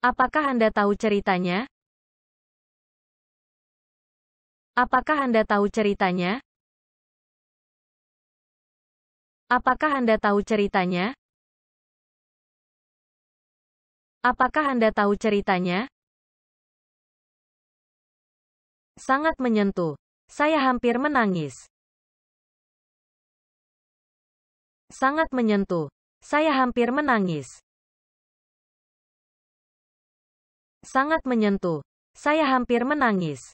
Apakah Anda tahu ceritanya? Apakah Anda tahu ceritanya? Apakah Anda tahu ceritanya? Apakah Anda tahu ceritanya? Sangat menyentuh. Saya hampir menangis. Sangat menyentuh. Saya hampir menangis. Sangat menyentuh. Saya hampir menangis.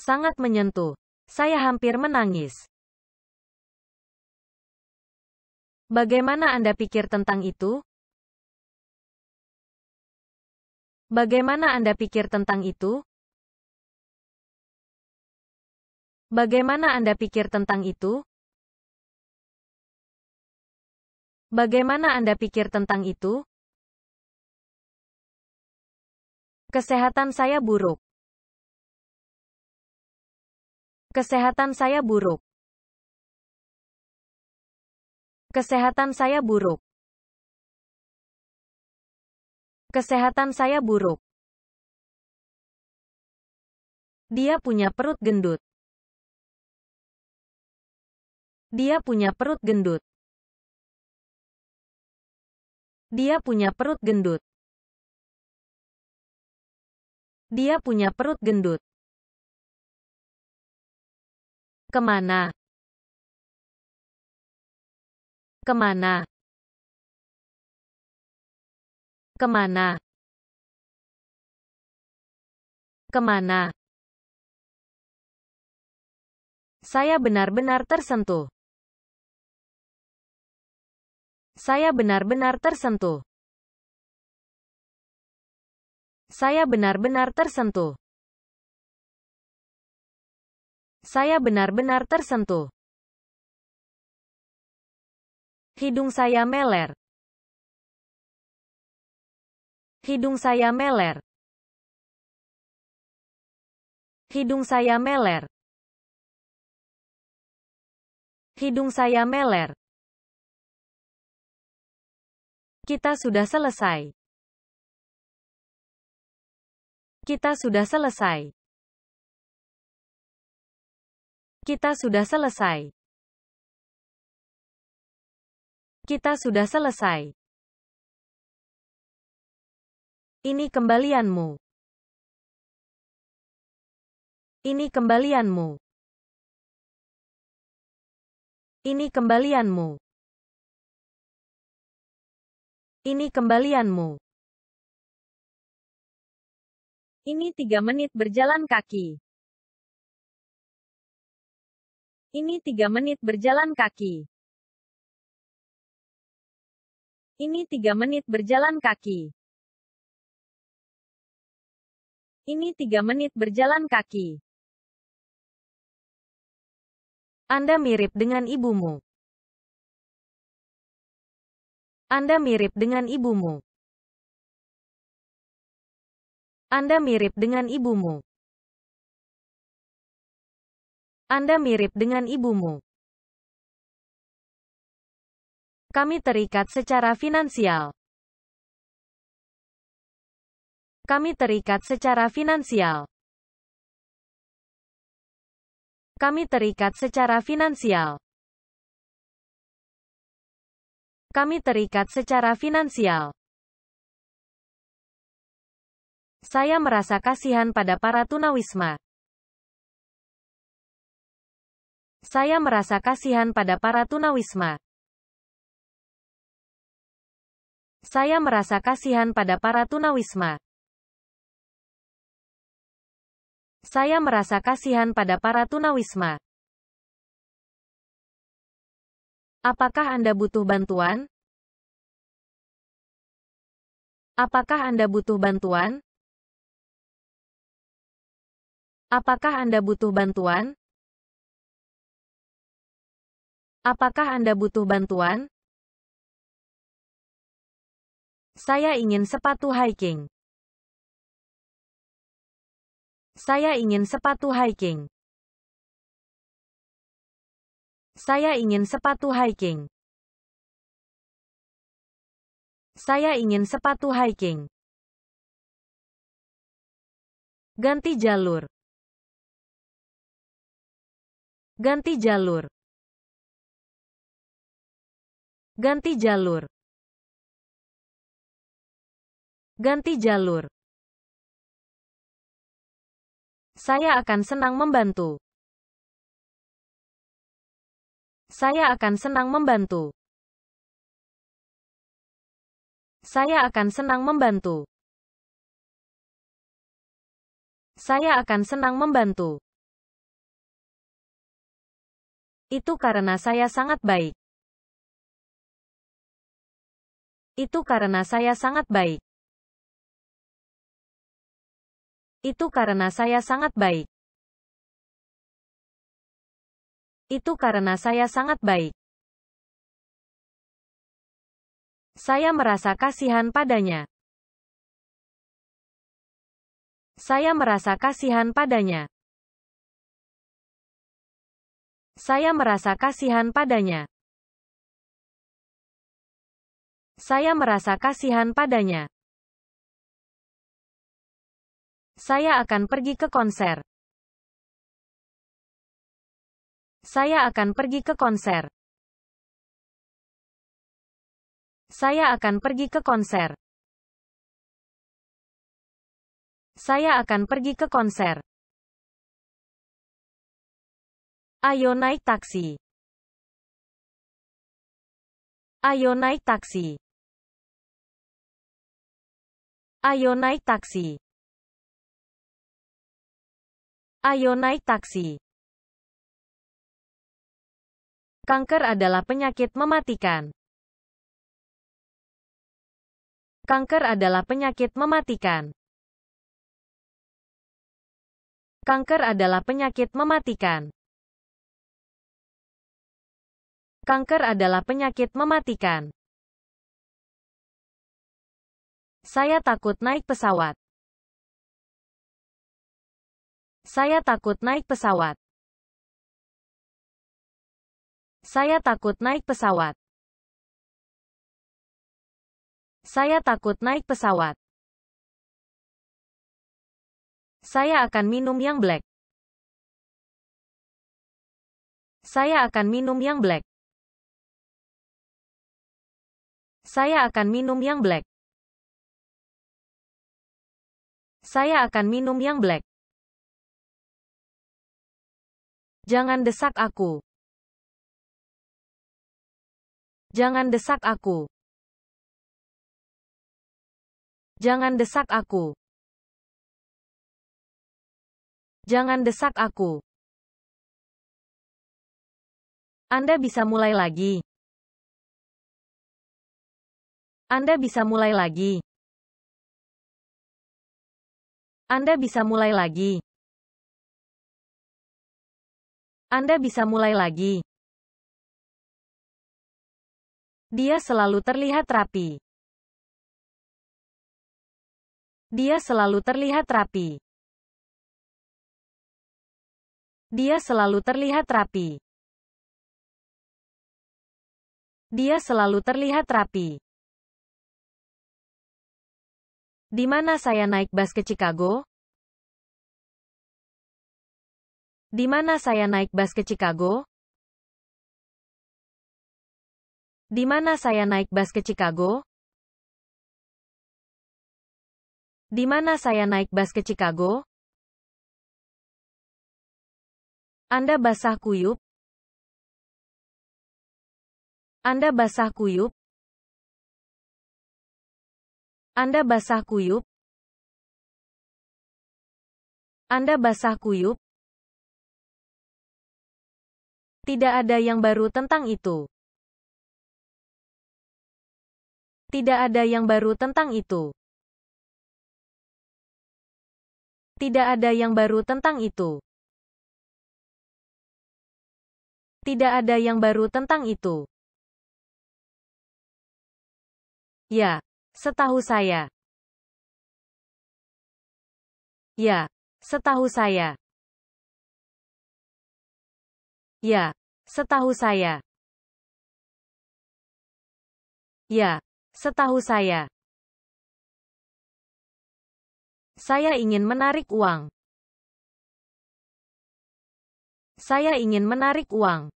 Sangat menyentuh. Saya hampir menangis. Bagaimana Anda pikir tentang itu? Bagaimana Anda pikir tentang itu? Bagaimana Anda pikir tentang itu? Bagaimana Anda pikir tentang itu? Kesehatan saya buruk. Kesehatan saya buruk. Kesehatan saya buruk. Kesehatan saya buruk. Dia punya perut gendut. Dia punya perut gendut. Dia punya perut gendut. Dia punya perut gendut. Kemana? Kemana? Kemana? Kemana? Saya benar-benar tersentuh. Saya benar-benar tersentuh. Saya benar-benar tersentuh. Saya benar-benar tersentuh. Hidung saya meler. Hidung saya meler. Hidung saya meler. Hidung saya meler. Kita sudah selesai. Kita sudah selesai. Kita sudah selesai. Kita sudah selesai. Ini kembalianmu. Ini kembalianmu. Ini kembalianmu. Ini kembalianmu. Ini tiga menit berjalan kaki. Ini tiga menit berjalan kaki. Ini tiga menit berjalan kaki. Ini tiga menit berjalan kaki. Anda mirip dengan ibumu. Anda mirip dengan ibumu. Anda mirip dengan ibumu. Anda mirip dengan ibumu. Kami terikat secara finansial. Kami terikat secara finansial. Kami terikat secara finansial. Kami terikat secara finansial. Saya merasa kasihan pada para tunawisma. Saya merasa kasihan pada para tunawisma. Saya merasa kasihan pada para tunawisma. Saya merasa kasihan pada para tunawisma. Apakah Anda butuh bantuan? Apakah Anda butuh bantuan? Apakah Anda butuh bantuan? Apakah Anda butuh bantuan? Saya ingin sepatu hiking. Saya ingin sepatu hiking. Saya ingin sepatu hiking. Saya ingin sepatu hiking. Ganti jalur. Ganti jalur. Ganti jalur. Ganti jalur. Saya akan senang membantu. Saya akan senang membantu. Saya akan senang membantu. Saya akan senang membantu. Itu karena saya sangat baik. Itu karena saya sangat baik. Itu karena saya sangat baik. Itu karena saya sangat baik. Saya merasa kasihan padanya. Saya merasa kasihan padanya. Saya merasa kasihan padanya. Saya merasa kasihan padanya. Saya akan pergi ke konser. Saya akan pergi ke konser. Saya akan pergi ke konser. Saya akan pergi ke konser. Ayo naik taksi. Ayo naik taksi. Ayo naik taksi. Ayo naik taksi. Kanker adalah penyakit mematikan. Kanker adalah penyakit mematikan. Kanker adalah penyakit mematikan. Kanker adalah penyakit mematikan. Saya takut naik pesawat. Saya takut naik pesawat. Saya takut naik pesawat. Saya takut naik pesawat. Saya akan minum yang black. Saya akan minum yang black. Saya akan minum yang black. Saya akan minum yang black. Jangan desak aku. Jangan desak aku. Jangan desak aku. Jangan desak aku. Anda bisa mulai lagi. Anda bisa mulai lagi. Anda bisa mulai lagi. Anda bisa mulai lagi. Dia selalu terlihat rapi. Dia selalu terlihat rapi. Dia selalu terlihat rapi. Dia selalu terlihat rapi. Di mana saya naik bus ke Chicago? Di mana saya naik bus ke Chicago? Di mana saya naik bus ke Chicago? Di mana saya naik bus ke Chicago? Anda basah kuyup. Anda basah kuyup. Anda basah kuyup. Anda basah kuyup. Tidak ada yang baru tentang itu. Tidak ada yang baru tentang itu. Tidak ada yang baru tentang itu. Tidak ada yang baru tentang itu. Ya, Setahu saya. Ya, setahu saya. Ya, setahu saya. Ya, setahu saya. Saya ingin menarik uang. Saya ingin menarik uang.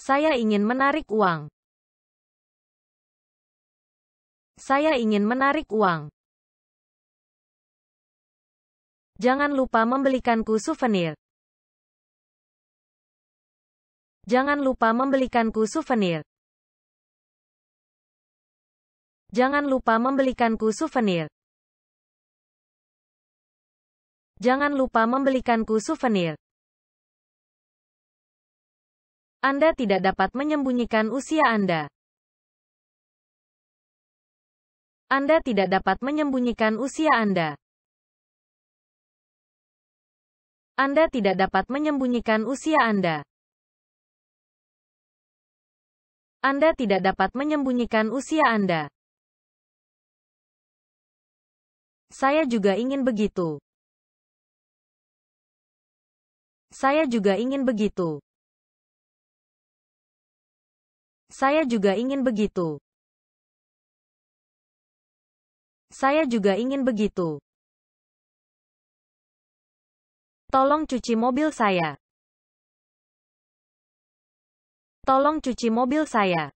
Saya ingin menarik uang. Saya ingin menarik uang. Jangan lupa membelikanku souvenir. Jangan lupa membelikanku souvenir. Jangan lupa membelikanku souvenir. Jangan lupa membelikanku souvenir. Anda tidak dapat menyembunyikan usia Anda. Anda tidak dapat menyembunyikan usia Anda. Anda tidak dapat menyembunyikan usia Anda. Anda tidak dapat menyembunyikan usia Anda. Saya juga ingin begitu. Saya juga ingin begitu. Saya juga ingin begitu. Saya juga ingin begitu. Tolong cuci mobil saya. Tolong cuci mobil saya.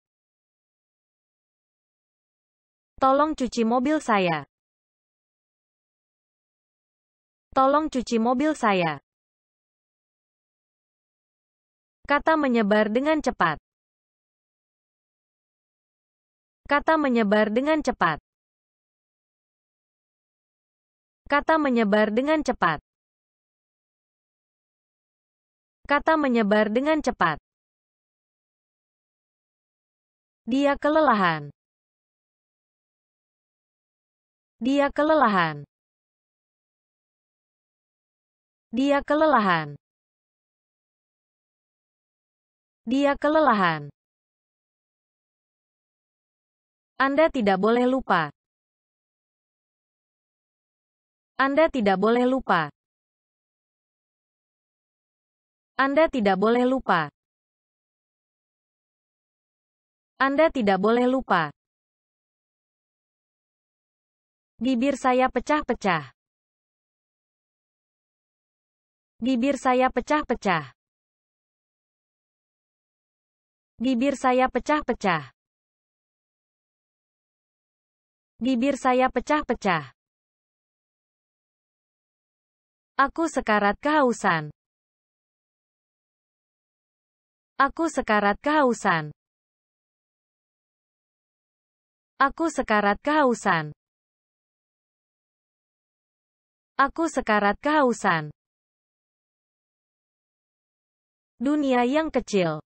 Tolong cuci mobil saya. Tolong cuci mobil saya. Kata menyebar dengan cepat. Kata menyebar dengan cepat. Kata menyebar dengan cepat. Kata menyebar dengan cepat. Dia kelelahan. Dia kelelahan. Dia kelelahan. Dia kelelahan. Anda tidak boleh lupa. Anda tidak boleh lupa. Anda tidak boleh lupa. Anda tidak boleh lupa. Bibir saya pecah-pecah. Bibir saya pecah-pecah. Bibir saya pecah-pecah. Bibir saya pecah-pecah. Aku sekarat kehausan. Aku sekarat kehausan. Aku sekarat kehausan. Aku sekarat kehausan. Dunia yang kecil.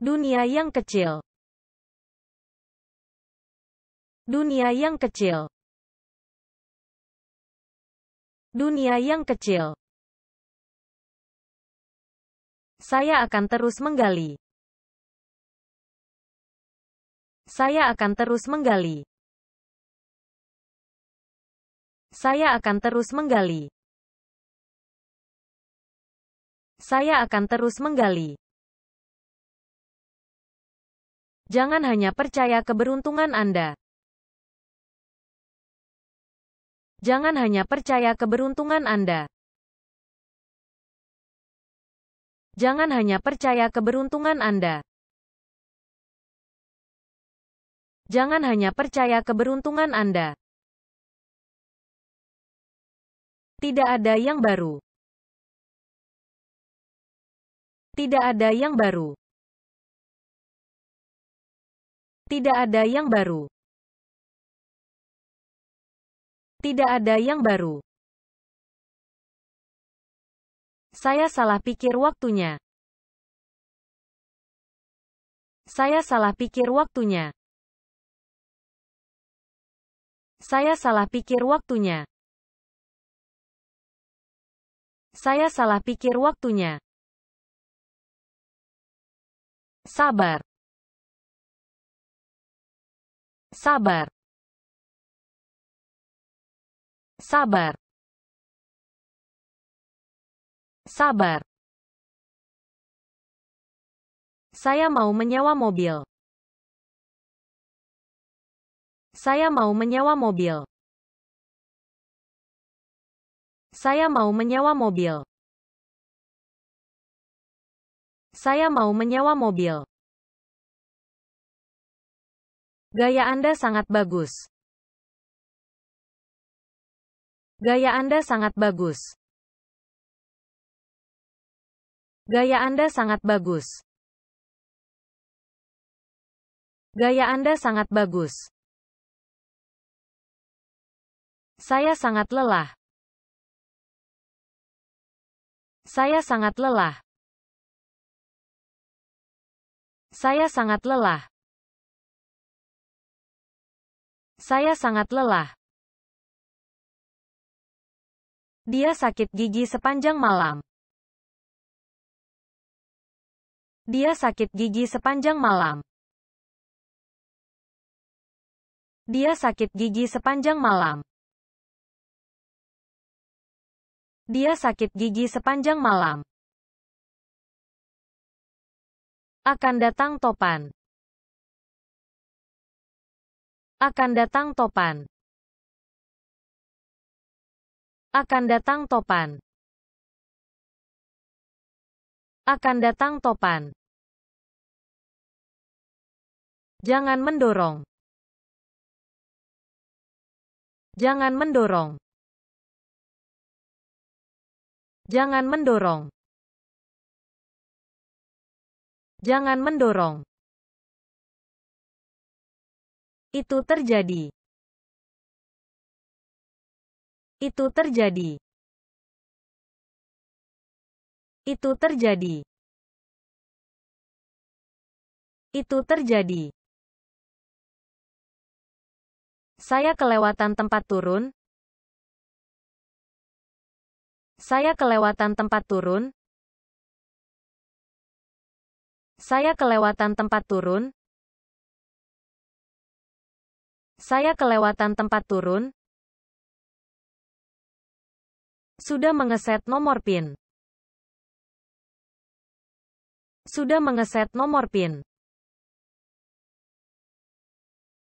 Dunia yang kecil. Dunia yang kecil. Dunia yang kecil. Saya akan terus menggali. Saya akan terus menggali. Saya akan terus menggali. Saya akan terus menggali. Jangan hanya percaya keberuntungan Anda. Jangan hanya percaya keberuntungan Anda. Jangan hanya percaya keberuntungan Anda. Jangan hanya percaya keberuntungan Anda. Tidak ada yang baru. Tidak ada yang baru. Tidak ada yang baru. Tidak ada yang baru. Saya salah pikir waktunya. Saya salah pikir waktunya. Saya salah pikir waktunya. Saya salah pikir waktunya. Sabar. Sabar. Sabar. Sabar. Saya mau menyewa mobil. Saya mau menyewa mobil. Saya mau menyewa mobil. Saya mau menyewa mobil. Gaya Anda sangat bagus. Gaya Anda sangat bagus. Gaya Anda sangat bagus. Gaya Anda sangat bagus. Saya sangat lelah. Saya sangat lelah. Saya sangat lelah. Saya sangat lelah. Dia sakit gigi sepanjang malam. Dia sakit gigi sepanjang malam. Dia sakit gigi sepanjang malam. Dia sakit gigi sepanjang malam. Akan datang topan. Akan datang topan. Akan datang topan. Akan datang topan. Jangan mendorong. Jangan mendorong. Jangan mendorong. Jangan mendorong. Itu terjadi. Itu terjadi. Itu terjadi. Itu terjadi. Saya kelewatan tempat turun. Saya kelewatan tempat turun. Saya kelewatan tempat turun. Saya kelewatan tempat turun. Sudah mengeset nomor PIN. Sudah mengeset nomor PIN.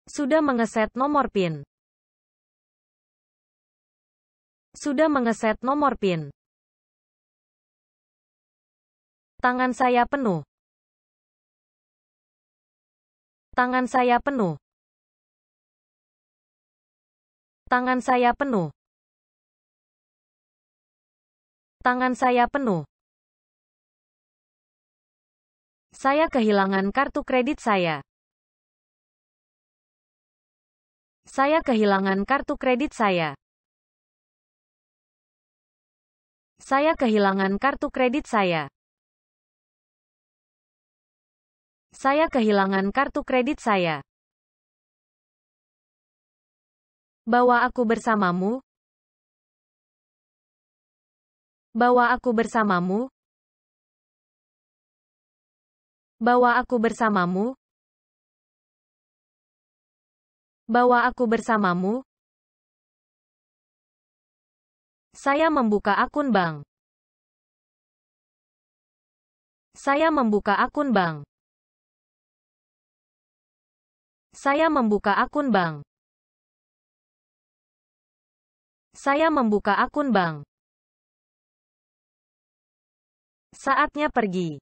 Sudah mengeset nomor PIN. Sudah mengeset nomor PIN. Tangan saya penuh. Tangan saya penuh. Tangan saya penuh. Tangan saya penuh. Saya kehilangan kartu kredit saya. Saya kehilangan kartu kredit saya. Saya kehilangan kartu kredit saya. Saya kehilangan kartu kredit saya. Bawa aku bersamamu, Bawa aku bersamamu. Bawa aku bersamamu. Bawa aku bersamamu. Saya membuka akun bank. Saya membuka akun bank. Saya membuka akun bank. Saya membuka akun bank. Saatnya pergi.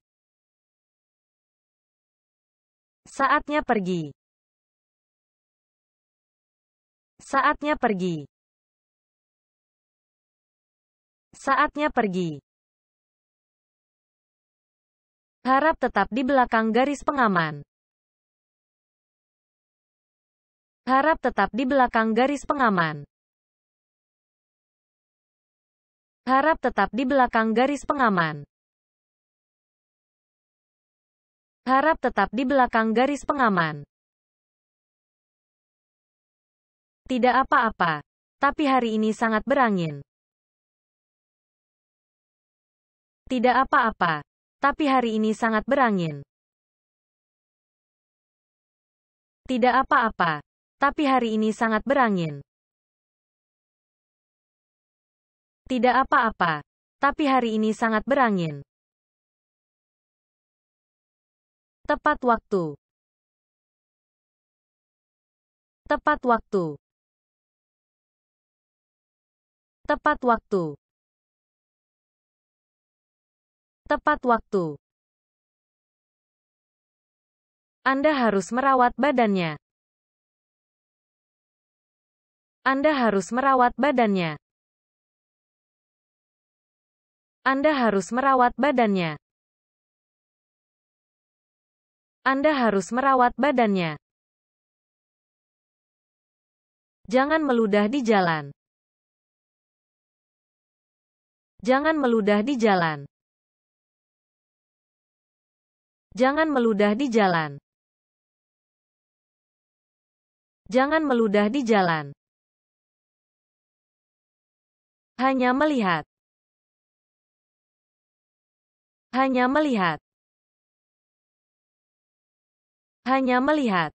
Saatnya pergi. Saatnya pergi. Saatnya pergi. Harap tetap di belakang garis pengaman. Harap tetap di belakang garis pengaman. Harap tetap di belakang garis pengaman. Harap tetap di belakang garis pengaman. Tidak apa-apa. Tapi hari ini sangat berangin. Tidak apa-apa. Tapi hari ini sangat berangin. Tidak apa-apa. Tapi hari ini sangat berangin. Tidak apa-apa. Tapi hari ini sangat berangin. Tepat waktu. Tepat waktu. Tepat waktu. Tepat waktu. Anda harus merawat badannya. Anda harus merawat badannya. Anda harus merawat badannya. Anda harus merawat badannya. Jangan meludah di jalan. Jangan meludah di jalan. Jangan meludah di jalan. Jangan meludah di jalan. Hanya melihat. Hanya melihat. Hanya melihat.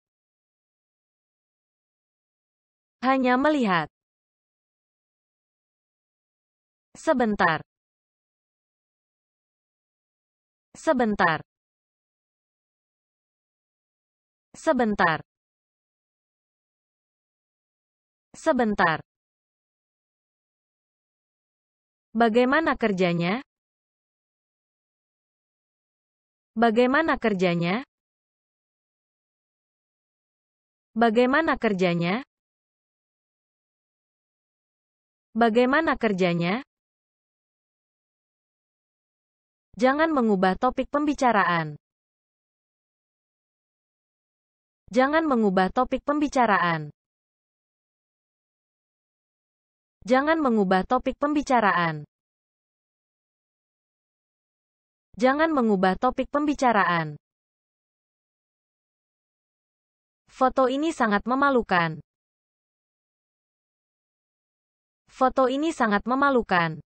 Hanya melihat. Sebentar. Sebentar. Sebentar. Sebentar. Bagaimana kerjanya? Bagaimana kerjanya? Bagaimana kerjanya? Bagaimana kerjanya? Jangan mengubah topik pembicaraan. Jangan mengubah topik pembicaraan. Jangan mengubah topik pembicaraan. Jangan mengubah topik pembicaraan. Foto ini sangat memalukan. Foto ini sangat memalukan.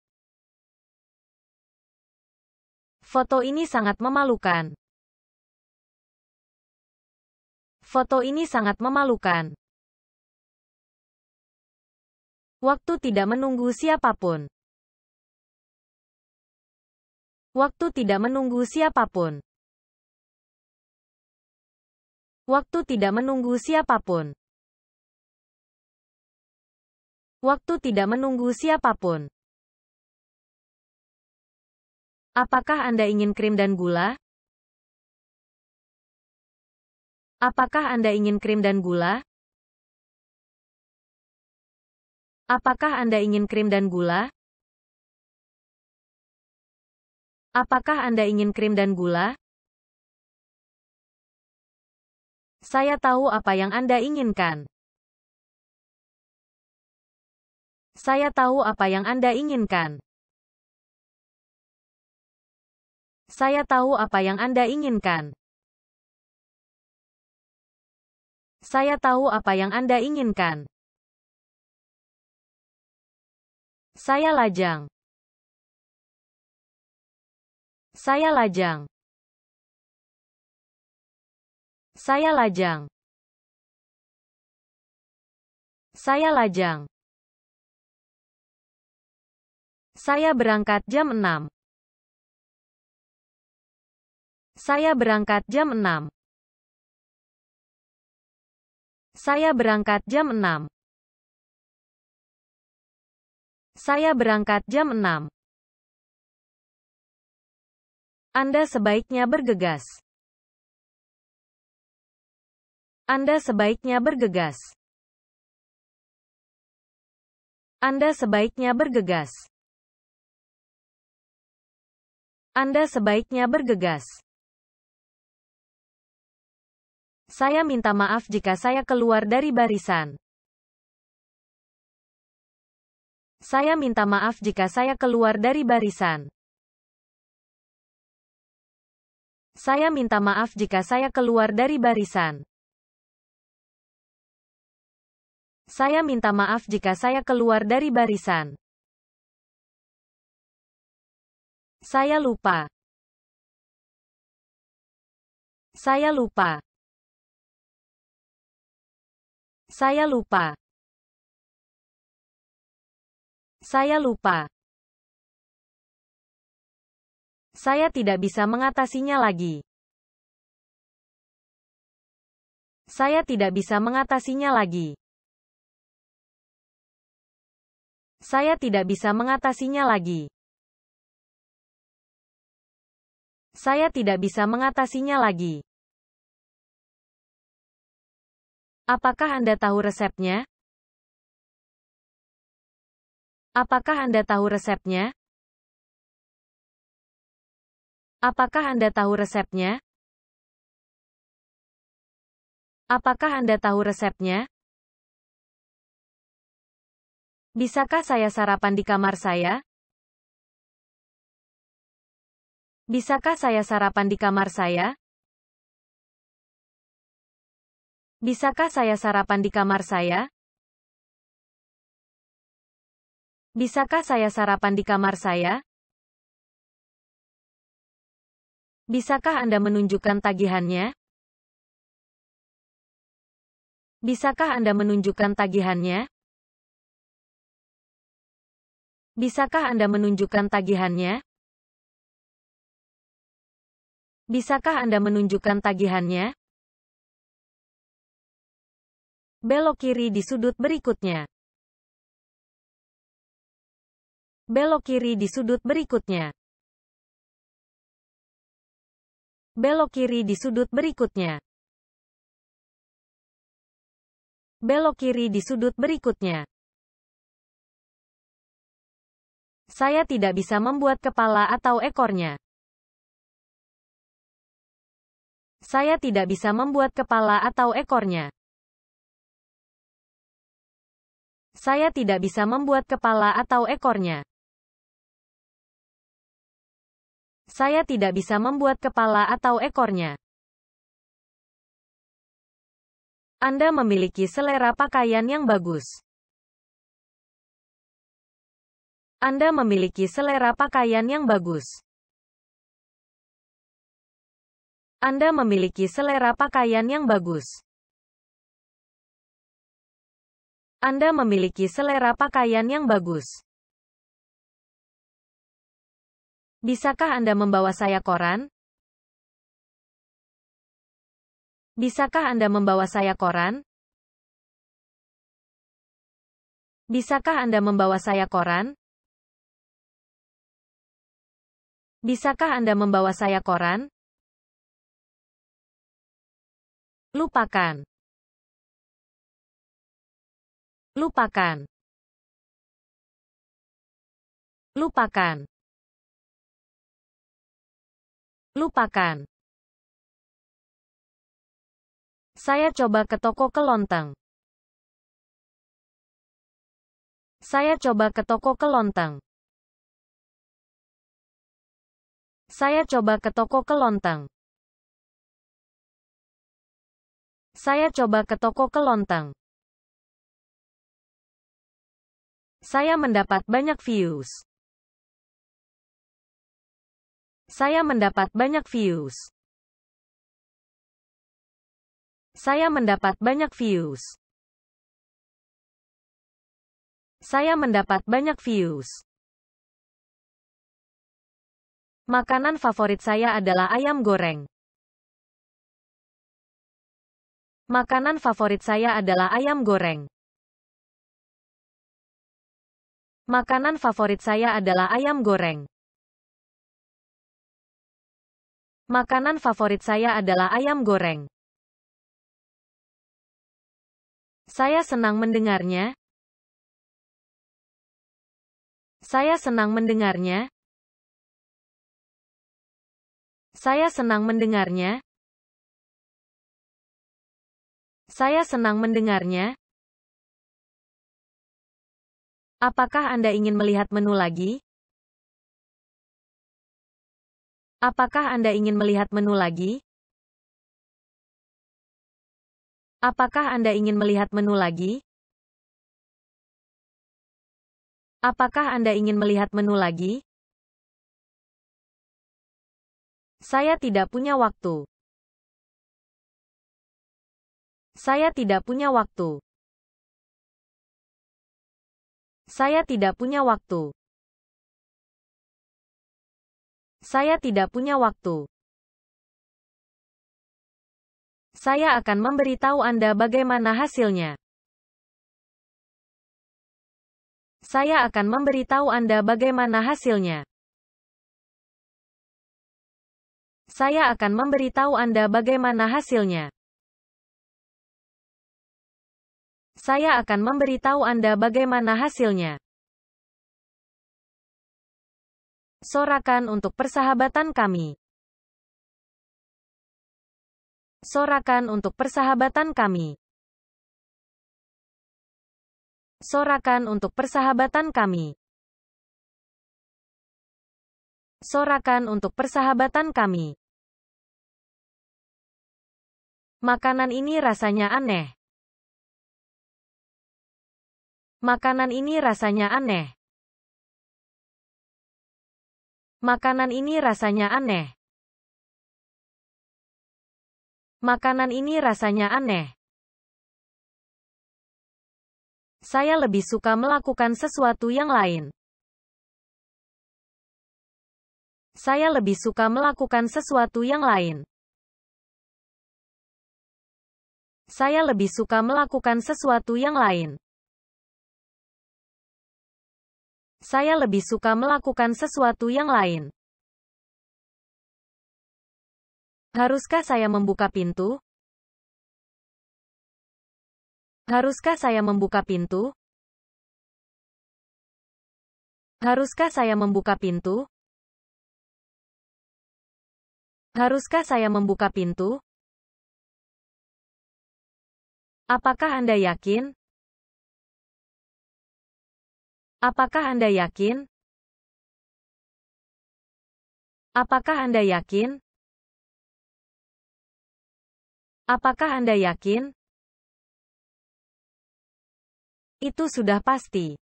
Foto ini sangat memalukan. Foto ini sangat memalukan. Waktu tidak menunggu siapapun. Waktu tidak menunggu siapapun. Waktu tidak menunggu siapapun. Waktu tidak menunggu siapapun. Apakah Anda ingin krim dan gula? Apakah Anda ingin krim dan gula? Apakah Anda ingin krim dan gula? Apakah Anda ingin krim dan gula? Saya tahu apa yang Anda inginkan. Saya tahu apa yang Anda inginkan. Saya tahu apa yang Anda inginkan. Saya tahu apa yang Anda inginkan. Saya lajang. Saya lajang. Saya lajang. Saya lajang. Saya berangkat jam 6. Saya berangkat jam 6. Saya berangkat jam 6. Saya berangkat jam 6. Anda sebaiknya bergegas. Anda sebaiknya bergegas. Anda sebaiknya bergegas. Anda sebaiknya bergegas. Saya minta maaf jika saya keluar dari barisan. Saya minta maaf jika saya keluar dari barisan. Saya minta maaf jika saya keluar dari barisan. Saya minta maaf jika saya keluar dari barisan. Saya lupa. Saya lupa. Saya lupa. Saya lupa. Saya tidak bisa mengatasinya lagi. Saya tidak bisa mengatasinya lagi. Saya tidak bisa mengatasinya lagi. Saya tidak bisa mengatasinya lagi. Apakah Anda tahu resepnya? Apakah Anda tahu resepnya? Apakah Anda tahu resepnya? Apakah Anda tahu resepnya? Bisakah saya sarapan di kamar saya? Bisakah saya sarapan di kamar saya? Bisakah saya sarapan di kamar saya? Bisakah saya sarapan di kamar saya? Bisakah Anda menunjukkan tagihannya? Bisakah Anda menunjukkan tagihannya? Bisakah Anda menunjukkan tagihannya? Bisakah Anda menunjukkan tagihannya? Belok kiri di sudut berikutnya. Belok kiri di sudut berikutnya. Belok kiri di sudut berikutnya. Belok kiri di sudut berikutnya. Saya tidak bisa membuat kepala atau ekornya. Saya tidak bisa membuat kepala atau ekornya. Saya tidak bisa membuat kepala atau ekornya. Saya tidak bisa membuat kepala atau ekornya. Anda memiliki selera pakaian yang bagus. Anda memiliki selera pakaian yang bagus. Anda memiliki selera pakaian yang bagus. Anda memiliki selera pakaian yang bagus. Bisakah Anda membawa saya koran? Bisakah Anda membawa saya koran? Bisakah Anda membawa saya koran? Bisakah Anda membawa saya koran? Lupakan. Lupakan. Lupakan. Lupakan. Saya coba ke toko kelontong. Saya coba ke toko kelontong. Saya coba ke toko kelontang. Saya coba ke toko kelontang. Saya mendapat banyak views. Saya mendapat banyak views. Saya mendapat banyak views. Saya mendapat banyak views. Makanan favorit saya adalah ayam goreng. Makanan favorit saya adalah ayam goreng. Makanan favorit saya adalah ayam goreng. Makanan favorit saya adalah ayam goreng. Saya senang mendengarnya. Saya senang mendengarnya. Saya senang mendengarnya. Saya senang mendengarnya. Apakah Anda ingin melihat menu lagi? Apakah Anda ingin melihat menu lagi? Apakah Anda ingin melihat menu lagi? Apakah Anda ingin melihat menu lagi? Saya tidak punya waktu. Saya tidak punya waktu. Saya tidak punya waktu. Saya tidak punya waktu. Saya akan memberitahu Anda bagaimana hasilnya. Saya akan memberitahu Anda bagaimana hasilnya. Saya akan memberitahu Anda bagaimana hasilnya. Saya akan memberitahu Anda bagaimana hasilnya. Sorakan untuk persahabatan kami. Sorakan untuk persahabatan kami. Sorakan untuk persahabatan kami. Sorakan untuk persahabatan kami. Makanan ini rasanya aneh. Makanan ini rasanya aneh. Makanan ini rasanya aneh. Makanan ini rasanya aneh. Saya lebih suka melakukan sesuatu yang lain. Saya lebih suka melakukan sesuatu yang lain. Saya lebih suka melakukan sesuatu yang lain. Saya lebih suka melakukan sesuatu yang lain. Haruskah saya membuka pintu? Haruskah saya membuka pintu? Haruskah saya membuka pintu? Haruskah saya membuka pintu? Apakah Anda yakin? Apakah Anda yakin? Apakah Anda yakin? Apakah Anda yakin? Itu sudah pasti.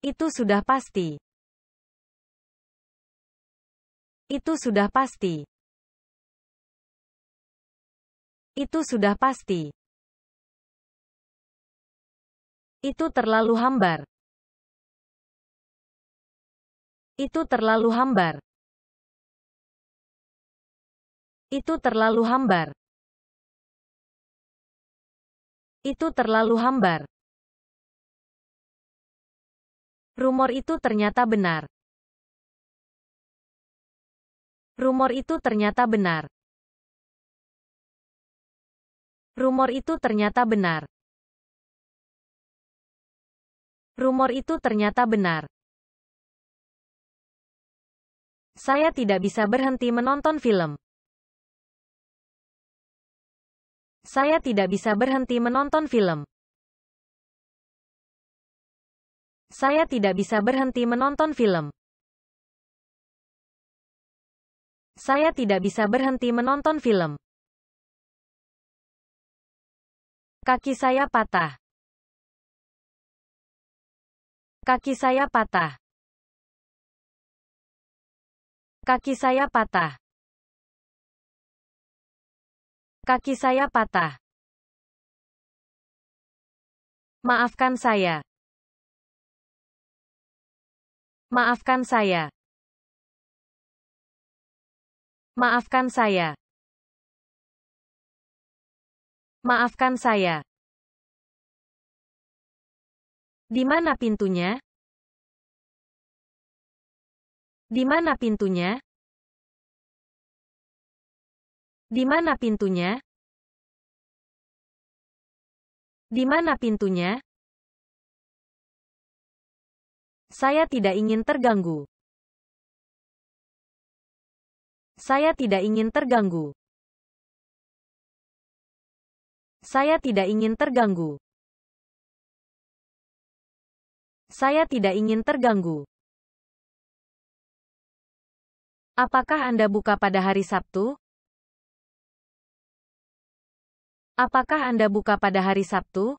Itu sudah pasti. Itu sudah pasti. Itu sudah pasti. Itu terlalu hambar. Itu terlalu hambar. Itu terlalu hambar. Itu terlalu hambar. Rumor itu ternyata benar. Rumor itu ternyata benar. Rumor itu ternyata benar. Rumor itu ternyata benar. Saya tidak bisa berhenti menonton film. Saya tidak bisa berhenti menonton film. Saya tidak bisa berhenti menonton film. Saya tidak bisa berhenti menonton film. Kaki saya patah. Kaki saya patah. Kaki saya patah. Kaki saya patah. Maafkan saya. Maafkan saya. Maafkan saya. Maafkan saya. Di mana pintunya? Di mana pintunya? Di mana pintunya? Di mana pintunya? Saya tidak ingin terganggu. Saya tidak ingin terganggu. Saya tidak ingin terganggu. Saya tidak ingin terganggu. Apakah Anda buka pada hari Sabtu? Apakah Anda buka pada hari Sabtu?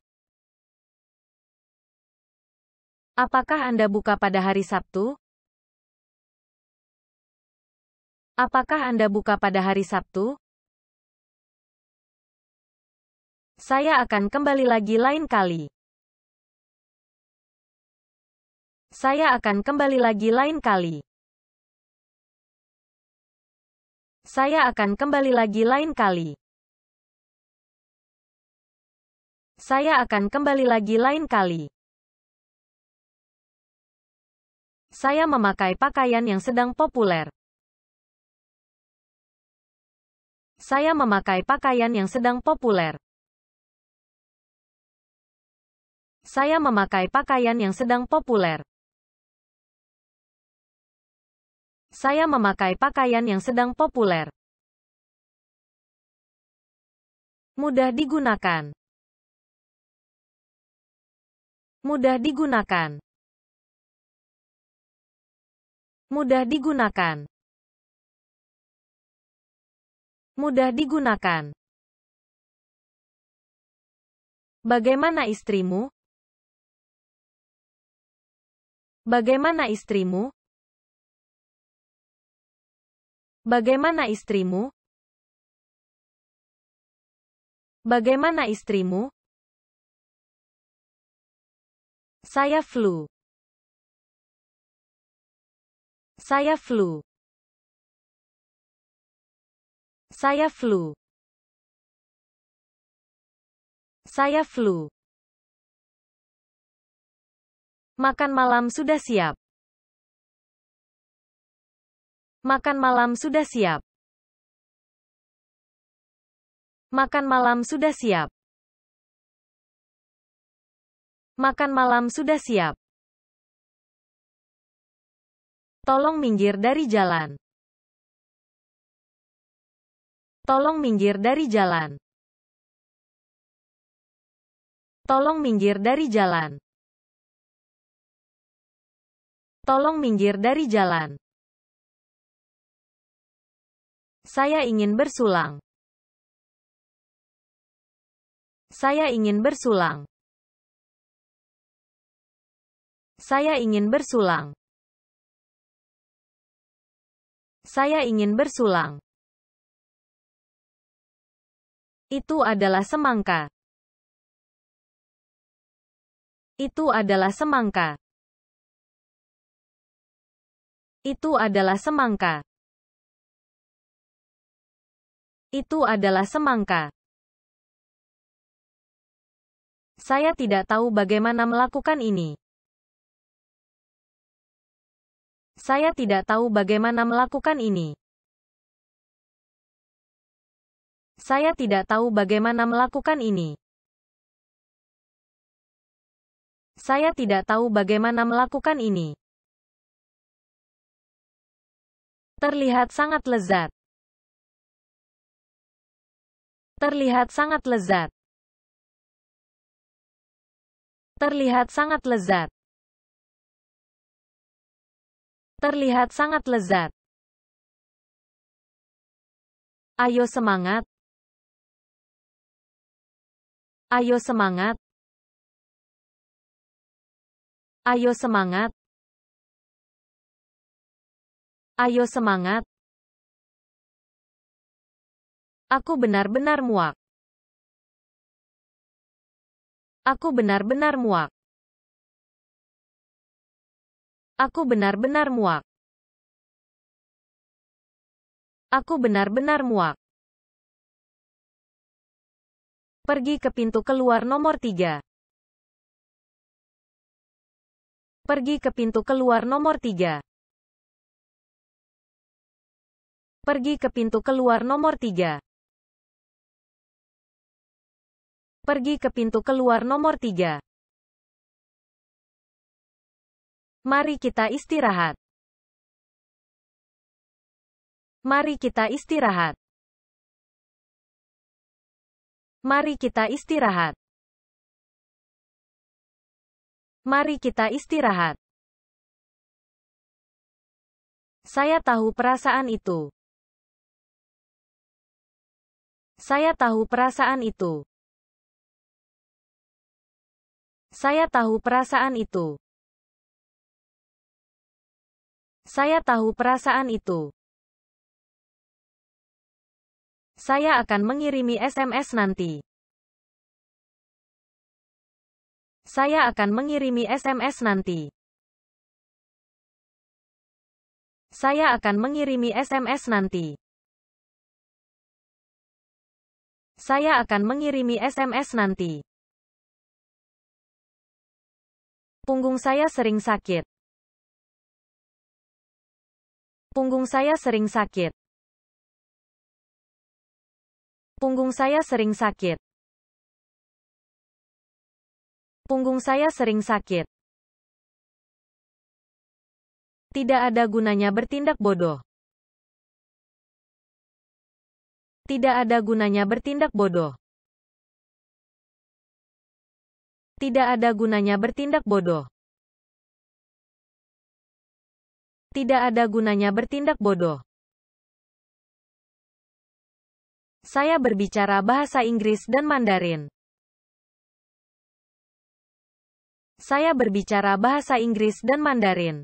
Apakah Anda buka pada hari Sabtu? Apakah Anda buka pada hari Sabtu? Saya akan kembali lagi lain kali. Saya akan kembali lagi lain kali. Saya akan kembali lagi lain kali. Saya akan kembali lagi lain kali. Saya memakai pakaian yang sedang populer. Saya memakai pakaian yang sedang populer. Saya memakai pakaian yang sedang populer. Saya memakai pakaian yang sedang populer. Mudah digunakan. Mudah digunakan. Mudah digunakan. Mudah digunakan. Bagaimana istrimu? Bagaimana istrimu? Bagaimana istrimu? Bagaimana istrimu? Saya flu. Saya flu. Saya flu. Saya flu. Makan malam sudah siap. Makan malam sudah siap. Makan malam sudah siap. Makan malam sudah siap. Tolong minggir dari jalan. Tolong minggir dari jalan. Tolong minggir dari jalan. Tolong minggir dari jalan. Saya ingin bersulang. Saya ingin bersulang. Saya ingin bersulang. Saya ingin bersulang. Itu adalah semangka. Itu adalah semangka. Itu adalah semangka. Itu adalah semangka. Saya tidak tahu bagaimana melakukan ini. Saya tidak tahu bagaimana melakukan ini. Saya tidak tahu bagaimana melakukan ini. Saya tidak tahu bagaimana melakukan ini. Terlihat sangat lezat. Terlihat sangat lezat. Terlihat sangat lezat. Terlihat sangat lezat. Ayo semangat. Ayo semangat. Ayo semangat. Ayo semangat. Aku benar-benar muak. Aku benar-benar muak. Aku benar-benar muak. Aku benar-benar muak. Pergi ke pintu keluar nomor tiga. Pergi ke pintu keluar nomor tiga. Pergi ke pintu keluar nomor tiga. Pergi ke pintu keluar nomor 3. Mari kita istirahat. Mari kita istirahat. Mari kita istirahat. Mari kita istirahat. Saya tahu perasaan itu. Saya tahu perasaan itu. Saya tahu perasaan itu. Saya tahu perasaan itu. Saya akan mengirimi SMS nanti. Saya akan mengirimi SMS nanti. Saya akan mengirimi SMS nanti. Saya akan mengirimi SMS nanti. Punggung saya sering sakit. Punggung saya sering sakit. Punggung saya sering sakit. Punggung saya sering sakit. Tidak ada gunanya bertindak bodoh. Tidak ada gunanya bertindak bodoh. Tidak ada gunanya bertindak bodoh. Tidak ada gunanya bertindak bodoh. Saya berbicara bahasa Inggris dan Mandarin. Saya berbicara bahasa Inggris dan Mandarin.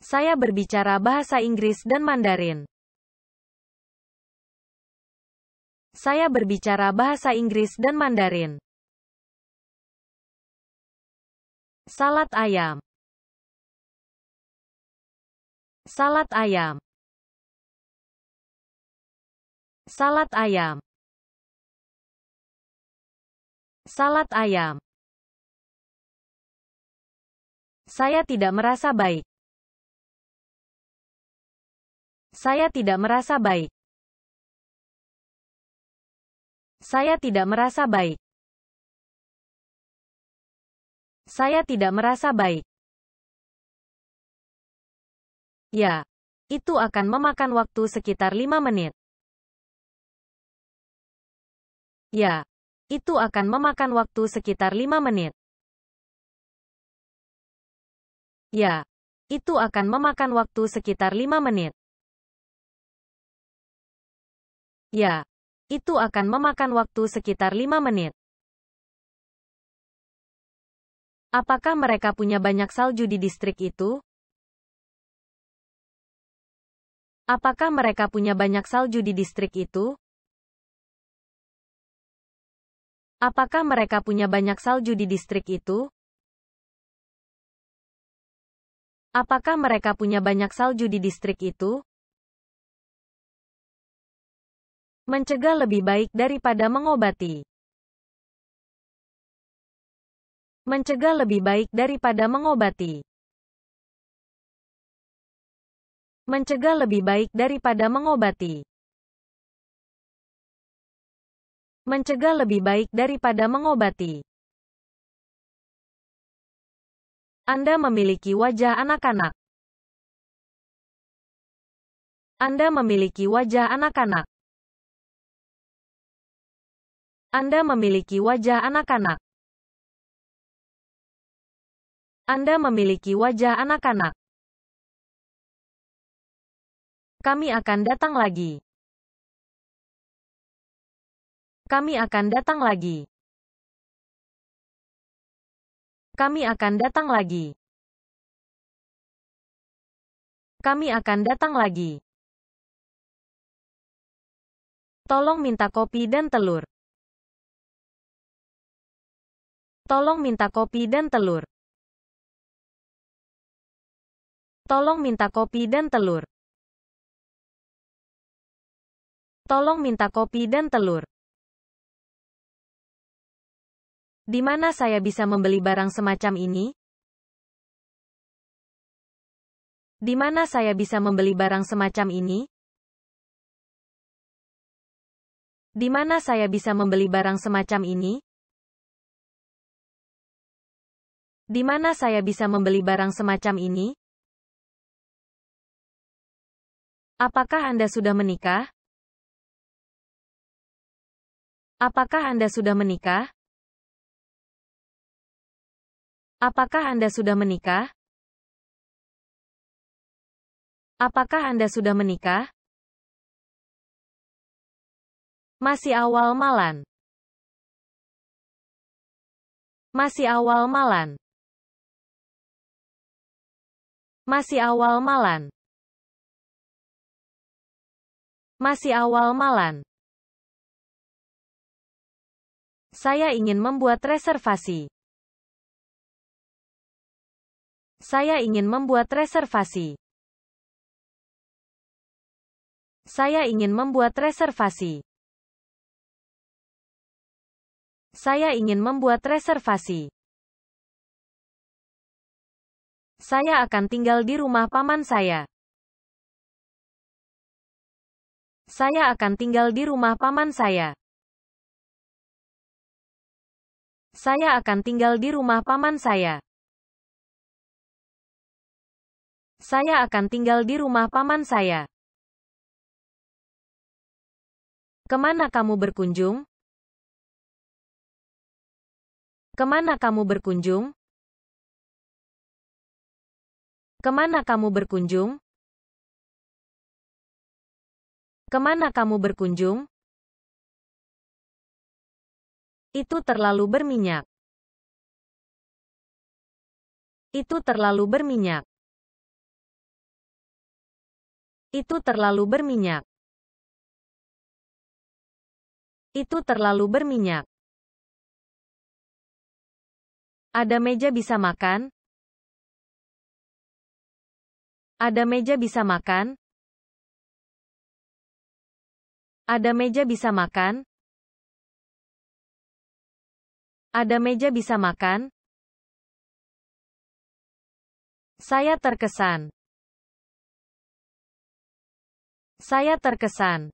Saya berbicara bahasa Inggris dan Mandarin. Saya berbicara bahasa Inggris dan Mandarin. Salad ayam. Salad ayam. Salad ayam. Salad ayam. Saya tidak merasa baik. Saya tidak merasa baik. Saya tidak merasa baik. Saya tidak merasa baik. Ya, itu akan memakan waktu sekitar lima menit. Ya, itu akan memakan waktu sekitar lima menit. Ya, itu akan memakan waktu sekitar lima menit. Ya, itu akan memakan waktu sekitar 5 menit. Apakah mereka punya banyak salju di distrik itu? Apakah mereka punya banyak salju di distrik itu? Apakah mereka punya banyak salju di distrik itu? Apakah mereka punya banyak salju di distrik itu? Mencegah lebih baik daripada mengobati. Mencegah lebih baik daripada mengobati. Mencegah lebih baik daripada mengobati. Mencegah lebih baik daripada mengobati. Anda memiliki wajah anak-anak. Anda memiliki wajah anak-anak. Anda memiliki wajah anak-anak. Anda memiliki wajah anak-anak. Kami akan datang lagi. Kami akan datang lagi. Kami akan datang lagi. Kami akan datang lagi. Tolong minta kopi dan telur. Tolong minta kopi dan telur. Tolong minta kopi dan telur. Tolong minta kopi dan telur. Di mana saya bisa membeli barang semacam ini? Di mana saya bisa membeli barang semacam ini? Di mana saya bisa membeli barang semacam ini? Di mana saya bisa membeli barang semacam ini? Apakah Anda sudah menikah? Apakah Anda sudah menikah? Apakah Anda sudah menikah? Apakah Anda sudah menikah? Masih awal malam. Masih awal malam. Masih awal malam. Masih awal malam. Saya ingin membuat reservasi. Saya ingin membuat reservasi. Saya ingin membuat reservasi. Saya ingin membuat reservasi. Saya akan tinggal di rumah paman saya. Saya akan tinggal di rumah paman saya. Saya akan tinggal di rumah paman saya. Saya akan tinggal di rumah paman saya. Kemana kamu berkunjung? Kemana kamu berkunjung? Kemana kamu berkunjung? Kemana kamu berkunjung? Itu terlalu berminyak. Itu terlalu berminyak. Itu terlalu berminyak. Itu terlalu berminyak. Ada meja bisa makan? Ada meja bisa makan? Ada meja bisa makan? Ada meja bisa makan? Saya terkesan. Saya terkesan.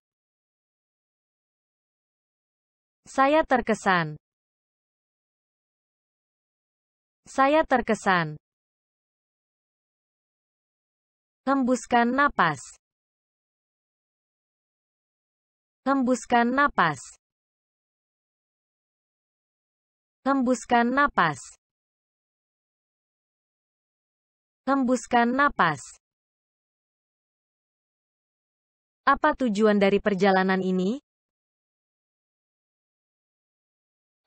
Saya terkesan. Saya terkesan. Hembuskan napas. Hembuskan napas. Hembuskan napas. Hembuskan napas. Apa tujuan dari perjalanan ini?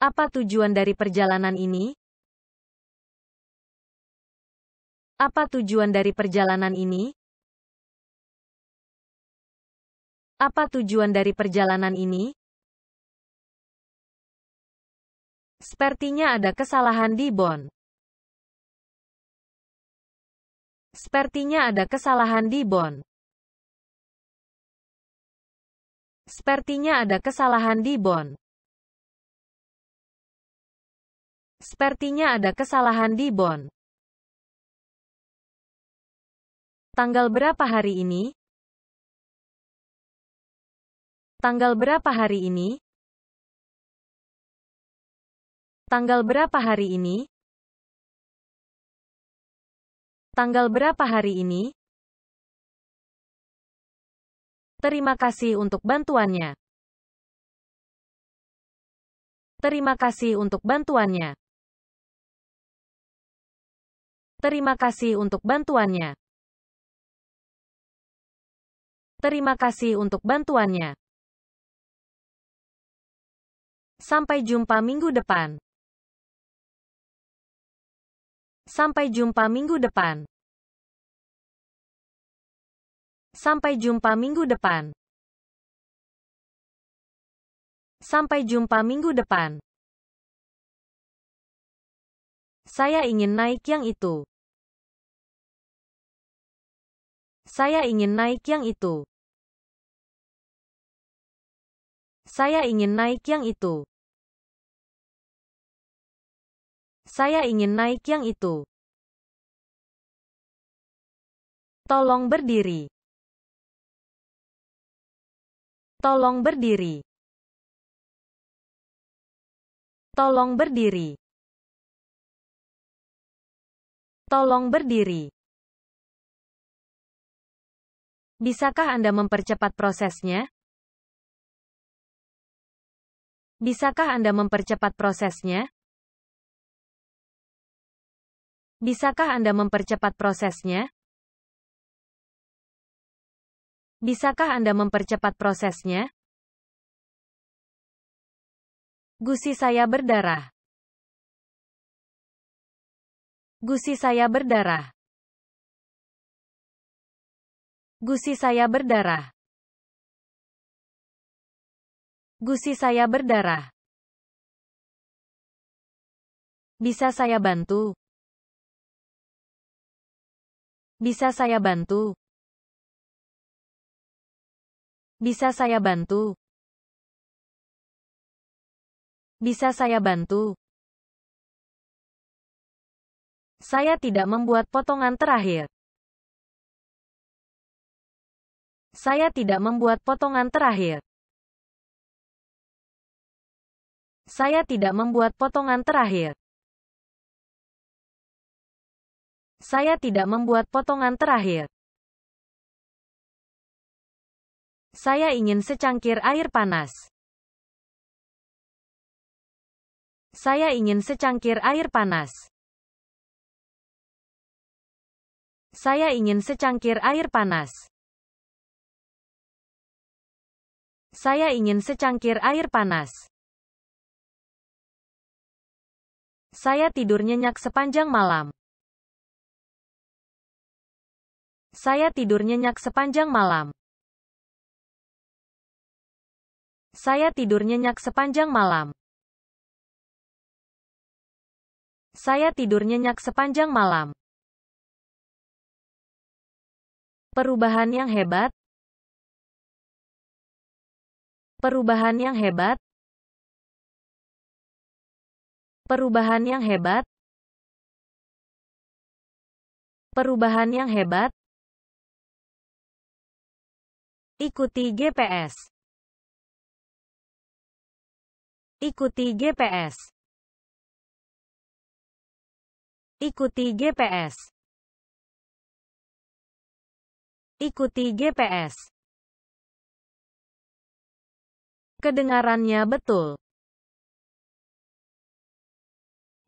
Apa tujuan dari perjalanan ini? Apa tujuan dari perjalanan ini? Apa tujuan dari perjalanan ini? Sepertinya ada kesalahan di Bon. Sepertinya ada kesalahan di Bon. Sepertinya ada kesalahan di Bon. Sepertinya ada kesalahan di Bon. Tanggal berapa hari ini? Tanggal berapa hari ini? Tanggal berapa hari ini? Tanggal berapa hari ini? Terima kasih untuk bantuannya. Terima kasih untuk bantuannya. Terima kasih untuk bantuannya. Terima kasih untuk bantuannya. Sampai jumpa minggu depan. Sampai jumpa minggu depan. Sampai jumpa minggu depan. Sampai jumpa minggu depan. Saya ingin naik yang itu. Saya ingin naik yang itu. Saya ingin naik yang itu. Saya ingin naik yang itu. Tolong berdiri. Tolong berdiri. Tolong berdiri. Tolong berdiri. Bisakah Anda mempercepat prosesnya? Bisakah Anda mempercepat prosesnya? Bisakah Anda mempercepat prosesnya? Bisakah Anda mempercepat prosesnya? Gusi saya berdarah. Gusi saya berdarah. Gusi saya berdarah. Gusi saya berdarah. Bisa saya bantu? Bisa saya bantu? Bisa saya bantu? Bisa saya bantu? Saya tidak membuat potongan terakhir. Saya tidak membuat potongan terakhir. Saya tidak membuat potongan terakhir. Saya tidak membuat potongan terakhir. Saya ingin secangkir air panas. Saya ingin secangkir air panas. Saya ingin secangkir air panas. Saya ingin secangkir air panas. Saya tidur nyenyak sepanjang malam. Saya tidur nyenyak sepanjang malam. Saya tidur nyenyak sepanjang malam. Saya tidur nyenyak sepanjang malam. Perubahan yang hebat. Perubahan yang hebat. Perubahan yang hebat. Perubahan yang hebat. Ikuti GPS. Ikuti GPS. Ikuti GPS. Ikuti GPS. Kedengarannya betul.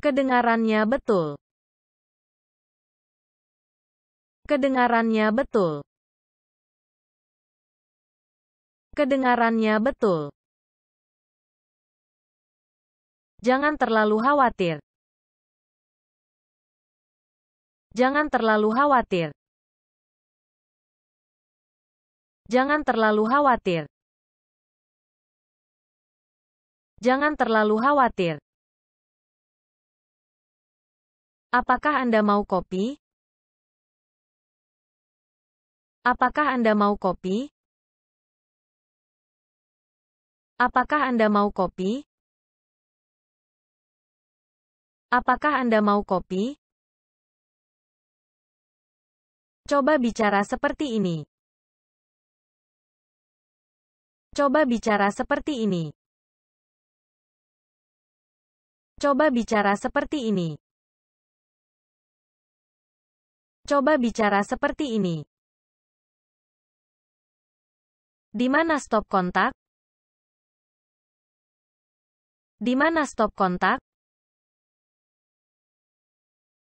Kedengarannya betul. Kedengarannya betul. Kedengarannya betul. Jangan terlalu khawatir. Jangan terlalu khawatir. Jangan terlalu khawatir. Jangan terlalu khawatir. Apakah Anda mau kopi? Apakah Anda mau kopi? Apakah Anda mau kopi? Apakah Anda mau kopi? Coba bicara seperti ini. Coba bicara seperti ini. Coba bicara seperti ini. Coba bicara seperti ini. Di mana stop kontak? Di mana stop kontak?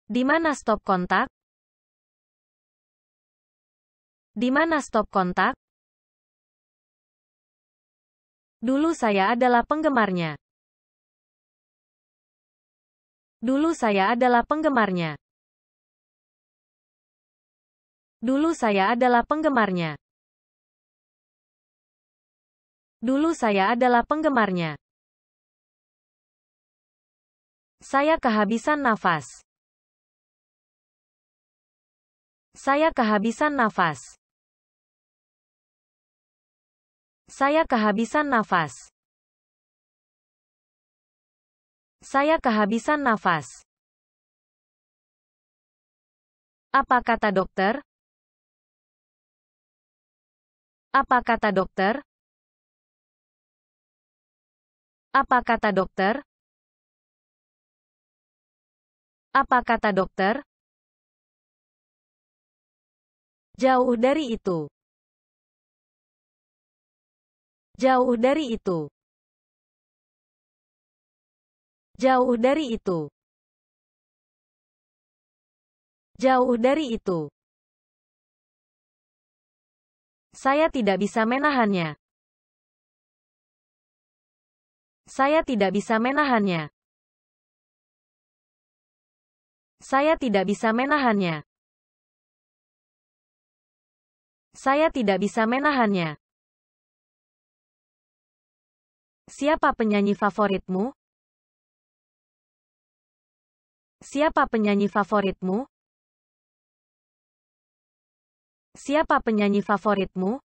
Di mana stop kontak? Di mana stop kontak? Dulu saya adalah penggemarnya. Dulu saya adalah penggemarnya. Dulu saya adalah penggemarnya. Dulu saya adalah penggemarnya. Saya kehabisan nafas. Saya kehabisan nafas. Saya kehabisan nafas. Saya kehabisan nafas. Apa kata dokter? Apa kata dokter? Apa kata dokter? Apa kata dokter? Jauh dari itu. Jauh dari itu. Jauh dari itu. Jauh dari itu. Saya tidak bisa menahannya. Saya tidak bisa menahannya. Saya tidak bisa menahannya. Saya tidak bisa menahannya. Siapa penyanyi favoritmu? Siapa penyanyi favoritmu? Siapa penyanyi favoritmu?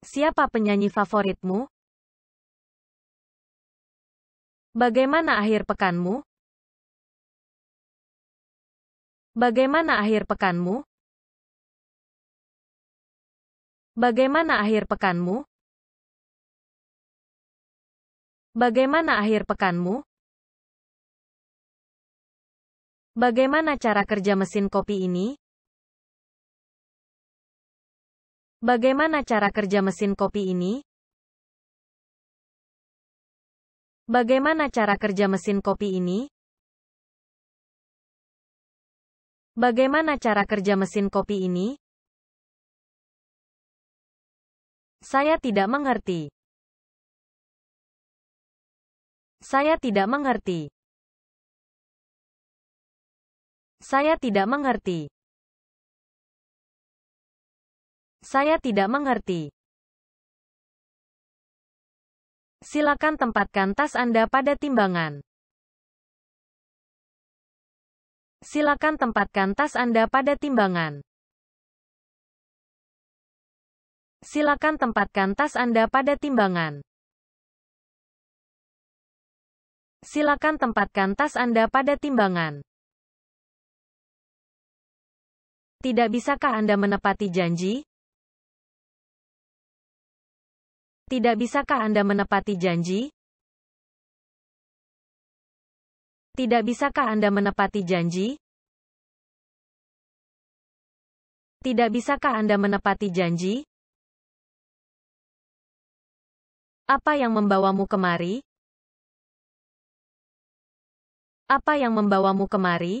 Siapa penyanyi favoritmu? Bagaimana akhir pekanmu? Bagaimana akhir pekanmu? Bagaimana akhir pekanmu? Bagaimana akhir pekanmu? Bagaimana cara kerja mesin kopi ini? Bagaimana cara kerja mesin kopi ini? Bagaimana cara kerja mesin kopi ini? Bagaimana cara kerja mesin kopi ini? Saya tidak mengerti. Saya tidak mengerti. Saya tidak mengerti. Saya tidak mengerti. Silakan tempatkan tas Anda pada timbangan. Silakan tempatkan tas Anda pada timbangan. Silakan tempatkan tas Anda pada timbangan. Silakan tempatkan tas Anda pada timbangan. Tidak bisakah Anda menepati janji? Tidak bisakah Anda menepati janji? Tidak bisakah Anda menepati janji? Tidak bisakah Anda menepati janji? Apa yang membawamu kemari? Apa yang membawamu kemari?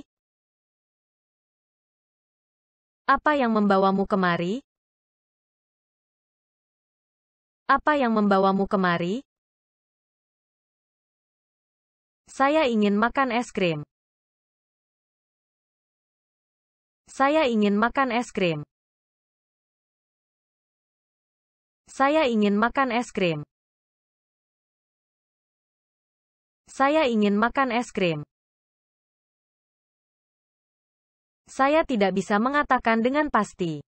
Apa yang membawamu kemari? Apa yang membawamu kemari? Saya ingin makan es krim. Saya ingin makan es krim. Saya ingin makan es krim. Saya ingin makan es krim. Saya tidak bisa mengatakan dengan pasti.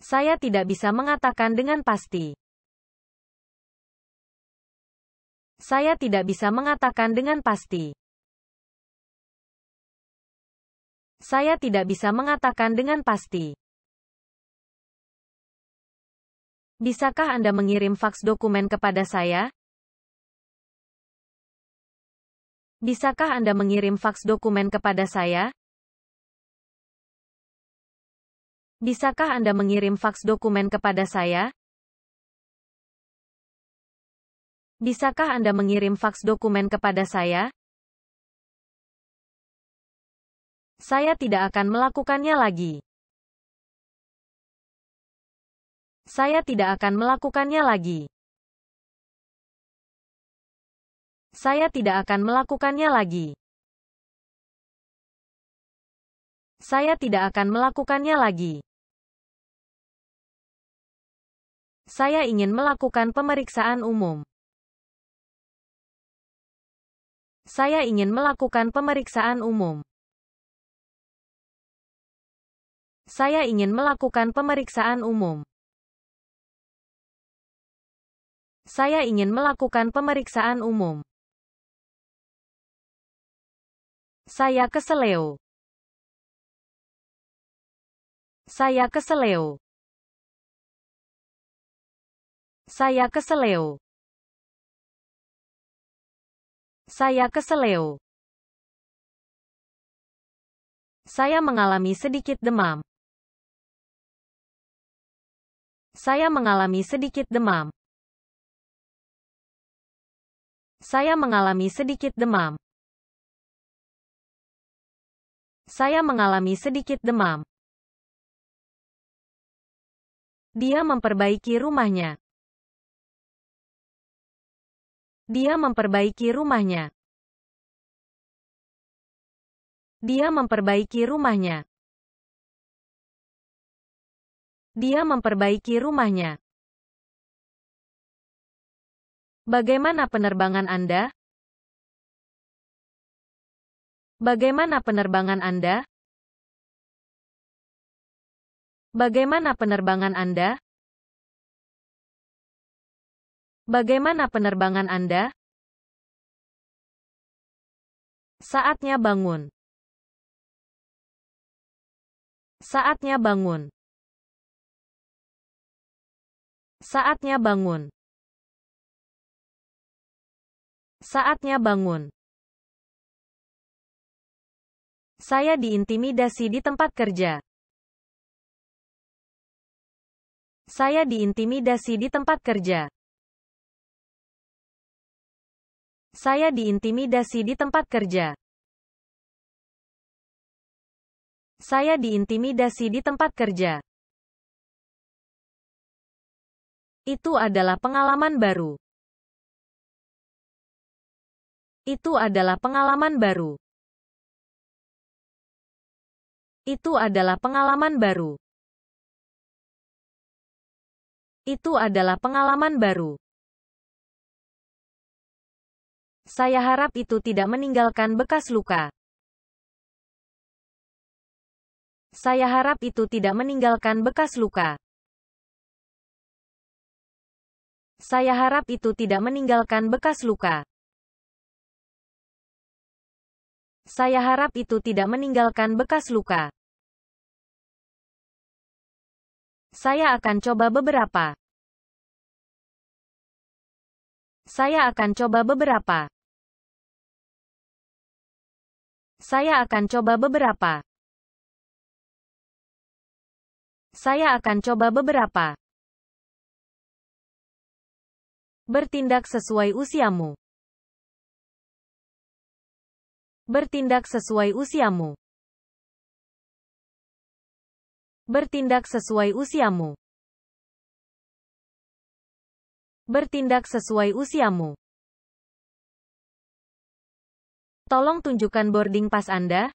Saya tidak bisa mengatakan dengan pasti. Saya tidak bisa mengatakan dengan pasti. Saya tidak bisa mengatakan dengan pasti. Bisakah Anda mengirim faks dokumen kepada saya? Bisakah Anda mengirim faks dokumen kepada saya? Bisakah Anda mengirim faks dokumen kepada saya? Bisakah Anda mengirim faks dokumen kepada saya? Saya tidak akan melakukannya lagi. Saya tidak akan melakukannya lagi. Saya tidak akan melakukannya lagi. Saya tidak akan melakukannya lagi. Saya ingin melakukan pemeriksaan umum. Saya ingin melakukan pemeriksaan umum. Saya ingin melakukan pemeriksaan umum. Saya ingin melakukan pemeriksaan umum. Saya keseleo. Saya keseleo. Saya keseleo. Saya keseleo. Saya mengalami sedikit demam. Saya mengalami sedikit demam. Saya mengalami sedikit demam. Saya mengalami sedikit demam. Dia memperbaiki rumahnya. Dia memperbaiki rumahnya. Dia memperbaiki rumahnya. Dia memperbaiki rumahnya. Bagaimana penerbangan Anda? Bagaimana penerbangan Anda? Bagaimana penerbangan Anda? Bagaimana penerbangan Anda? Saatnya bangun. Saatnya bangun. Saatnya bangun. Saatnya bangun. Saya diintimidasi di tempat kerja. Saya diintimidasi di tempat kerja. Saya diintimidasi di tempat kerja. Saya diintimidasi di tempat kerja. Itu adalah pengalaman baru. Itu adalah pengalaman baru. Itu adalah pengalaman baru. Itu adalah pengalaman baru. Saya harap itu tidak meninggalkan bekas luka. Saya harap itu tidak meninggalkan bekas luka. Saya harap itu tidak meninggalkan bekas luka. Saya harap itu tidak meninggalkan bekas luka. Saya akan coba beberapa. Saya akan coba beberapa. Saya akan coba beberapa. Saya akan coba beberapa. Bertindak sesuai usiamu. Bertindak sesuai usiamu. Bertindak sesuai usiamu. Bertindak sesuai usiamu. Tolong tunjukkan boarding pass Anda.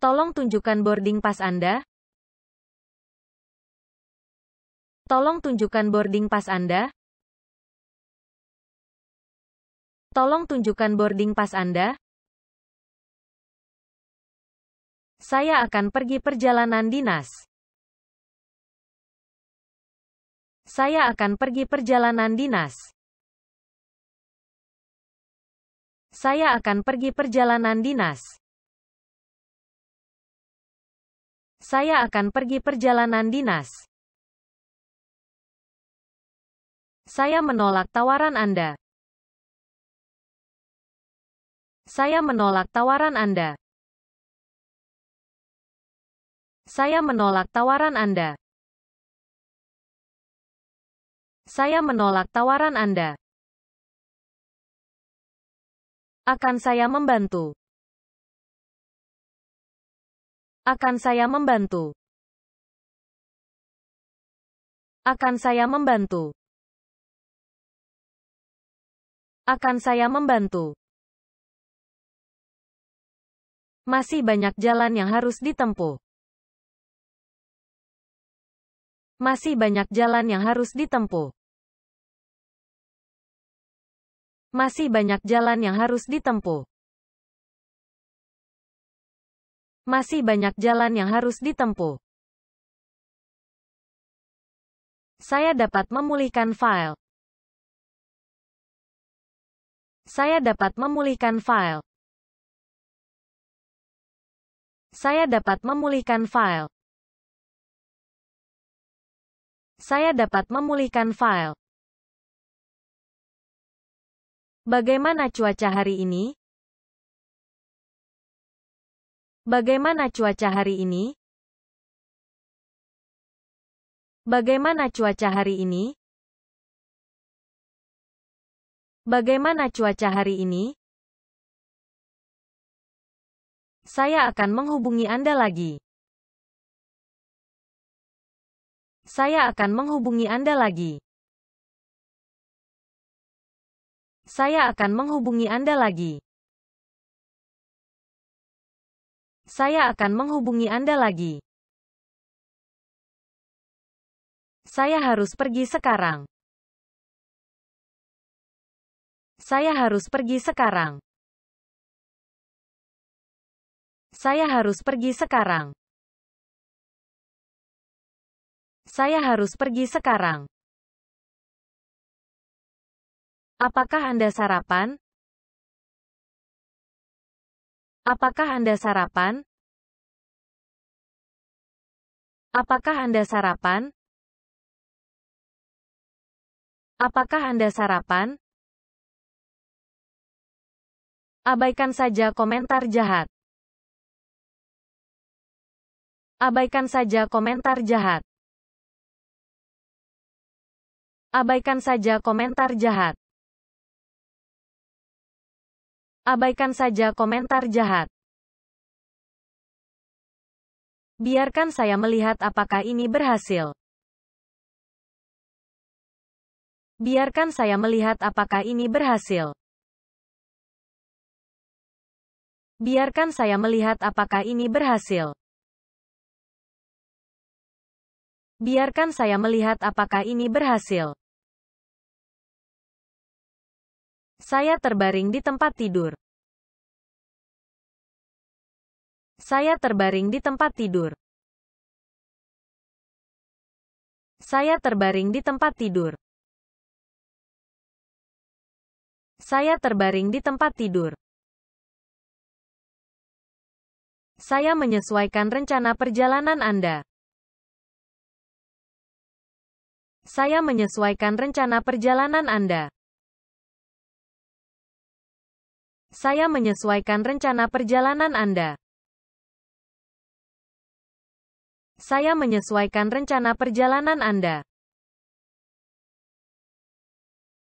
Tolong tunjukkan boarding pass Anda. Tolong tunjukkan boarding pass Anda. Tolong tunjukkan boarding pass Anda. Saya akan pergi perjalanan dinas. Saya akan pergi perjalanan dinas. Saya akan pergi perjalanan dinas. Saya akan pergi perjalanan dinas. Saya menolak tawaran Anda. Saya menolak tawaran Anda. Saya menolak tawaran Anda. Saya menolak tawaran Anda. Akan saya membantu. Akan saya membantu. Akan saya membantu. Akan saya membantu. Masih banyak jalan yang harus ditempuh. Masih banyak jalan yang harus ditempuh. Masih banyak jalan yang harus ditempuh. Masih banyak jalan yang harus ditempuh. Saya dapat memulihkan file. Saya dapat memulihkan file. Saya dapat memulihkan file saya dapat memulihkan file. Bagaimana cuaca hari ini? Bagaimana cuaca hari ini? Bagaimana cuaca hari ini? Bagaimana cuaca hari ini? Saya akan menghubungi Anda lagi. Saya akan menghubungi Anda lagi. Saya akan menghubungi Anda lagi. Saya akan menghubungi Anda lagi. Saya harus pergi sekarang. Saya harus pergi sekarang. Saya harus pergi sekarang. Saya harus pergi sekarang. Apakah Anda sarapan? Apakah Anda sarapan? Apakah Anda sarapan? Apakah Anda sarapan? Abaikan saja komentar jahat. Abaikan saja komentar jahat. Abaikan saja komentar jahat. Abaikan saja komentar jahat. Biarkan saya melihat apakah ini berhasil. Biarkan saya melihat apakah ini berhasil. Biarkan saya melihat apakah ini berhasil. Biarkan saya melihat apakah ini berhasil. Saya terbaring di tempat tidur. Saya terbaring di tempat tidur. Saya terbaring di tempat tidur. Saya terbaring di tempat tidur. Saya menyesuaikan rencana perjalanan Anda. Saya menyesuaikan rencana perjalanan Anda. Saya menyesuaikan rencana perjalanan Anda. Saya menyesuaikan rencana perjalanan Anda.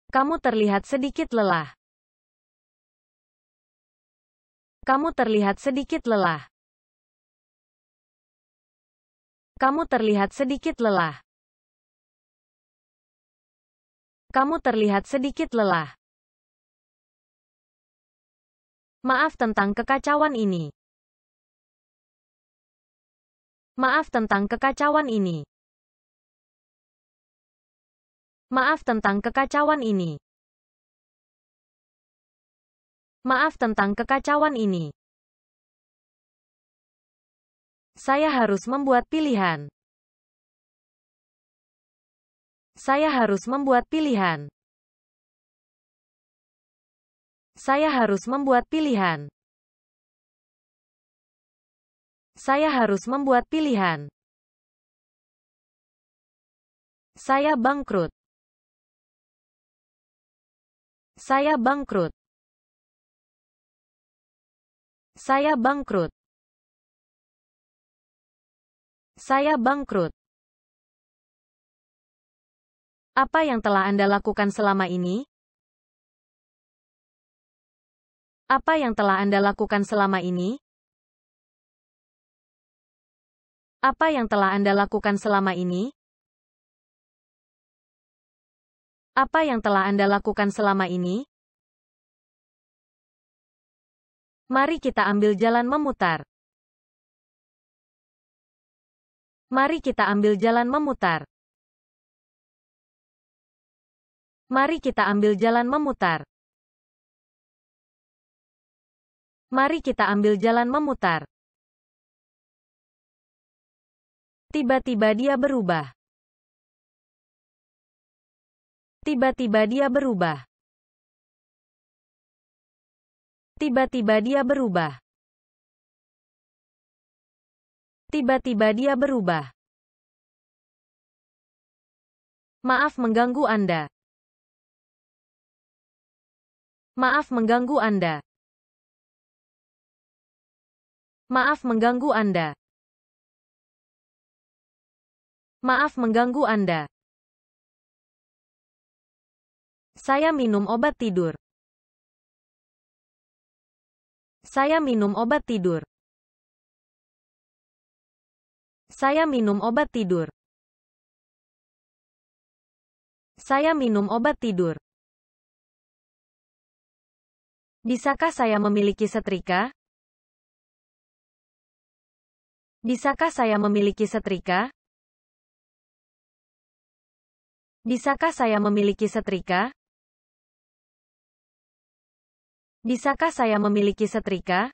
Kamu terlihat sedikit lelah. Kamu terlihat sedikit lelah. Kamu terlihat sedikit lelah. Kamu terlihat sedikit lelah. Maaf tentang kekacauan ini. Maaf tentang kekacauan ini. Maaf tentang kekacauan ini. Maaf tentang kekacauan ini. Saya harus membuat pilihan. Saya harus membuat pilihan. Saya harus membuat pilihan. Saya harus membuat pilihan. Saya bangkrut. Saya bangkrut. Saya bangkrut. Saya bangkrut. Apa yang telah Anda lakukan selama ini? Apa yang telah Anda lakukan selama ini? Apa yang telah Anda lakukan selama ini? Apa yang telah Anda lakukan selama ini? Mari kita ambil jalan memutar. Mari kita ambil jalan memutar. Mari kita ambil jalan memutar. Mari kita ambil jalan memutar. Tiba-tiba dia berubah. Tiba-tiba dia berubah. Tiba-tiba dia berubah. Tiba-tiba dia berubah. Maaf mengganggu Anda. Maaf mengganggu Anda. Maaf mengganggu Anda. Maaf mengganggu Anda. Saya minum obat tidur. Saya minum obat tidur. Saya minum obat tidur. Saya minum obat tidur. Bisakah saya memiliki setrika? Bisakah saya memiliki setrika? Bisakah saya memiliki setrika? Bisakah saya memiliki setrika?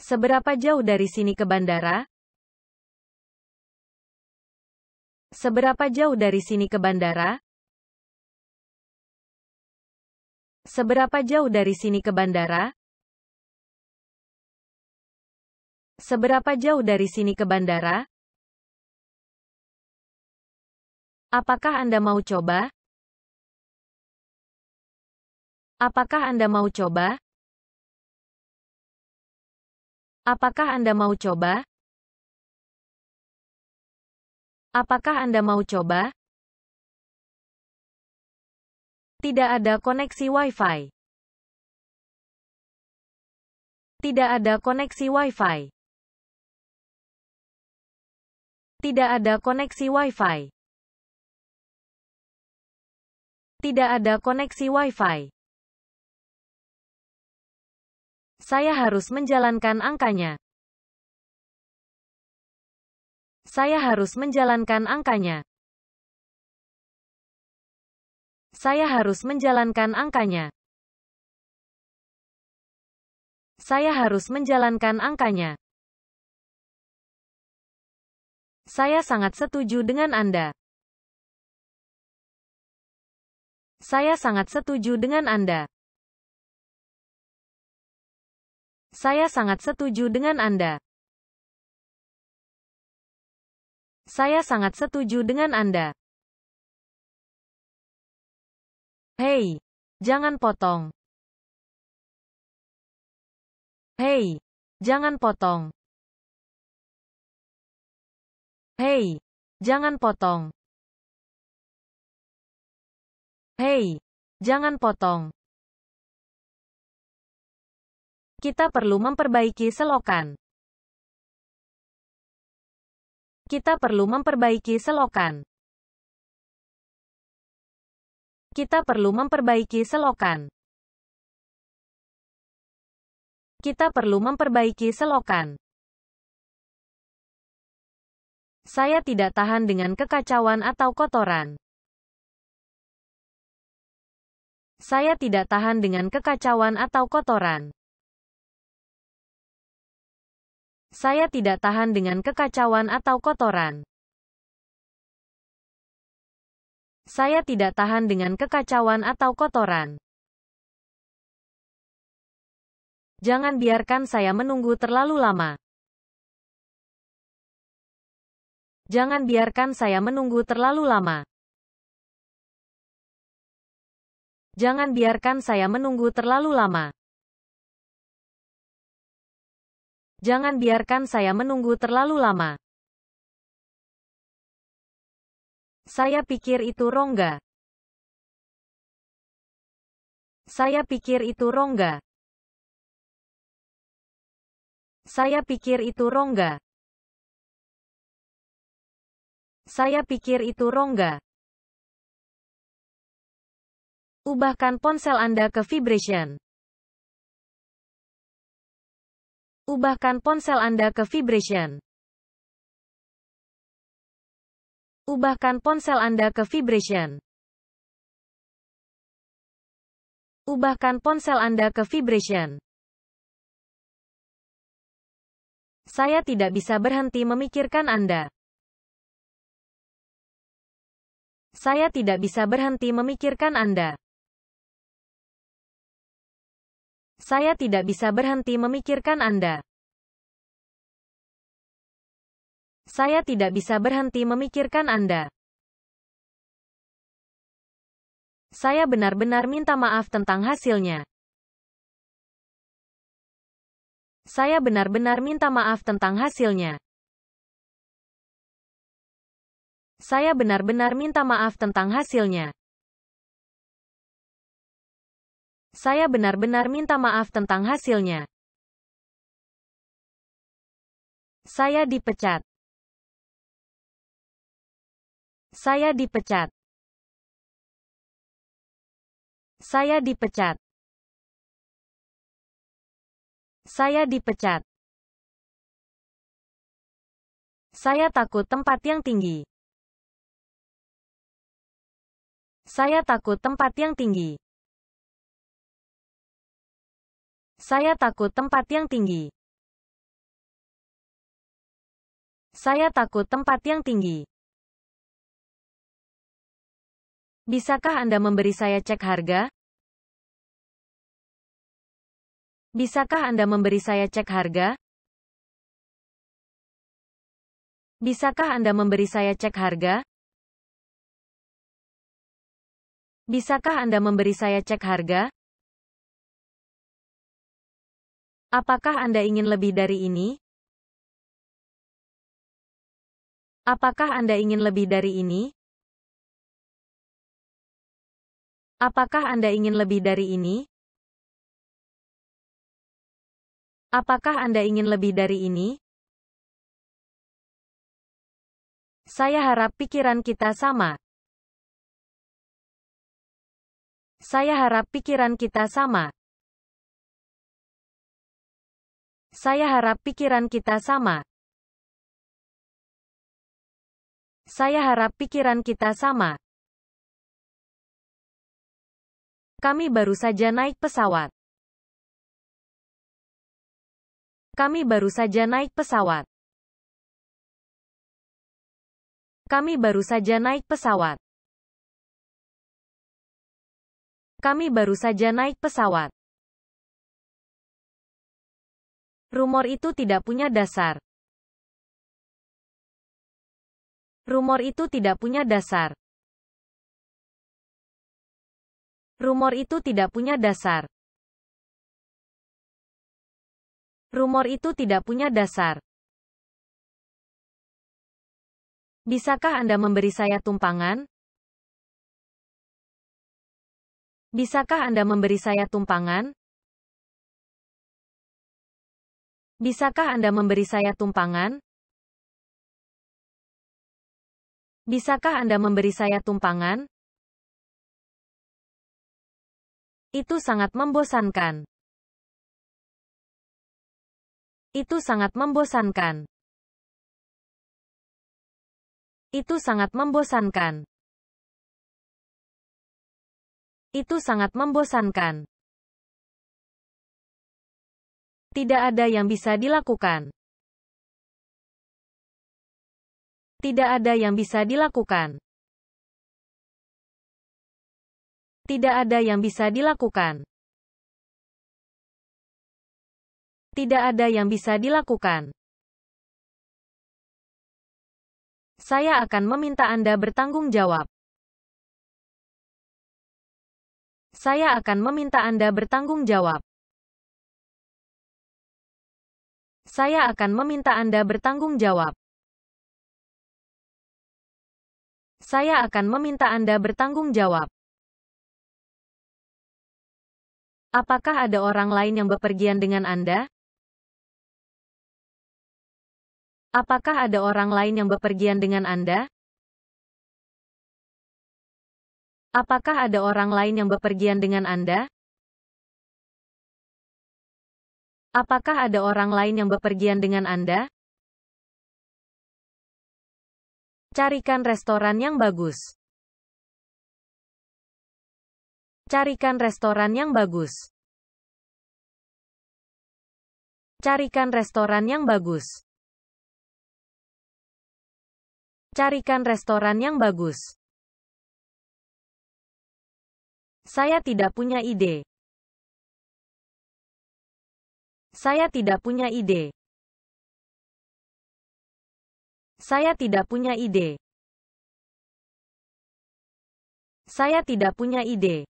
Seberapa jauh dari sini ke bandara? Seberapa jauh dari sini ke bandara? Seberapa jauh dari sini ke bandara? Seberapa jauh dari sini ke bandara? Apakah Anda mau coba? Apakah Anda mau coba? Apakah Anda mau coba? Apakah Anda mau coba? Tidak ada koneksi Wi-Fi. Tidak ada koneksi Wi-Fi. Tidak ada koneksi Wi-Fi. Tidak ada koneksi Wi-Fi. Saya harus menjalankan angkanya. Saya harus menjalankan angkanya. Saya harus menjalankan angkanya. Saya harus menjalankan angkanya. Saya sangat setuju dengan Anda. Saya sangat setuju dengan Anda. Saya sangat setuju dengan Anda. Saya sangat setuju dengan Anda. Hei, jangan potong. Hei, jangan potong. Hey, jangan potong. Hey, jangan potong. Kita perlu memperbaiki selokan. Kita perlu memperbaiki selokan. Kita perlu memperbaiki selokan. Kita perlu memperbaiki selokan. Saya tidak tahan dengan kekacauan atau kotoran. Saya tidak tahan dengan kekacauan atau kotoran. Saya tidak tahan dengan kekacauan atau kotoran. Saya tidak tahan dengan kekacauan atau kotoran. Jangan biarkan saya menunggu terlalu lama. Jangan biarkan saya menunggu terlalu lama. Jangan biarkan saya menunggu terlalu lama. Jangan biarkan saya menunggu terlalu lama. Saya pikir itu rongga. Saya pikir itu rongga. Saya pikir itu rongga. Saya pikir itu rongga. Ubahkan ponsel Anda ke vibration. Ubahkan ponsel Anda ke vibration. Ubahkan ponsel Anda ke vibration. Ubahkan ponsel Anda ke vibration. Saya tidak bisa berhenti memikirkan Anda. Saya tidak bisa berhenti memikirkan Anda. Saya tidak bisa berhenti memikirkan Anda. Saya tidak bisa berhenti memikirkan Anda. Saya benar-benar minta maaf tentang hasilnya. Saya benar-benar minta maaf tentang hasilnya. Saya benar-benar minta maaf tentang hasilnya. Saya benar-benar minta maaf tentang hasilnya. Saya dipecat. Saya dipecat. Saya dipecat. Saya dipecat. Saya takut tempat yang tinggi. Saya takut tempat yang tinggi. Saya takut tempat yang tinggi. Saya takut tempat yang tinggi. Bisakah Anda memberi saya cek harga? Bisakah Anda memberi saya cek harga? Bisakah Anda memberi saya cek harga? Bisakah Anda memberi saya cek harga? Apakah Anda ingin lebih dari ini? Apakah Anda ingin lebih dari ini? Apakah Anda ingin lebih dari ini? Apakah Anda ingin lebih dari ini? Saya harap pikiran kita sama. Saya harap pikiran kita sama. Saya harap pikiran kita sama. Saya harap pikiran kita sama. Kami baru saja naik pesawat. Kami baru saja naik pesawat. Kami baru saja naik pesawat. Kami baru saja naik pesawat. Rumor itu tidak punya dasar. Rumor itu tidak punya dasar. Rumor itu tidak punya dasar. Rumor itu tidak punya dasar. Bisakah Anda memberi saya tumpangan? Bisakah Anda memberi saya tumpangan? Bisakah Anda memberi saya tumpangan? Bisakah Anda memberi saya tumpangan? Itu sangat membosankan. Itu sangat membosankan. Itu sangat membosankan. Itu sangat membosankan. Tidak ada yang bisa dilakukan. Tidak ada yang bisa dilakukan. Tidak ada yang bisa dilakukan. Tidak ada yang bisa dilakukan. Saya akan meminta Anda bertanggung jawab. Saya akan meminta Anda bertanggung jawab. Saya akan meminta Anda bertanggung jawab. Saya akan meminta Anda bertanggung jawab. Apakah ada orang lain yang bepergian dengan Anda? Apakah ada orang lain yang bepergian dengan Anda? Apakah ada orang lain yang bepergian dengan Anda? Apakah ada orang lain yang bepergian dengan Anda? Carikan restoran yang bagus. Carikan restoran yang bagus. Carikan restoran yang bagus. Carikan restoran yang bagus. Saya tidak punya ide. Saya tidak punya ide. Saya tidak punya ide. Saya tidak punya ide.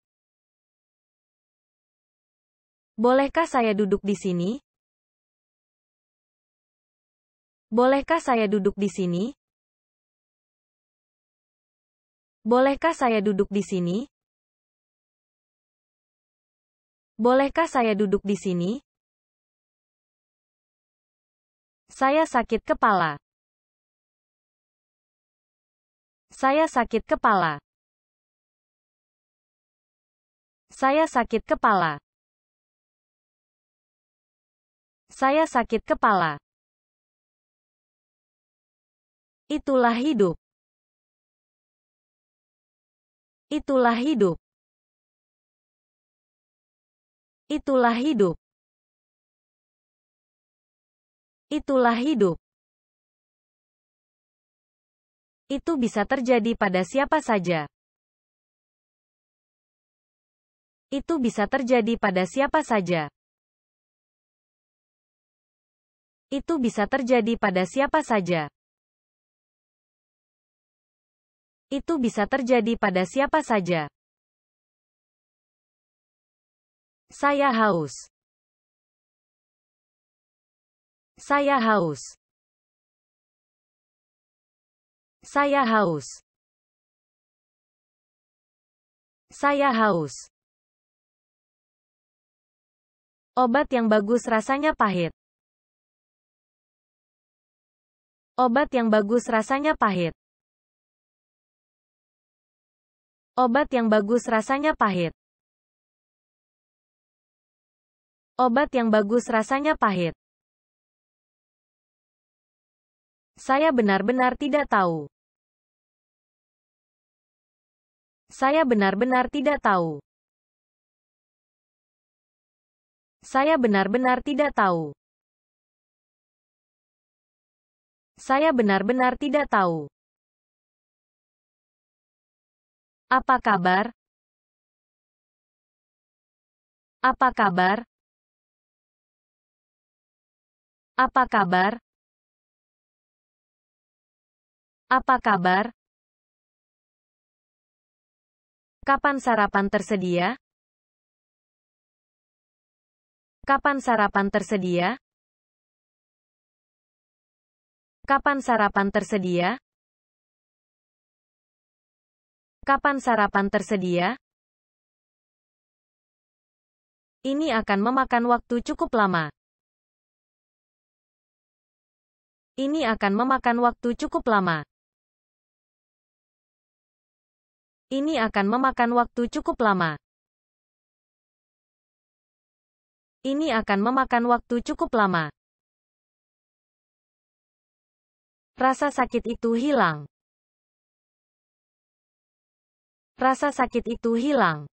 Bolehkah saya duduk di sini? Bolehkah saya duduk di sini? Bolehkah saya duduk di sini? Bolehkah saya duduk di sini? Saya sakit kepala. Saya sakit kepala. Saya sakit kepala. Saya sakit kepala. Itulah hidup. Itulah hidup. Itulah hidup. Itulah hidup. Itu bisa terjadi pada siapa saja. Itu bisa terjadi pada siapa saja. Itu bisa terjadi pada siapa saja. Itu bisa terjadi pada siapa saja. Saya haus. Saya haus. Saya haus. Saya haus. Obat yang bagus rasanya pahit. Obat yang bagus rasanya pahit. Obat yang bagus rasanya pahit. Obat yang bagus rasanya pahit. Saya benar-benar tidak tahu. Saya benar-benar tidak tahu. Saya benar-benar tidak tahu. Saya benar-benar tidak tahu. Apa kabar? Apa kabar? Apa kabar? Apa kabar? Kapan sarapan tersedia? Kapan sarapan tersedia? Kapan sarapan tersedia? Kapan sarapan tersedia? Ini akan memakan waktu cukup lama. Ini akan memakan waktu cukup lama. Ini akan memakan waktu cukup lama. Ini akan memakan waktu cukup lama. Rasa sakit itu hilang. Rasa sakit itu hilang.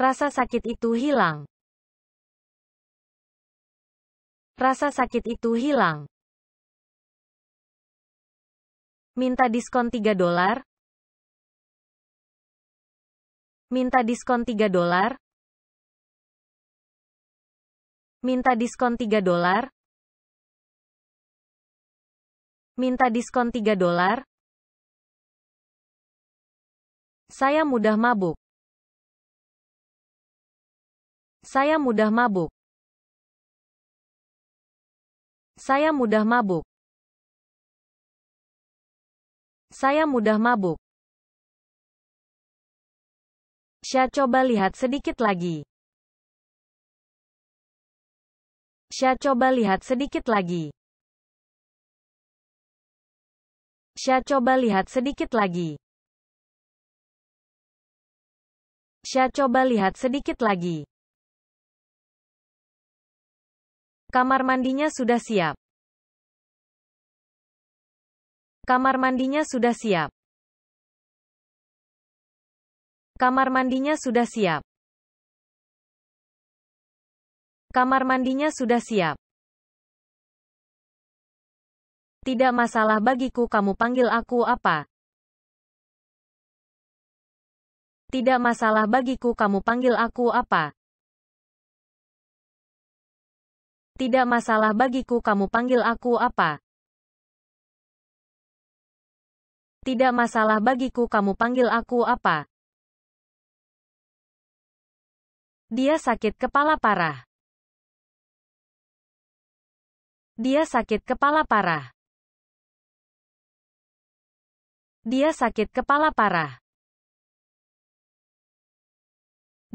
Rasa sakit itu hilang. Rasa sakit itu hilang. Minta diskon 3 dolar. Minta diskon 3 dolar. Minta diskon 3 dolar. Minta diskon 3 dolar. Saya mudah mabuk. Saya mudah mabuk. Saya mudah mabuk. Saya mudah mabuk. Saya coba lihat sedikit lagi. Saya coba lihat sedikit lagi. Saya coba lihat sedikit lagi. Saya coba lihat sedikit lagi. Kamar mandinya sudah siap. Kamar mandinya sudah siap. Kamar mandinya sudah siap. Kamar mandinya sudah siap. Tidak masalah bagiku kamu panggil aku apa? Tidak masalah bagiku kamu panggil aku apa? Tidak masalah bagiku kamu panggil aku apa. Tidak masalah bagiku kamu panggil aku apa. Dia sakit kepala parah. Dia sakit kepala parah. Dia sakit kepala parah.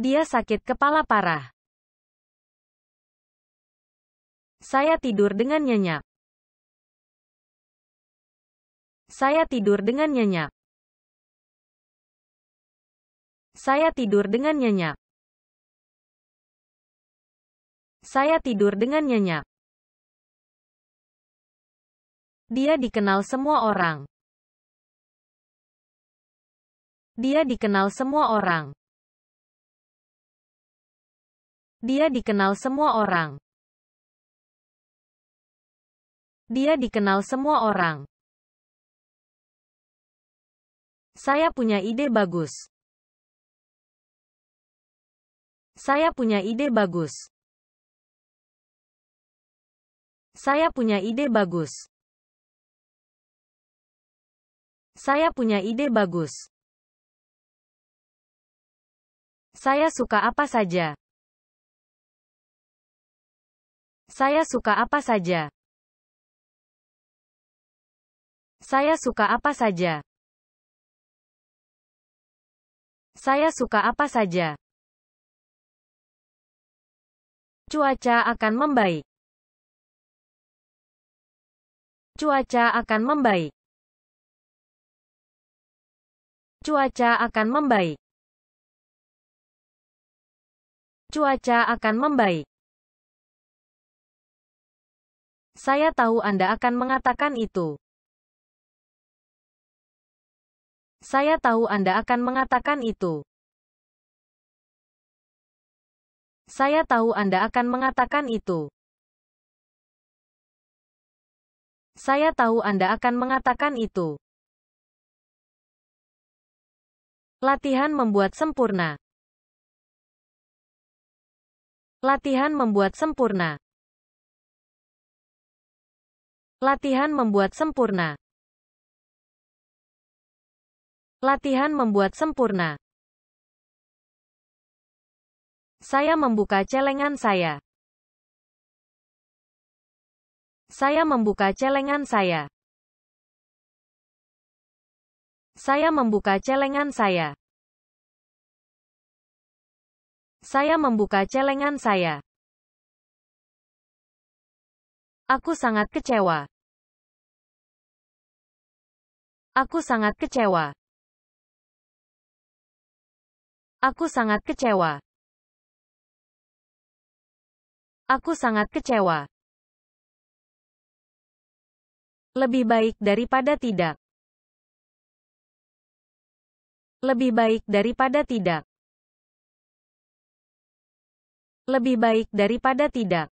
Dia sakit kepala parah. Saya tidur dengan nyenyak. Saya tidur dengan nyenyak. Saya tidur dengan nyenyak. Saya tidur dengan nyenyak. Dia dikenal semua orang. Dia dikenal semua orang. Dia dikenal semua orang. Dia dikenal semua orang. Saya punya ide bagus. Saya punya ide bagus. Saya punya ide bagus. Saya punya ide bagus. Saya suka apa saja. Saya suka apa saja. Saya suka apa saja. Saya suka apa saja. Cuaca akan membaik. Cuaca akan membaik. Cuaca akan membaik. Cuaca akan membaik. Saya tahu Anda akan mengatakan itu. Saya tahu Anda akan mengatakan itu. Saya tahu Anda akan mengatakan itu. Saya tahu Anda akan mengatakan itu. Latihan membuat sempurna. Latihan membuat sempurna. Latihan membuat sempurna. Latihan membuat sempurna. Saya membuka celengan saya. Saya membuka celengan saya. Saya membuka celengan saya. Saya membuka celengan saya. Aku sangat kecewa. Aku sangat kecewa. Aku sangat kecewa. Aku sangat kecewa. Lebih baik daripada tidak. Lebih baik daripada tidak. Lebih baik daripada tidak.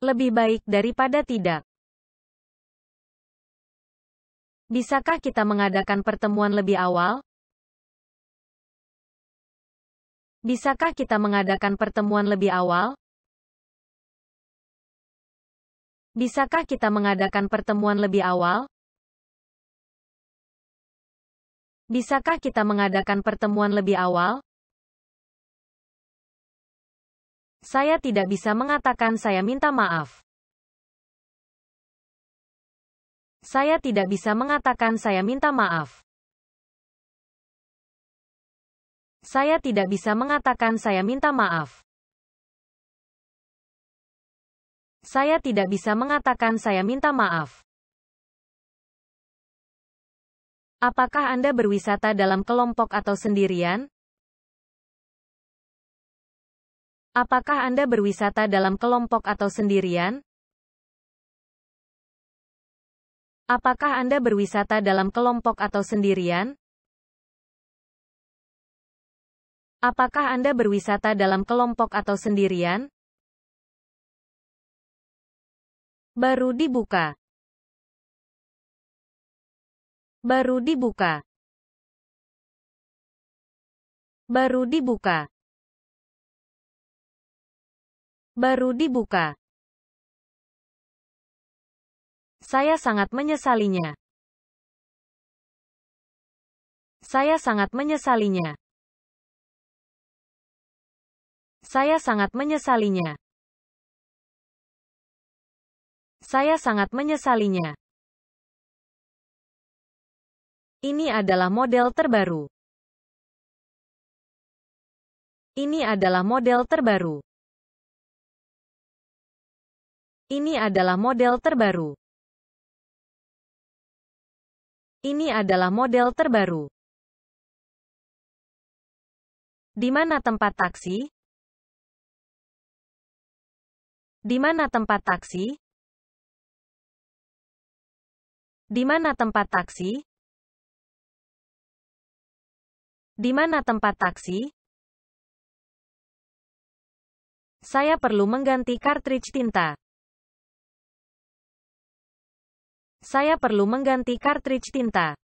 Lebih baik daripada tidak. Bisakah kita mengadakan pertemuan lebih awal? Bisakah kita mengadakan pertemuan lebih awal? Bisakah kita mengadakan pertemuan lebih awal? Bisakah kita mengadakan pertemuan lebih awal? Saya tidak bisa mengatakan saya minta maaf. Saya tidak bisa mengatakan saya minta maaf. Saya tidak bisa mengatakan saya minta maaf. Saya tidak bisa mengatakan saya minta maaf. Apakah Anda berwisata dalam kelompok atau sendirian? Apakah Anda berwisata dalam kelompok atau sendirian? Apakah Anda berwisata dalam kelompok atau sendirian? Apakah Anda berwisata dalam kelompok atau sendirian? Baru dibuka. Baru dibuka. Baru dibuka. Baru dibuka. Saya sangat menyesalinya. Saya sangat menyesalinya. Saya sangat menyesalinya. Saya sangat menyesalinya. Ini adalah model terbaru. Ini adalah model terbaru. Ini adalah model terbaru. Ini adalah model terbaru. Di mana tempat taksi? Di mana tempat taksi? Di mana tempat taksi? Di mana tempat taksi? Saya perlu mengganti cartridge tinta. Saya perlu mengganti cartridge tinta.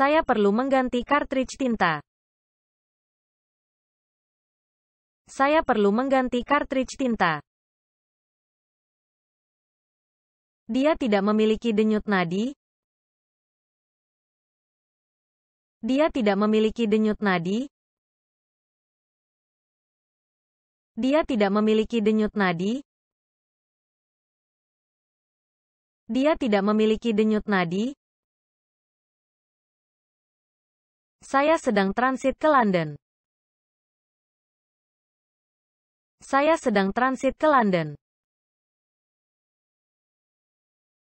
Saya perlu mengganti cartridge tinta. Saya perlu mengganti cartridge tinta. Dia tidak memiliki denyut nadi. Dia tidak memiliki denyut nadi. Dia tidak memiliki denyut nadi. Dia tidak memiliki denyut nadi. Saya sedang transit ke London. Saya sedang transit ke London.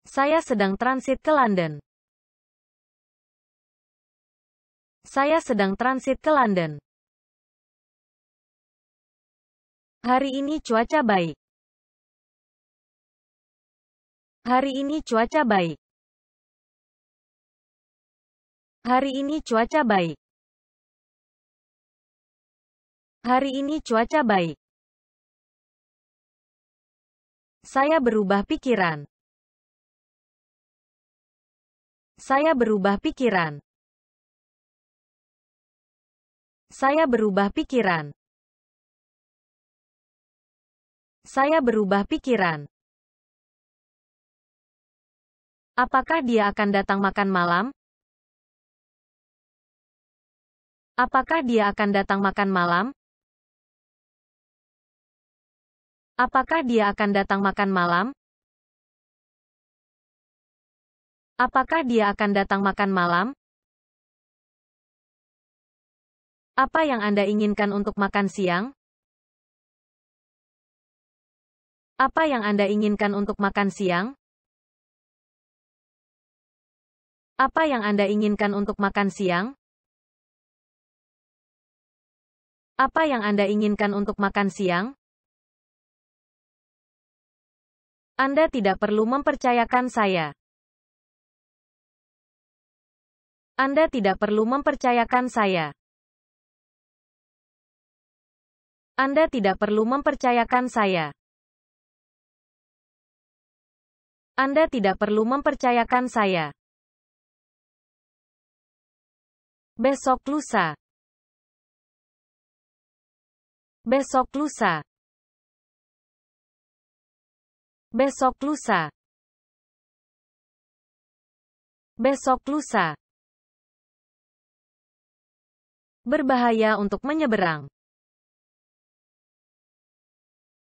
Saya sedang transit ke London. Saya sedang transit ke London. Hari ini cuaca baik. Hari ini cuaca baik. Hari ini cuaca baik. Hari ini cuaca baik. Saya berubah pikiran. Saya berubah pikiran. Saya berubah pikiran. Saya berubah pikiran. Apakah dia akan datang makan malam? Apakah dia akan datang makan malam? Apakah dia akan datang makan malam? Apakah dia akan datang makan malam? Apa yang Anda inginkan untuk makan siang? Apa yang Anda inginkan untuk makan siang? Apa yang Anda inginkan untuk makan siang? Apa yang Anda inginkan untuk makan siang? Anda tidak perlu mempercayakan saya. Anda tidak perlu mempercayakan saya. Anda tidak perlu mempercayakan saya. Anda tidak perlu mempercayakan saya. Besok lusa. Besok lusa. Besok lusa. Besok lusa. Berbahaya untuk menyeberang.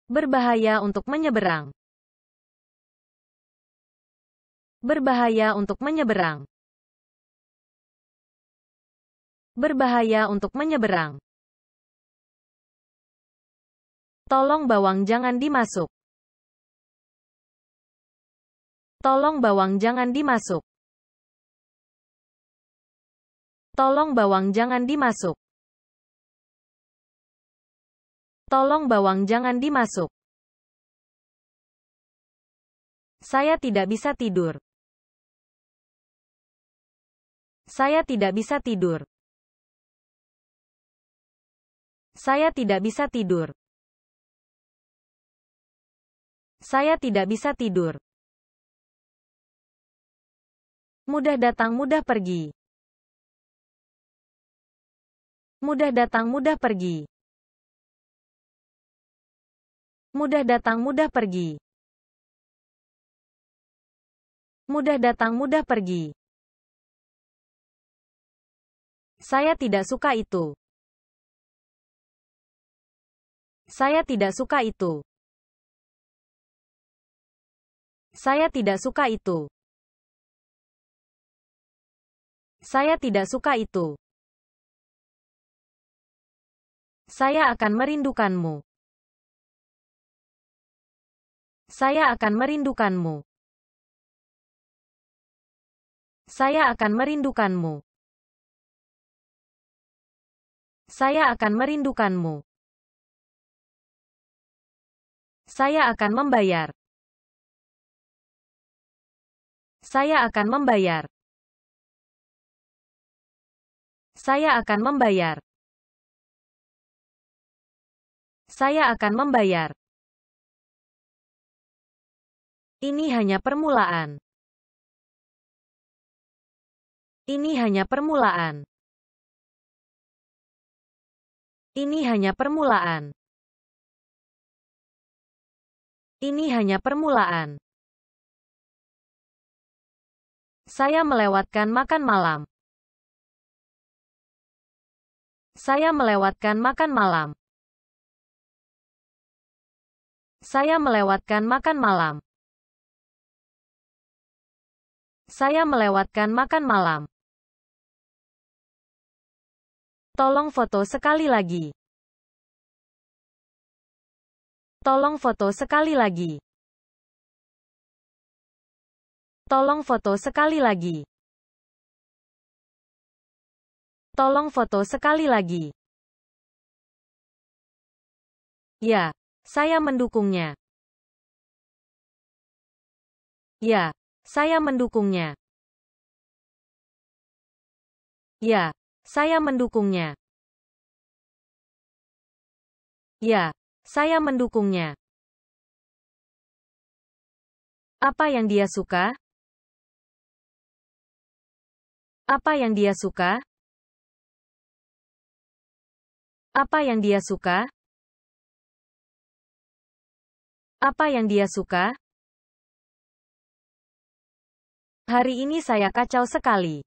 Berbahaya untuk menyeberang. Berbahaya untuk menyeberang. Berbahaya untuk menyeberang. Tolong bawang jangan dimasuk. Tolong bawang jangan dimasuk. Tolong bawang jangan dimasuk. Tolong bawang jangan dimasuk. Saya tidak bisa tidur. Saya tidak bisa tidur. Saya tidak bisa tidur. Saya tidak bisa tidur. Mudah datang mudah pergi. Mudah datang mudah pergi. Mudah datang mudah pergi. Mudah datang mudah pergi. Saya tidak suka itu. Saya tidak suka itu. Saya tidak suka itu. Saya tidak suka itu. Saya akan merindukanmu. Saya akan merindukanmu. Saya akan merindukanmu. Saya akan merindukanmu. Saya akan membayar. Saya akan membayar. Saya akan membayar. Saya akan membayar. Ini hanya permulaan. Ini hanya permulaan. Ini hanya permulaan. Ini hanya permulaan. Saya melewatkan makan malam. Saya melewatkan makan malam. Saya melewatkan makan malam. Saya melewatkan makan malam. Tolong foto sekali lagi. Tolong foto sekali lagi. Tolong foto sekali lagi. Tolong foto sekali lagi. Ya, saya mendukungnya. Ya, saya mendukungnya. Ya, saya mendukungnya. Ya, saya mendukungnya. Apa yang dia suka? Apa yang dia suka? Apa yang dia suka? Apa yang dia suka? Hari ini saya kacau sekali.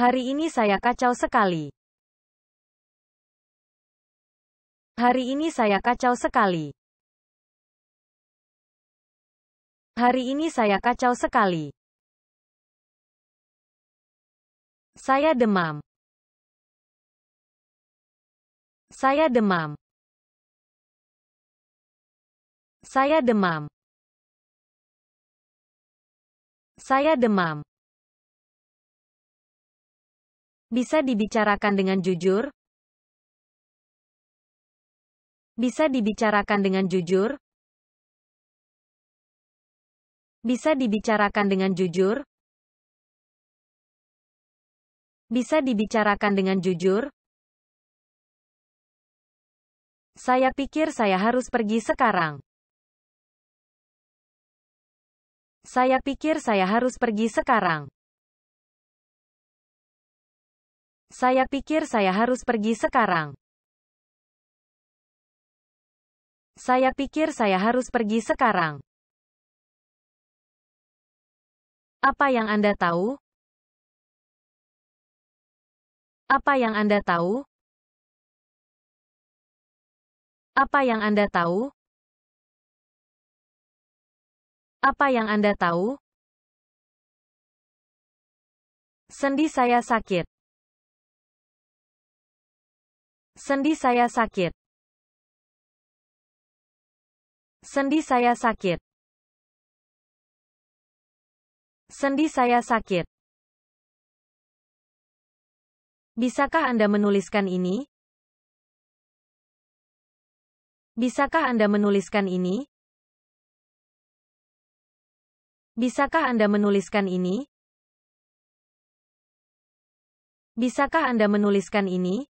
Hari ini saya kacau sekali. Hari ini saya kacau sekali. Hari ini saya kacau sekali. Saya demam. Saya demam. Saya demam. Saya demam. Bisa dibicarakan dengan jujur? Bisa dibicarakan dengan jujur? Bisa dibicarakan dengan jujur? Bisa dibicarakan dengan jujur? Saya pikir saya harus pergi sekarang. Saya pikir saya harus pergi sekarang. Saya pikir saya harus pergi sekarang. Saya pikir saya harus pergi sekarang. Apa yang Anda tahu? Apa yang Anda tahu? Apa yang Anda tahu? Apa yang Anda tahu? Sendi saya sakit. Sendi saya sakit. Sendi saya sakit. Sendi saya sakit. Bisakah Anda menuliskan ini? Bisakah Anda menuliskan ini? Bisakah Anda menuliskan ini? Bisakah Anda menuliskan ini?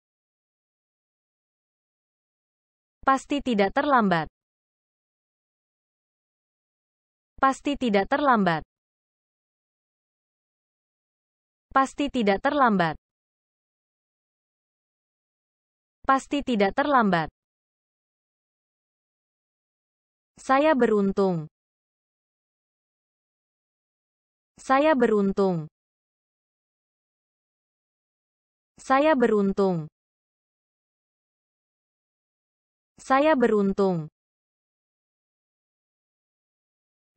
Pasti tidak terlambat. Pasti tidak terlambat. Pasti tidak terlambat. Pasti tidak terlambat. Saya beruntung. Saya beruntung. Saya beruntung. Saya beruntung.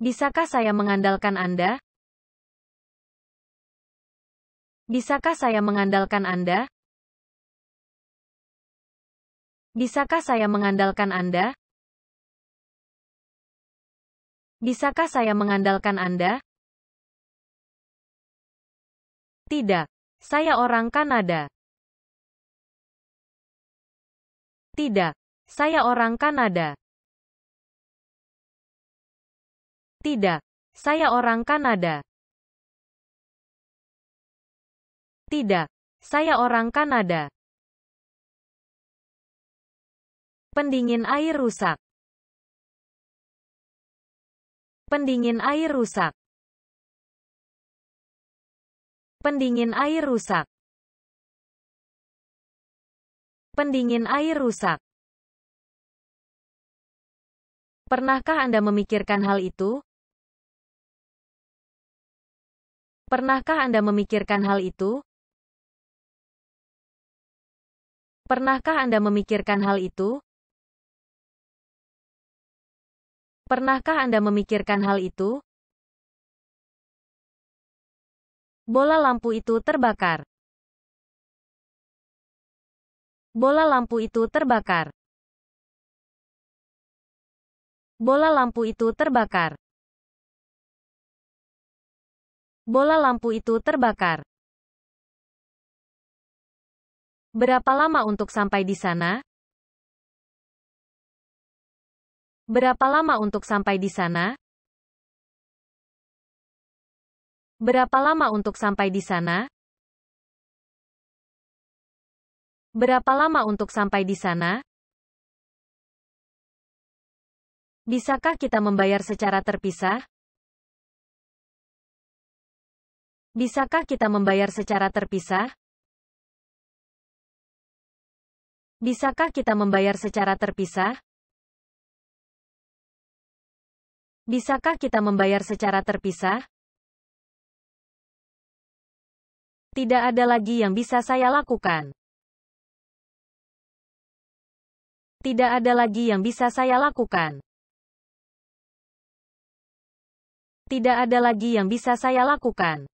Bisakah saya mengandalkan Anda? Bisakah saya mengandalkan Anda? Bisakah saya mengandalkan Anda? Bisakah saya mengandalkan Anda? Tidak. Saya orang Kanada. Tidak. Saya orang Kanada. Tidak. Saya orang Kanada. Tidak. Saya orang Kanada. Pendingin air rusak. Pendingin air rusak. Pendingin air rusak. Pendingin air rusak. Pernahkah Anda memikirkan hal itu? Pernahkah Anda memikirkan hal itu? Pernahkah Anda memikirkan hal itu? Pernahkah Anda memikirkan hal itu? Bola lampu itu terbakar. Bola lampu itu terbakar. Bola lampu itu terbakar. Bola lampu itu terbakar. Berapa lama untuk sampai di sana? Berapa lama untuk sampai di sana? Berapa lama untuk sampai di sana? Berapa lama untuk sampai di sana? Bisakah kita membayar secara terpisah? Bisakah kita membayar secara terpisah? Bisakah kita membayar secara terpisah? Bisakah kita membayar secara terpisah? Tidak ada lagi yang bisa saya lakukan. Tidak ada lagi yang bisa saya lakukan. Tidak ada lagi yang bisa saya lakukan.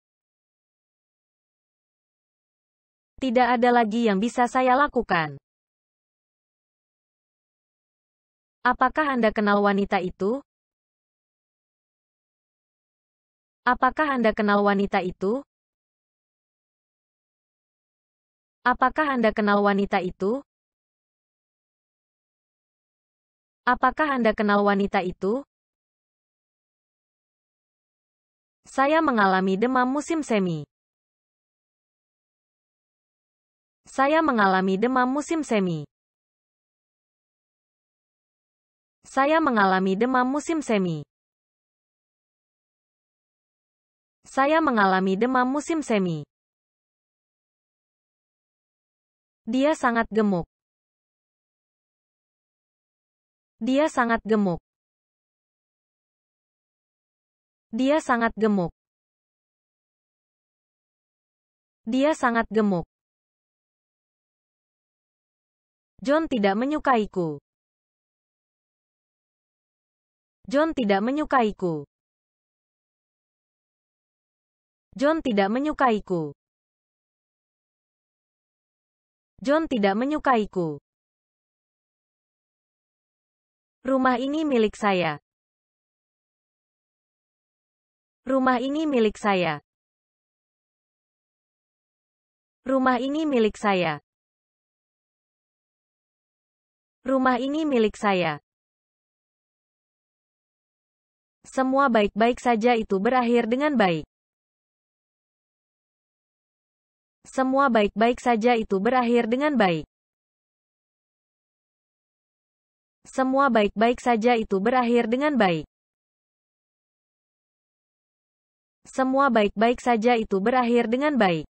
Tidak ada lagi yang bisa saya lakukan. Apakah Anda kenal wanita itu? Apakah Anda kenal wanita itu? Apakah Anda kenal wanita itu? Apakah Anda kenal wanita itu? Saya mengalami demam musim semi. Saya mengalami demam musim semi. Saya mengalami demam musim semi. Saya mengalami demam musim semi. Dia sangat gemuk. Dia sangat gemuk. Dia sangat gemuk. Dia sangat gemuk. John tidak menyukaiku. John tidak menyukaiku. John tidak menyukaiku. John tidak menyukaiku. Rumah ini milik saya. Rumah ini milik saya. Rumah ini milik saya. Rumah ini milik saya. Semua baik-baik saja itu berakhir dengan baik. Semua baik-baik saja itu berakhir dengan baik. Semua baik-baik saja itu berakhir dengan baik. Semua baik-baik saja itu berakhir dengan baik.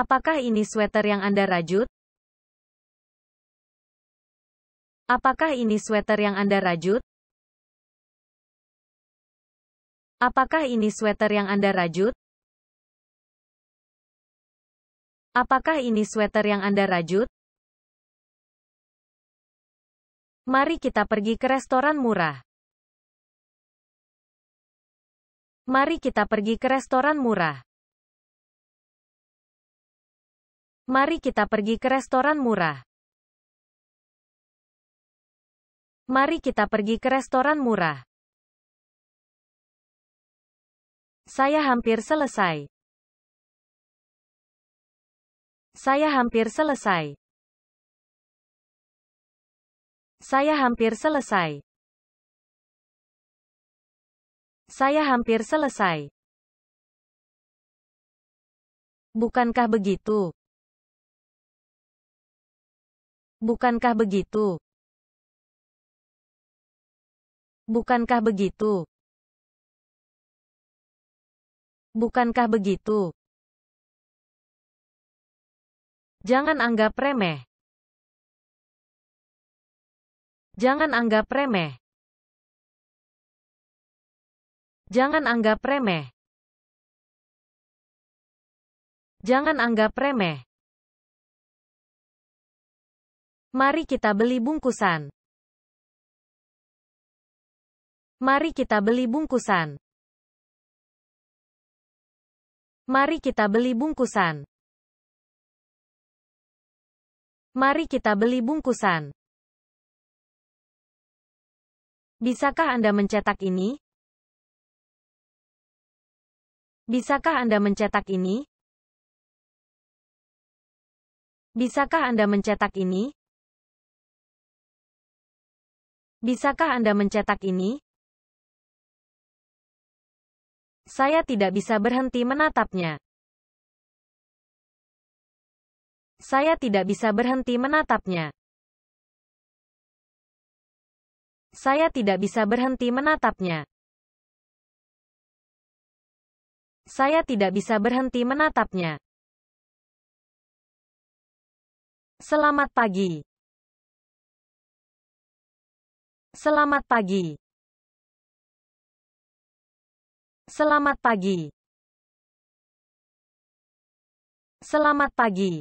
Apakah ini sweater yang Anda rajut? Apakah ini sweater yang Anda rajut? Apakah ini sweater yang Anda rajut? Apakah ini sweater yang Anda rajut? Mari kita pergi ke restoran murah. Mari kita pergi ke restoran murah. Mari kita pergi ke restoran murah. Mari kita pergi ke restoran murah. Saya hampir selesai. Saya hampir selesai. Saya hampir selesai. Saya hampir selesai. Bukankah begitu? Bukankah begitu? Bukankah begitu? Bukankah begitu? Jangan anggap remeh. Jangan anggap remeh. Jangan anggap remeh. Jangan anggap remeh. Mari kita beli bungkusan. Mari kita beli bungkusan. Mari kita beli bungkusan. Mari kita beli bungkusan. Bisakah Anda mencetak ini? Bisakah Anda mencetak ini? Bisakah Anda mencetak ini? Bisakah Anda mencetak ini? Saya tidak bisa berhenti menatapnya. Saya tidak bisa berhenti menatapnya. Saya tidak bisa berhenti menatapnya. Saya tidak bisa berhenti menatapnya. Selamat pagi. Selamat pagi. Selamat pagi. Selamat pagi.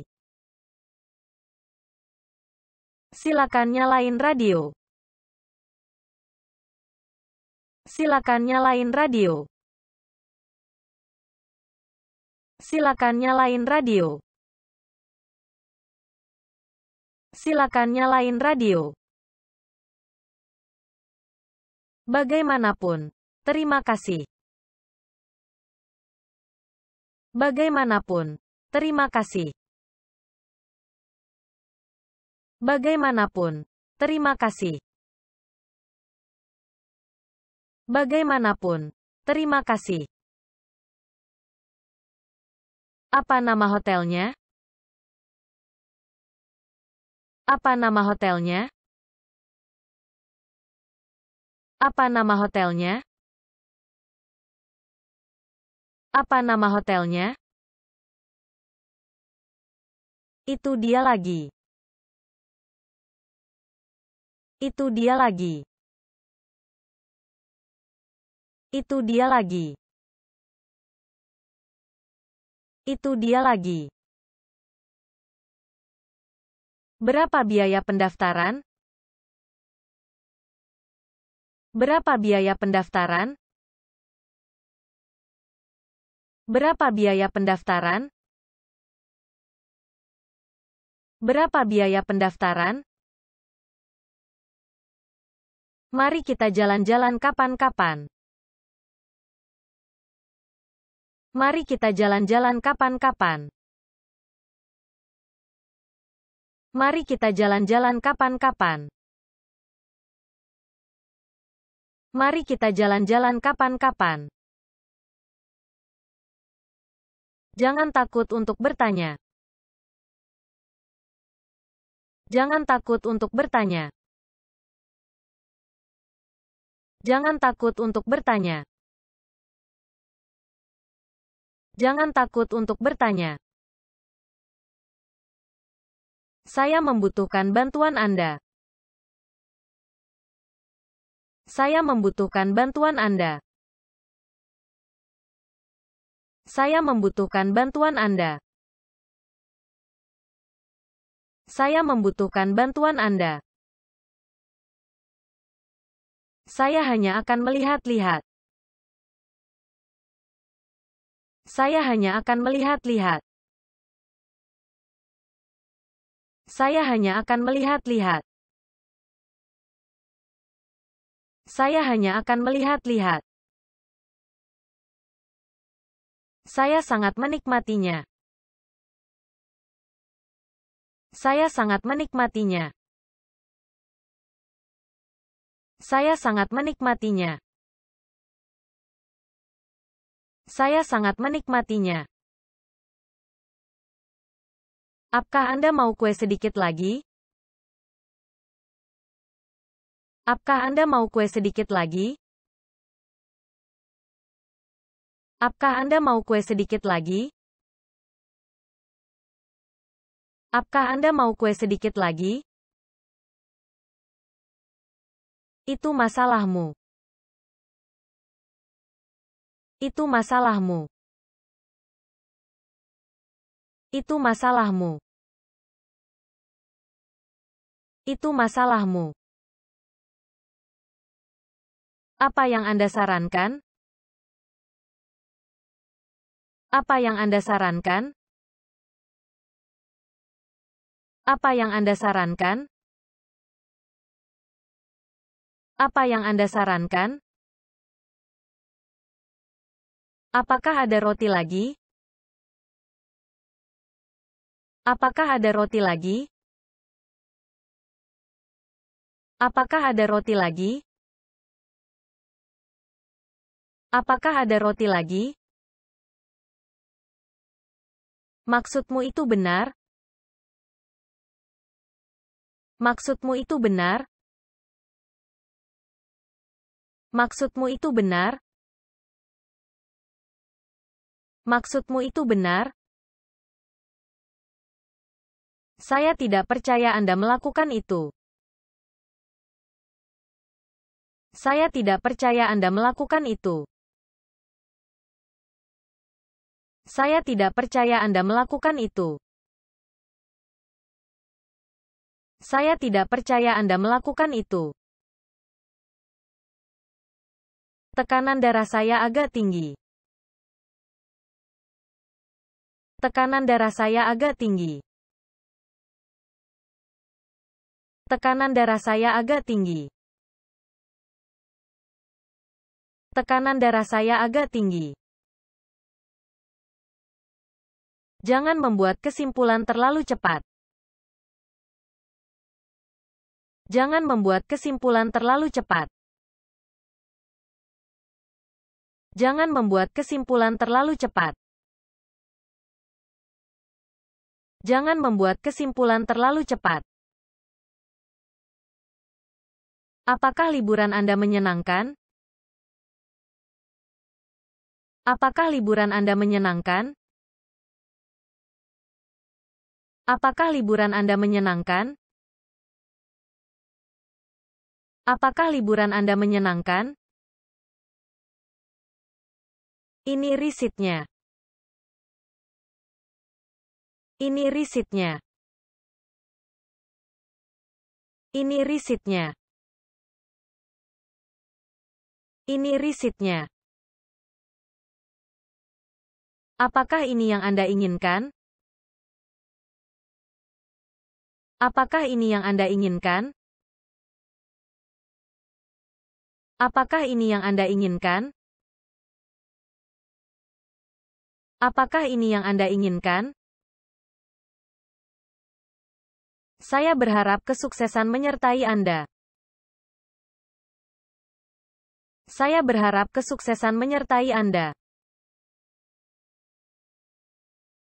Silakan nyalain radio. Silakan nyalain radio. Silakan nyalain radio. Silakan nyalain radio. Bagaimanapun, terima kasih. Bagaimanapun, terima kasih. Bagaimanapun, terima kasih. Bagaimanapun, terima kasih. Apa nama hotelnya? Apa nama hotelnya? Apa nama hotelnya? Apa nama hotelnya? Itu dia lagi. Itu dia lagi. Itu dia lagi. Itu dia lagi. Berapa biaya pendaftaran? Berapa biaya pendaftaran? Berapa biaya pendaftaran? Berapa biaya pendaftaran? Mari kita jalan-jalan kapan-kapan. Mari kita jalan-jalan kapan-kapan. Mari kita jalan-jalan kapan-kapan. Mari kita jalan-jalan kapan-kapan. Jangan takut untuk bertanya. Jangan takut untuk bertanya. Jangan takut untuk bertanya. Jangan takut untuk bertanya. Saya membutuhkan bantuan Anda. Saya membutuhkan bantuan Anda. Saya membutuhkan bantuan Anda. Saya membutuhkan bantuan Anda. Saya hanya akan melihat-lihat. Saya hanya akan melihat-lihat. Saya hanya akan melihat-lihat. Saya hanya akan melihat-lihat. Saya sangat menikmatinya. Saya sangat menikmatinya. Saya sangat menikmatinya. Saya sangat menikmatinya. Apakah Anda mau kue sedikit lagi? Apakah Anda mau kue sedikit lagi? Apakah Anda mau kue sedikit lagi? Apakah Anda mau kue sedikit lagi? Itu masalahmu. Itu masalahmu. Itu masalahmu. Itu masalahmu. Apa yang Anda sarankan? Apa yang Anda sarankan? Apa yang Anda sarankan? Apa yang Anda sarankan? Apakah ada roti lagi? Apakah ada roti lagi? Apakah ada roti lagi? Apakah ada roti lagi? Maksudmu itu benar? Maksudmu itu benar? Maksudmu itu benar? Maksudmu itu benar? Saya tidak percaya Anda melakukan itu. Saya tidak percaya Anda melakukan itu. Saya tidak percaya Anda melakukan itu. Saya tidak percaya Anda melakukan itu. Tekanan darah saya agak tinggi. Tekanan darah saya agak tinggi. Tekanan darah saya agak tinggi. Tekanan darah saya agak tinggi. Jangan membuat kesimpulan terlalu cepat. Jangan membuat kesimpulan terlalu cepat. Jangan membuat kesimpulan terlalu cepat. Jangan membuat kesimpulan terlalu cepat. Apakah liburan Anda menyenangkan? Apakah liburan Anda menyenangkan? Apakah liburan Anda menyenangkan? Apakah liburan Anda menyenangkan? Ini risetnya. Ini risetnya. Ini risetnya. Ini risetnya. Apakah ini yang Anda inginkan? Apakah ini yang Anda inginkan? Apakah ini yang Anda inginkan? Apakah ini yang Anda inginkan? Saya berharap kesuksesan menyertai Anda. Saya berharap kesuksesan menyertai Anda.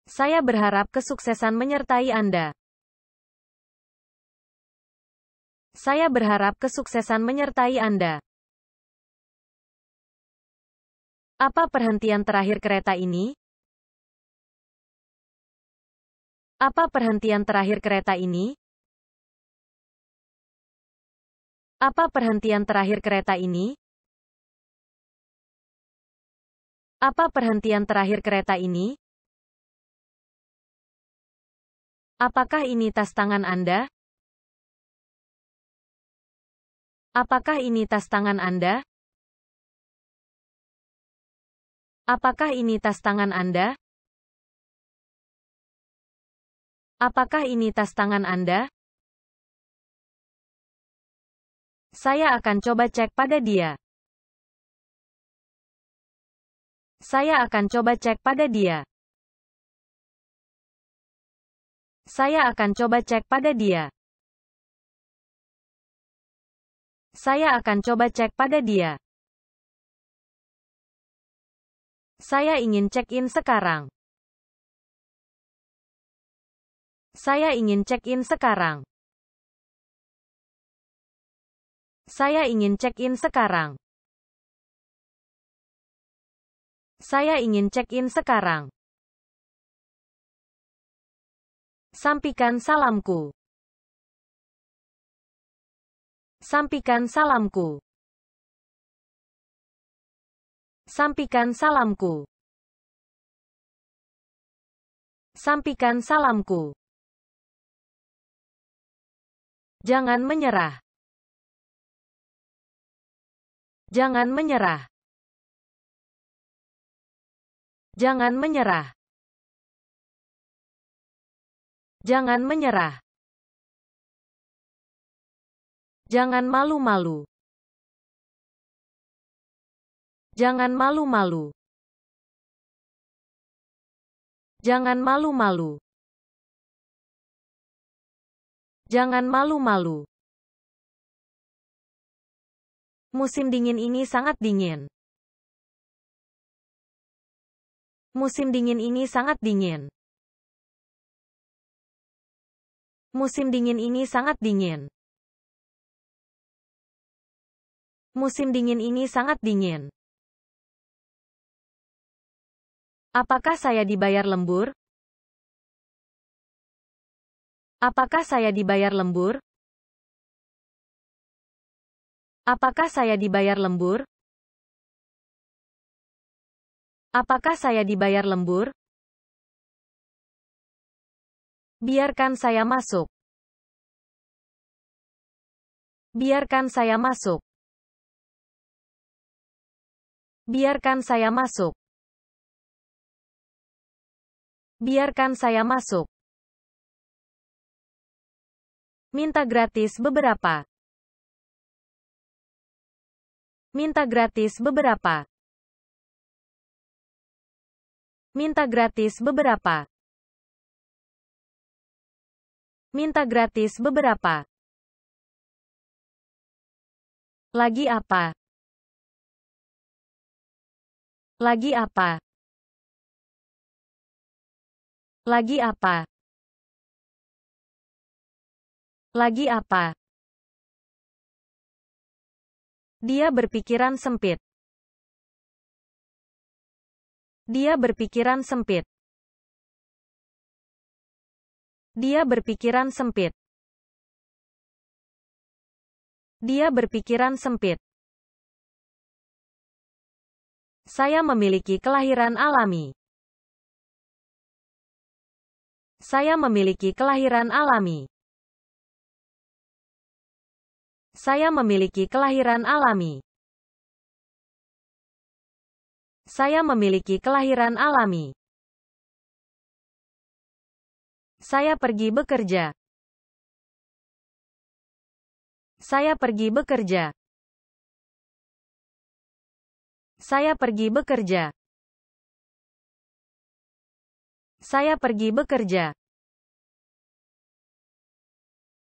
Saya berharap kesuksesan menyertai Anda. Saya berharap kesuksesan menyertai Anda. Apa perhentian terakhir kereta ini? Apa perhentian terakhir kereta ini? Apa perhentian terakhir kereta ini? Apa perhentian terakhir kereta ini? Apakah ini tas tangan Anda? Apakah ini tas tangan Anda? Apakah ini tas tangan Anda? Apakah ini tas tangan Anda? Saya akan coba cek pada dia. Saya akan coba cek pada dia. Saya akan coba cek pada dia. Saya akan coba cek pada dia. Saya ingin check-in sekarang. Saya ingin check-in sekarang. Saya ingin check-in sekarang. Saya ingin check-in sekarang. Sampaikan salamku. Sampaikan salamku. Sampaikan salamku. Sampaikan salamku. Jangan menyerah. Jangan menyerah. Jangan menyerah. Jangan menyerah. Jangan malu-malu. Jangan malu-malu. Jangan malu-malu. Jangan malu-malu. Musim dingin ini sangat dingin. Musim dingin ini sangat dingin. Musim dingin ini sangat dingin. Musim dingin ini sangat dingin. Apakah saya dibayar lembur? Apakah saya dibayar lembur? Apakah saya dibayar lembur? Apakah saya dibayar lembur? Biarkan saya masuk. Biarkan saya masuk. Biarkan saya masuk. Biarkan saya masuk. Minta gratis beberapa. Minta gratis beberapa. Minta gratis beberapa. Minta gratis beberapa. Lagi apa? Lagi apa? Lagi apa? Lagi apa? Dia berpikiran sempit. Dia berpikiran sempit. Dia berpikiran sempit. Dia berpikiran sempit. Saya memiliki kelahiran alami. Saya memiliki kelahiran alami. Saya memiliki kelahiran alami. Saya memiliki kelahiran alami. Saya pergi bekerja. Saya pergi bekerja. Saya pergi bekerja. Saya pergi bekerja.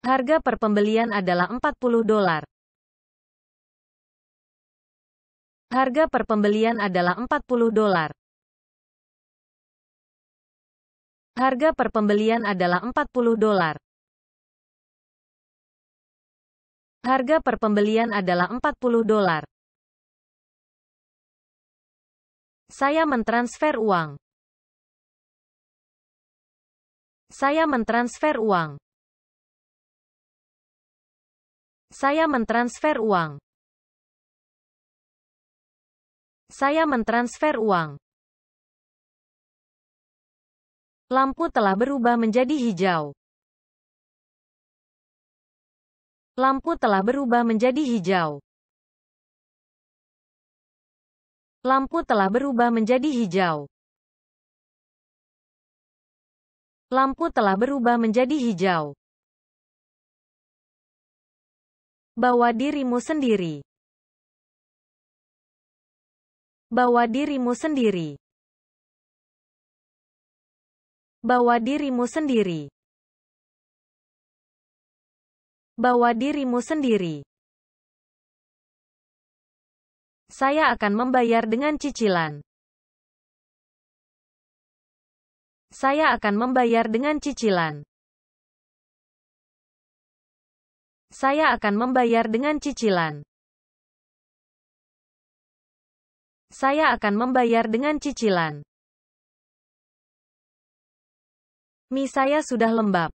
Harga per pembelian adalah 40 dolar. Harga per pembelian adalah 40 dolar. Harga per pembelian adalah 40 dolar. Harga per pembelian adalah 40 dolar. Saya mentransfer uang. Saya mentransfer uang. Saya mentransfer uang. Saya mentransfer uang. Lampu telah berubah menjadi hijau. Lampu telah berubah menjadi hijau. Lampu telah berubah menjadi hijau. Lampu telah berubah menjadi hijau. Bawa dirimu sendiri. Bawa dirimu sendiri. Bawa dirimu sendiri. Bawa dirimu sendiri. Saya akan membayar dengan cicilan. Saya akan membayar dengan cicilan. Saya akan membayar dengan cicilan. Saya akan membayar dengan cicilan. Mi saya sudah lembab.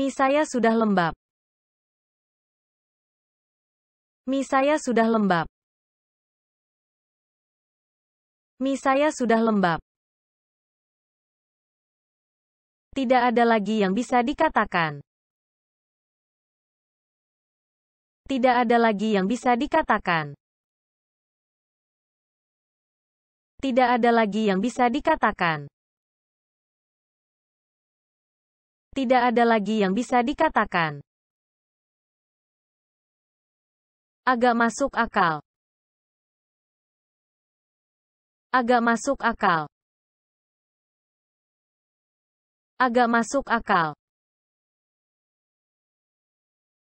Mi saya sudah lembab. Mi saya sudah lembab. Mi saya sudah lembab. Tidak ada lagi yang bisa dikatakan. Tidak ada lagi yang bisa dikatakan. Tidak ada lagi yang bisa dikatakan. Tidak ada lagi yang bisa dikatakan. Agak masuk akal. Agak masuk akal. Agak masuk akal.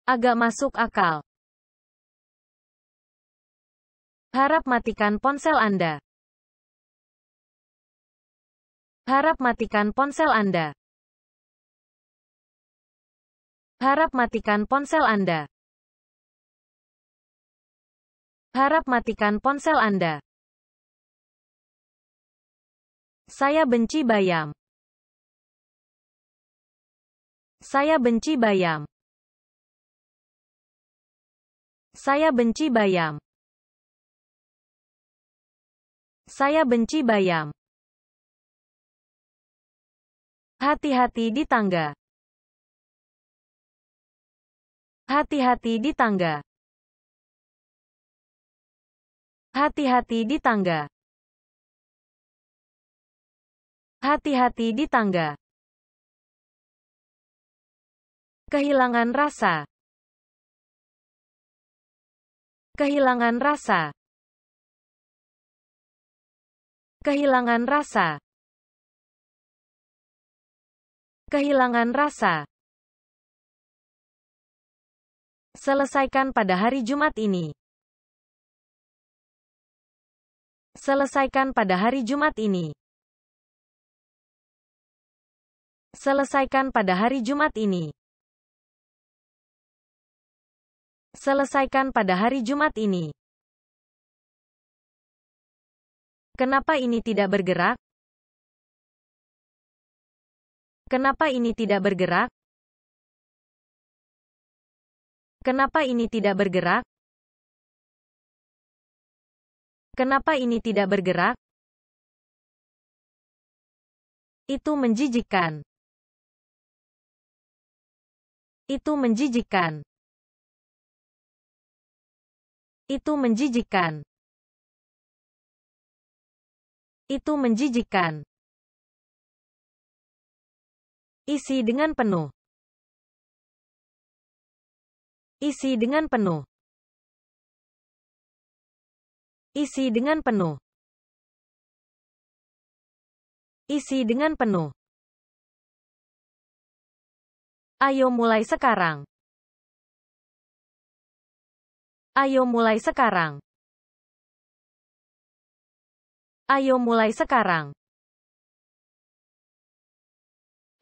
Agak masuk akal. Harap matikan ponsel Anda. Harap matikan ponsel Anda. Harap matikan ponsel Anda. Harap matikan ponsel Anda. Saya benci bayam. Saya benci bayam. Saya benci bayam. Saya benci bayam. Hati-hati di tangga. Hati-hati di tangga. Hati-hati di tangga. Hati-hati di tangga. kehilangan rasa, kehilangan rasa, kehilangan rasa, kehilangan rasa. Selesaikan pada hari Jumat ini. Selesaikan pada hari Jumat ini. Selesaikan pada hari Jumat ini. Selesaikan pada hari Jumat ini. Kenapa ini tidak bergerak? Kenapa ini tidak bergerak? Kenapa ini tidak bergerak? Kenapa ini tidak bergerak? Itu menjijikan. Itu menjijikan. Itu menjijikan. Itu menjijikan. Isi dengan penuh. Isi dengan penuh. Isi dengan penuh. Isi dengan penuh. Ayo mulai sekarang. Ayo mulai sekarang. Ayo mulai sekarang.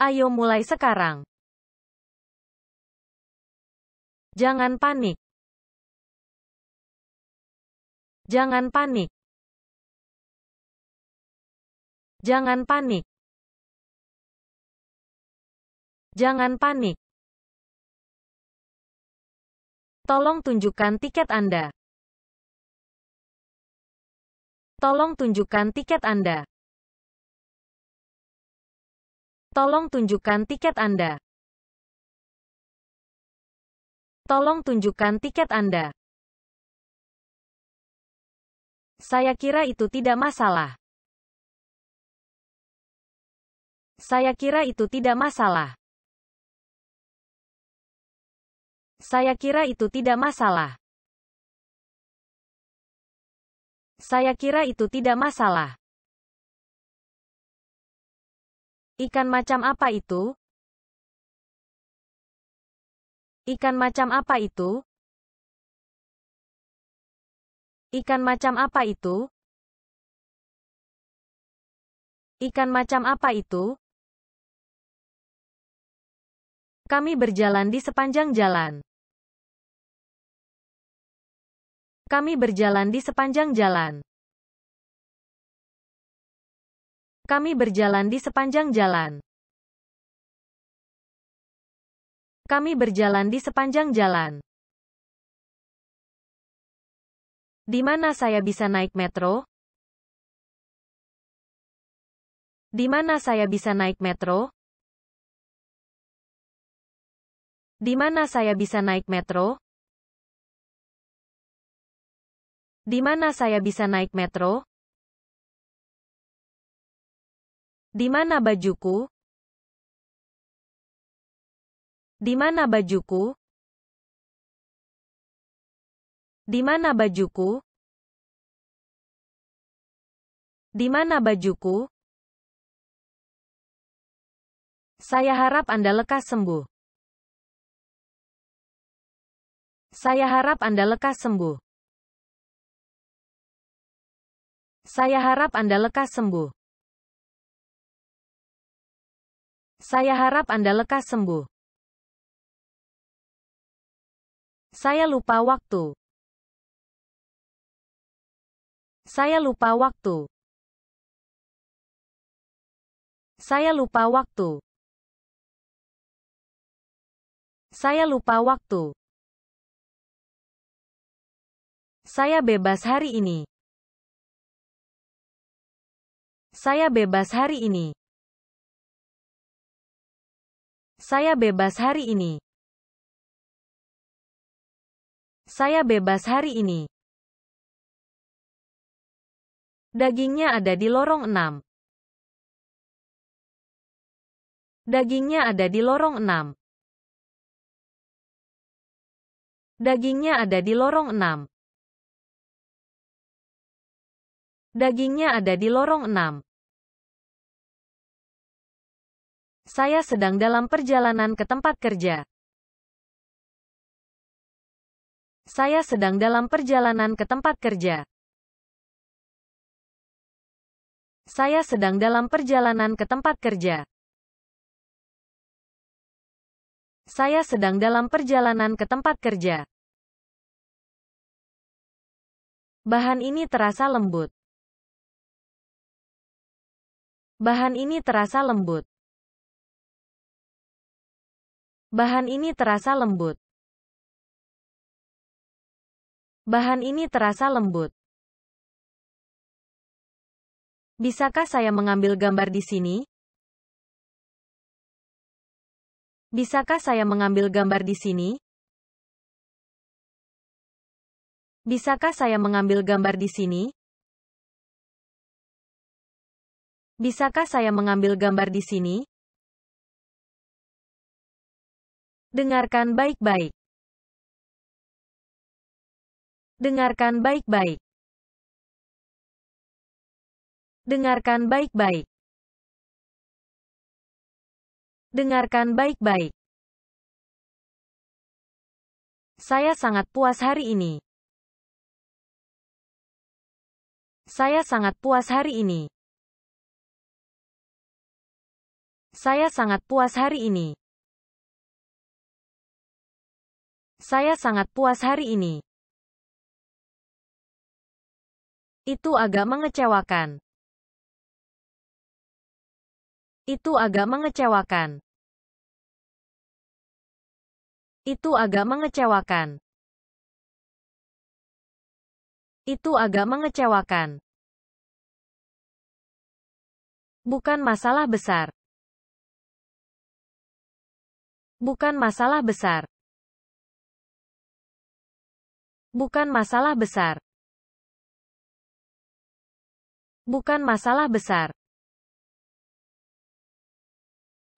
Ayo mulai sekarang. Jangan panik. Jangan panik. Jangan panik. Jangan panik. Tolong tunjukkan tiket Anda. Tolong tunjukkan tiket Anda. Tolong tunjukkan tiket Anda. Tolong tunjukkan tiket Anda. Saya kira itu tidak masalah. Saya kira itu tidak masalah. Saya kira itu tidak masalah. Saya kira itu tidak masalah. Ikan macam apa itu? Ikan macam apa itu? Ikan macam apa itu? Ikan macam apa itu? Kami berjalan di sepanjang jalan. Kami berjalan di sepanjang jalan. Kami berjalan di sepanjang jalan. Kami berjalan di sepanjang jalan. Di mana saya bisa naik metro? Di mana saya bisa naik metro? Di mana saya bisa naik metro? Di mana saya bisa naik metro? Di mana bajuku? Di mana bajuku? Di mana bajuku? Di mana bajuku? Saya harap Anda lekas sembuh. Saya harap Anda lekas sembuh. Saya harap Anda lekas sembuh. Saya harap Anda lekas sembuh. Saya lupa waktu. Saya lupa waktu. Saya lupa waktu. Saya lupa waktu. Saya bebas hari ini. Saya bebas hari ini. Saya bebas hari ini. Saya bebas hari ini. Dagingnya ada di lorong enam. Dagingnya ada di lorong enam. Dagingnya ada di lorong enam. Dagingnya ada di lorong enam. Saya sedang dalam perjalanan ke tempat kerja. Saya sedang dalam perjalanan ke tempat kerja. Saya sedang dalam perjalanan ke tempat kerja. Saya sedang dalam perjalanan ke tempat kerja. Bahan ini terasa lembut. Bahan ini terasa lembut. Bahan ini terasa lembut. Bahan ini terasa lembut. Bisakah saya mengambil gambar di sini? Bisakah saya mengambil gambar di sini? Bisakah saya mengambil gambar di sini? Bisakah saya mengambil gambar di sini? Dengarkan baik-baik. Dengarkan baik-baik. Dengarkan baik-baik. Dengarkan baik-baik. Saya sangat puas hari ini. Saya sangat puas hari ini. Saya sangat puas hari ini. Saya sangat puas hari ini. Itu agak mengecewakan. Itu agak mengecewakan. Itu agak mengecewakan. Itu agak mengecewakan. Bukan masalah besar. Bukan masalah besar. Bukan masalah besar. Bukan masalah besar.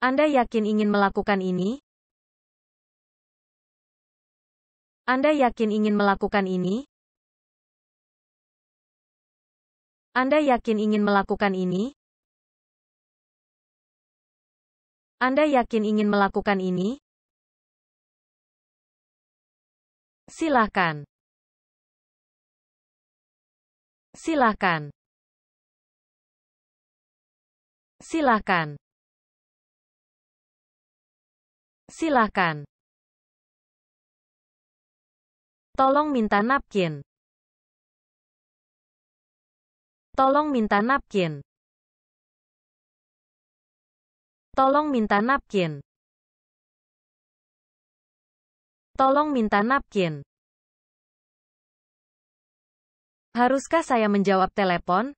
Anda yakin ingin melakukan ini? Anda yakin ingin melakukan ini? Anda yakin ingin melakukan ini? Anda yakin ingin melakukan ini? Silakan. Silakan. Silakan. Silakan. Tolong minta napkin. Tolong minta napkin. Tolong minta napkin. Tolong minta napkin. Haruskah saya menjawab telepon?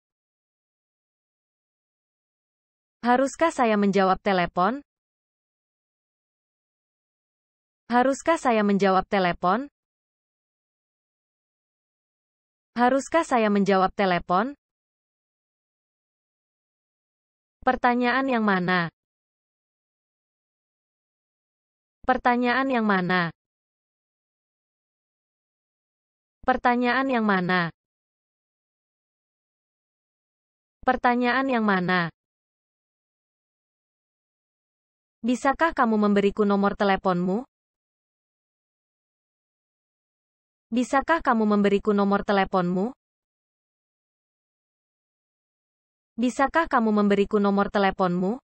Haruskah saya menjawab telepon? Haruskah saya menjawab telepon? Haruskah saya menjawab telepon? Pertanyaan yang mana? Pertanyaan yang mana? Pertanyaan yang mana? Pertanyaan yang mana? Bisakah kamu memberiku nomor teleponmu? Bisakah kamu memberiku nomor teleponmu? Bisakah kamu memberiku nomor teleponmu?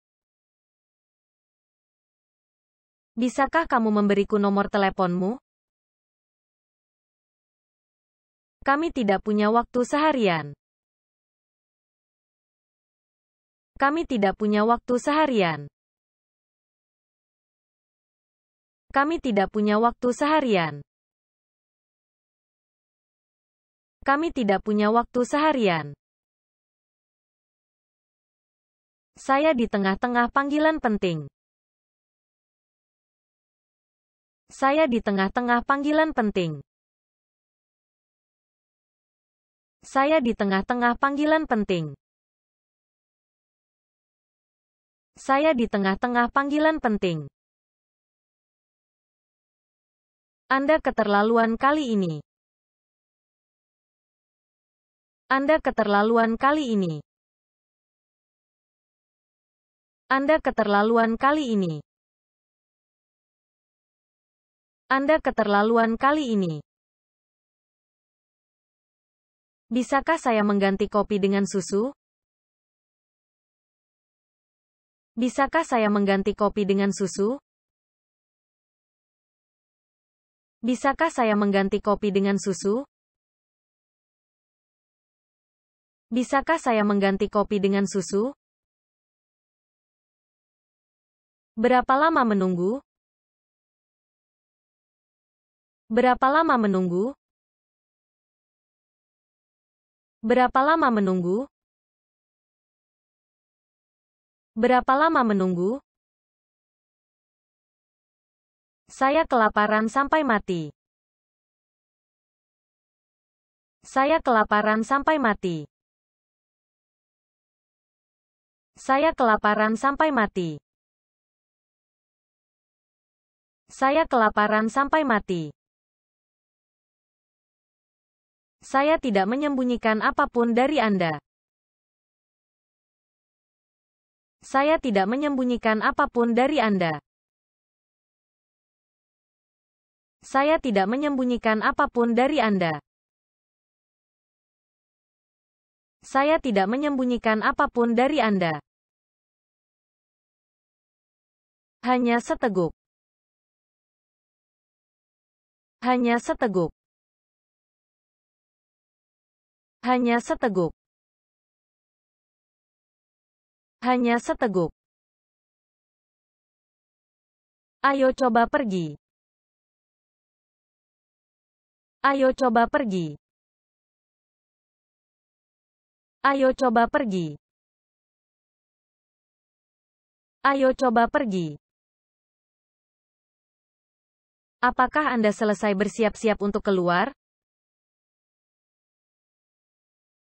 Bisakah kamu memberiku nomor teleponmu? Kami tidak punya waktu seharian. Kami tidak punya waktu seharian. Kami tidak punya waktu seharian. Kami tidak punya waktu seharian. Saya di tengah-tengah panggilan penting. Saya di tengah-tengah panggilan penting. Saya di tengah-tengah panggilan penting. Saya di tengah-tengah panggilan penting. Anda keterlaluan kali ini. Anda keterlaluan kali ini. Anda keterlaluan kali ini. Anda keterlaluan kali ini. Bisakah saya mengganti kopi dengan susu? Bisakah saya mengganti kopi dengan susu? Bisakah saya mengganti kopi dengan susu? Bisakah saya mengganti kopi dengan susu? Berapa lama menunggu? Berapa lama menunggu? Berapa lama menunggu? Berapa lama menunggu? Saya kelaparan sampai mati. Saya kelaparan sampai mati. Saya kelaparan sampai mati. Saya kelaparan sampai mati. Saya tidak menyembunyikan apapun dari Anda. Saya tidak menyembunyikan apapun dari Anda. Saya tidak menyembunyikan apapun dari Anda. Saya tidak menyembunyikan apapun dari Anda. Hanya seteguk. Hanya seteguk. Hanya seteguk. Hanya seteguk. Ayo coba pergi. Ayo coba pergi. Ayo coba pergi. Ayo coba pergi. Apakah Anda selesai bersiap-siap untuk keluar?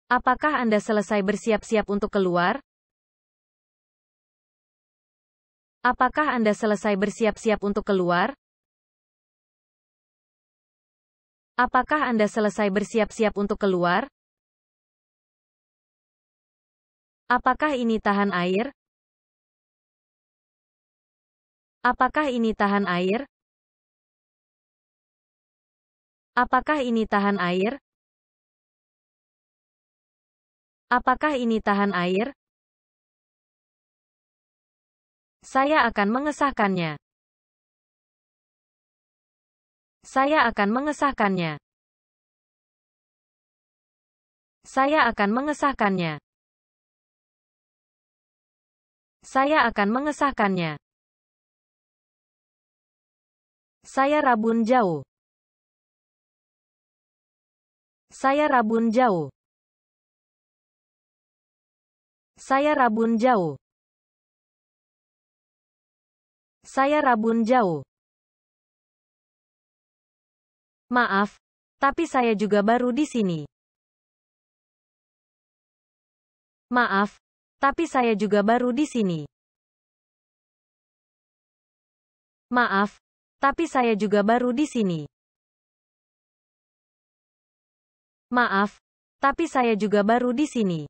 Apakah Anda selesai bersiap-siap untuk keluar? Apakah Anda selesai bersiap-siap untuk keluar? Apakah Anda selesai bersiap-siap untuk keluar? Apakah ini tahan air? Apakah ini tahan air? Apakah ini tahan air? Apakah ini tahan air? Saya akan mengesahkannya. Saya akan mengesahkannya. Saya akan mengesahkannya. Saya akan mengesahkannya. Saya rabun jauh. Saya rabun jauh. Saya rabun jauh. Saya rabun jauh. Maaf, tapi saya juga baru di sini. Maaf, tapi saya juga baru di sini. Maaf, tapi saya juga baru di sini. Maaf, tapi saya juga baru di sini.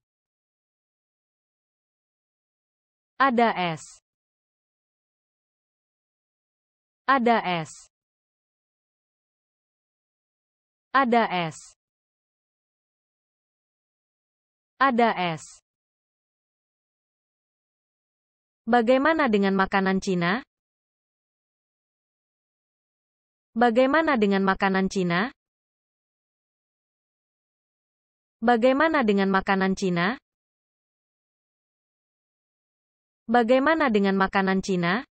Ada es. Ada es. Ada es. Ada es. Bagaimana dengan makanan Cina? Bagaimana dengan makanan Cina? Bagaimana dengan makanan Cina? Bagaimana dengan makanan Cina?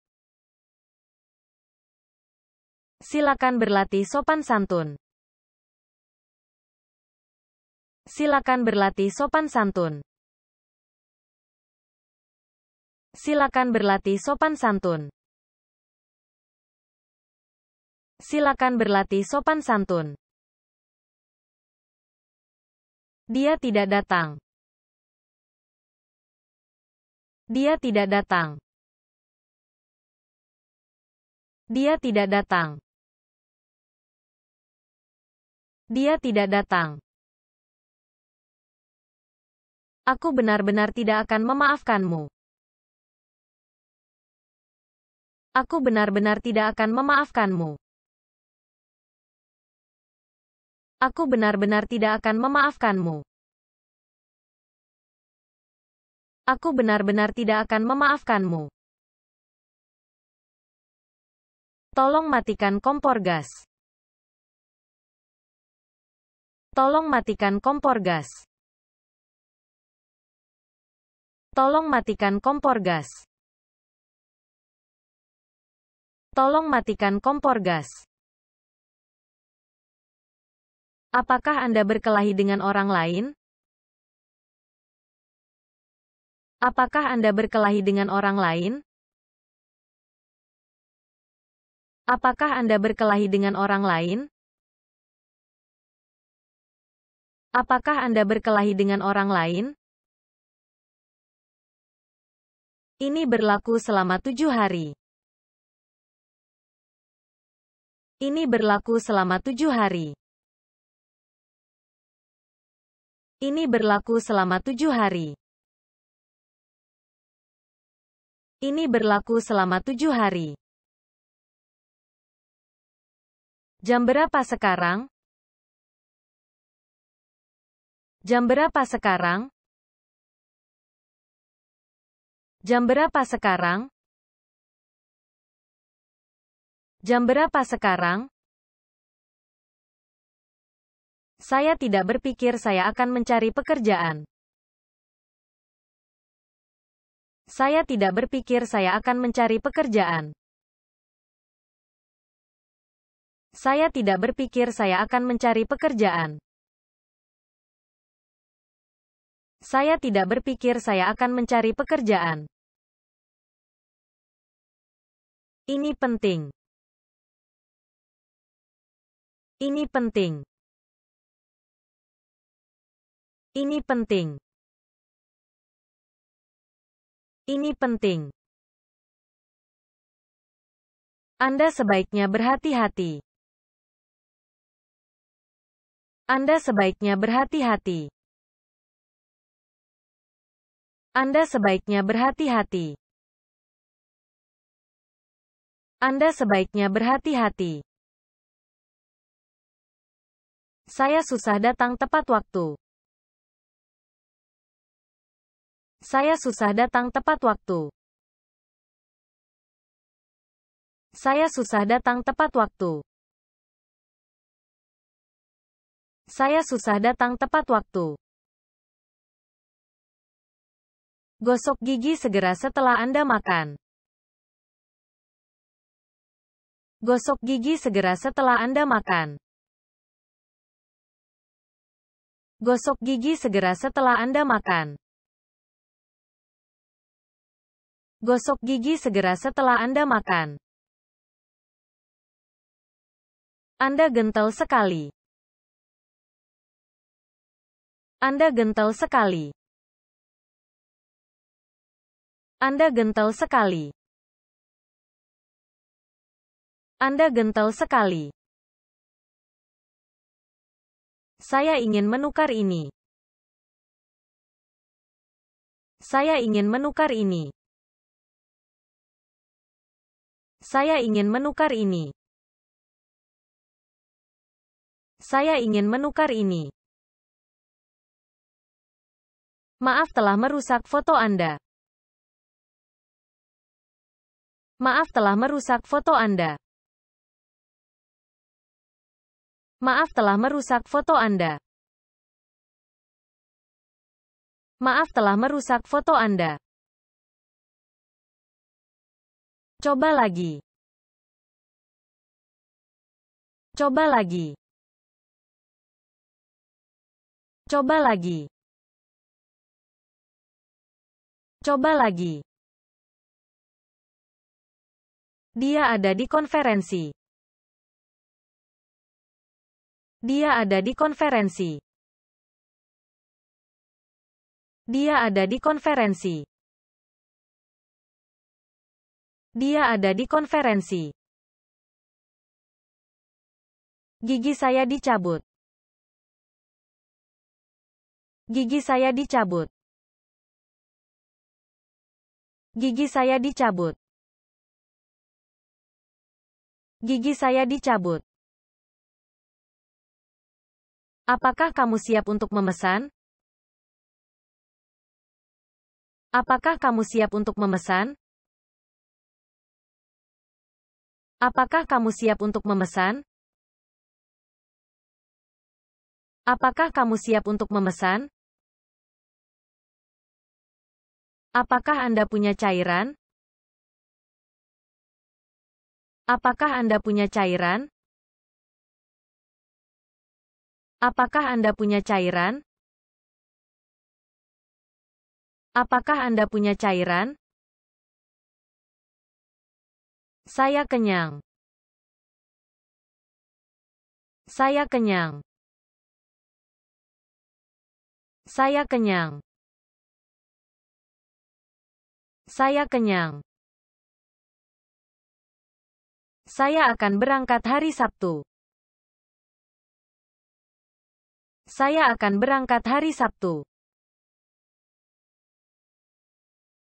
Silakan berlatih sopan santun. Silakan berlatih sopan santun. Silakan berlatih sopan santun. Silakan berlatih sopan santun. Dia tidak datang. Dia tidak datang. Dia tidak datang. Dia tidak datang. Aku benar-benar tidak akan memaafkanmu. Aku benar-benar tidak akan memaafkanmu. Aku benar-benar tidak akan memaafkanmu. Aku benar-benar tidak akan memaafkanmu. Tolong matikan kompor gas. Tolong matikan kompor gas. Tolong matikan kompor gas. Tolong matikan kompor gas. Apakah Anda berkelahi dengan orang lain? Apakah Anda berkelahi dengan orang lain? Apakah Anda berkelahi dengan orang lain? Apakah Anda berkelahi dengan orang lain? Ini berlaku selama tujuh hari. Ini berlaku selama tujuh hari. Ini berlaku selama tujuh hari. Ini berlaku selama tujuh hari. Jam berapa sekarang? Jam berapa sekarang? Jam berapa sekarang? Jam berapa sekarang? Saya tidak berpikir saya akan mencari pekerjaan. Saya tidak berpikir saya akan mencari pekerjaan. Saya tidak berpikir saya akan mencari pekerjaan. Saya tidak berpikir saya akan mencari pekerjaan. Ini penting. Ini penting. Ini penting. Ini penting. Anda sebaiknya berhati-hati. Anda sebaiknya berhati-hati. Anda sebaiknya berhati-hati. Anda sebaiknya berhati-hati. Saya susah datang tepat waktu. Saya susah datang tepat waktu. Saya susah datang tepat waktu. Saya susah datang tepat waktu. Gosok gigi segera setelah Anda makan. Gosok gigi segera setelah Anda makan. Gosok gigi segera setelah Anda makan. Gosok gigi segera setelah Anda makan. Anda gentel sekali. Anda gentel sekali. Anda gentel sekali. Anda gentel sekali. Saya ingin menukar ini. Saya ingin menukar ini. Saya ingin menukar ini. Saya ingin menukar ini. Maaf telah merusak foto Anda. Maaf telah merusak foto Anda. Maaf telah merusak foto Anda. Maaf telah merusak foto Anda. Coba lagi. Coba lagi. Coba lagi. Coba lagi. Dia ada di konferensi. Dia ada di konferensi. Dia ada di konferensi. Dia ada di konferensi. Gigi saya dicabut. Gigi saya dicabut. Gigi saya dicabut. Gigi saya dicabut. Apakah kamu siap untuk memesan? Apakah kamu siap untuk memesan? Apakah kamu siap untuk memesan? Apakah kamu siap untuk memesan? Apakah Anda punya cairan? Apakah Anda punya cairan? Apakah Anda punya cairan? Apakah Anda punya cairan? Saya kenyang. Saya kenyang. Saya kenyang. Saya kenyang. Saya akan berangkat hari Sabtu. Saya akan berangkat hari Sabtu.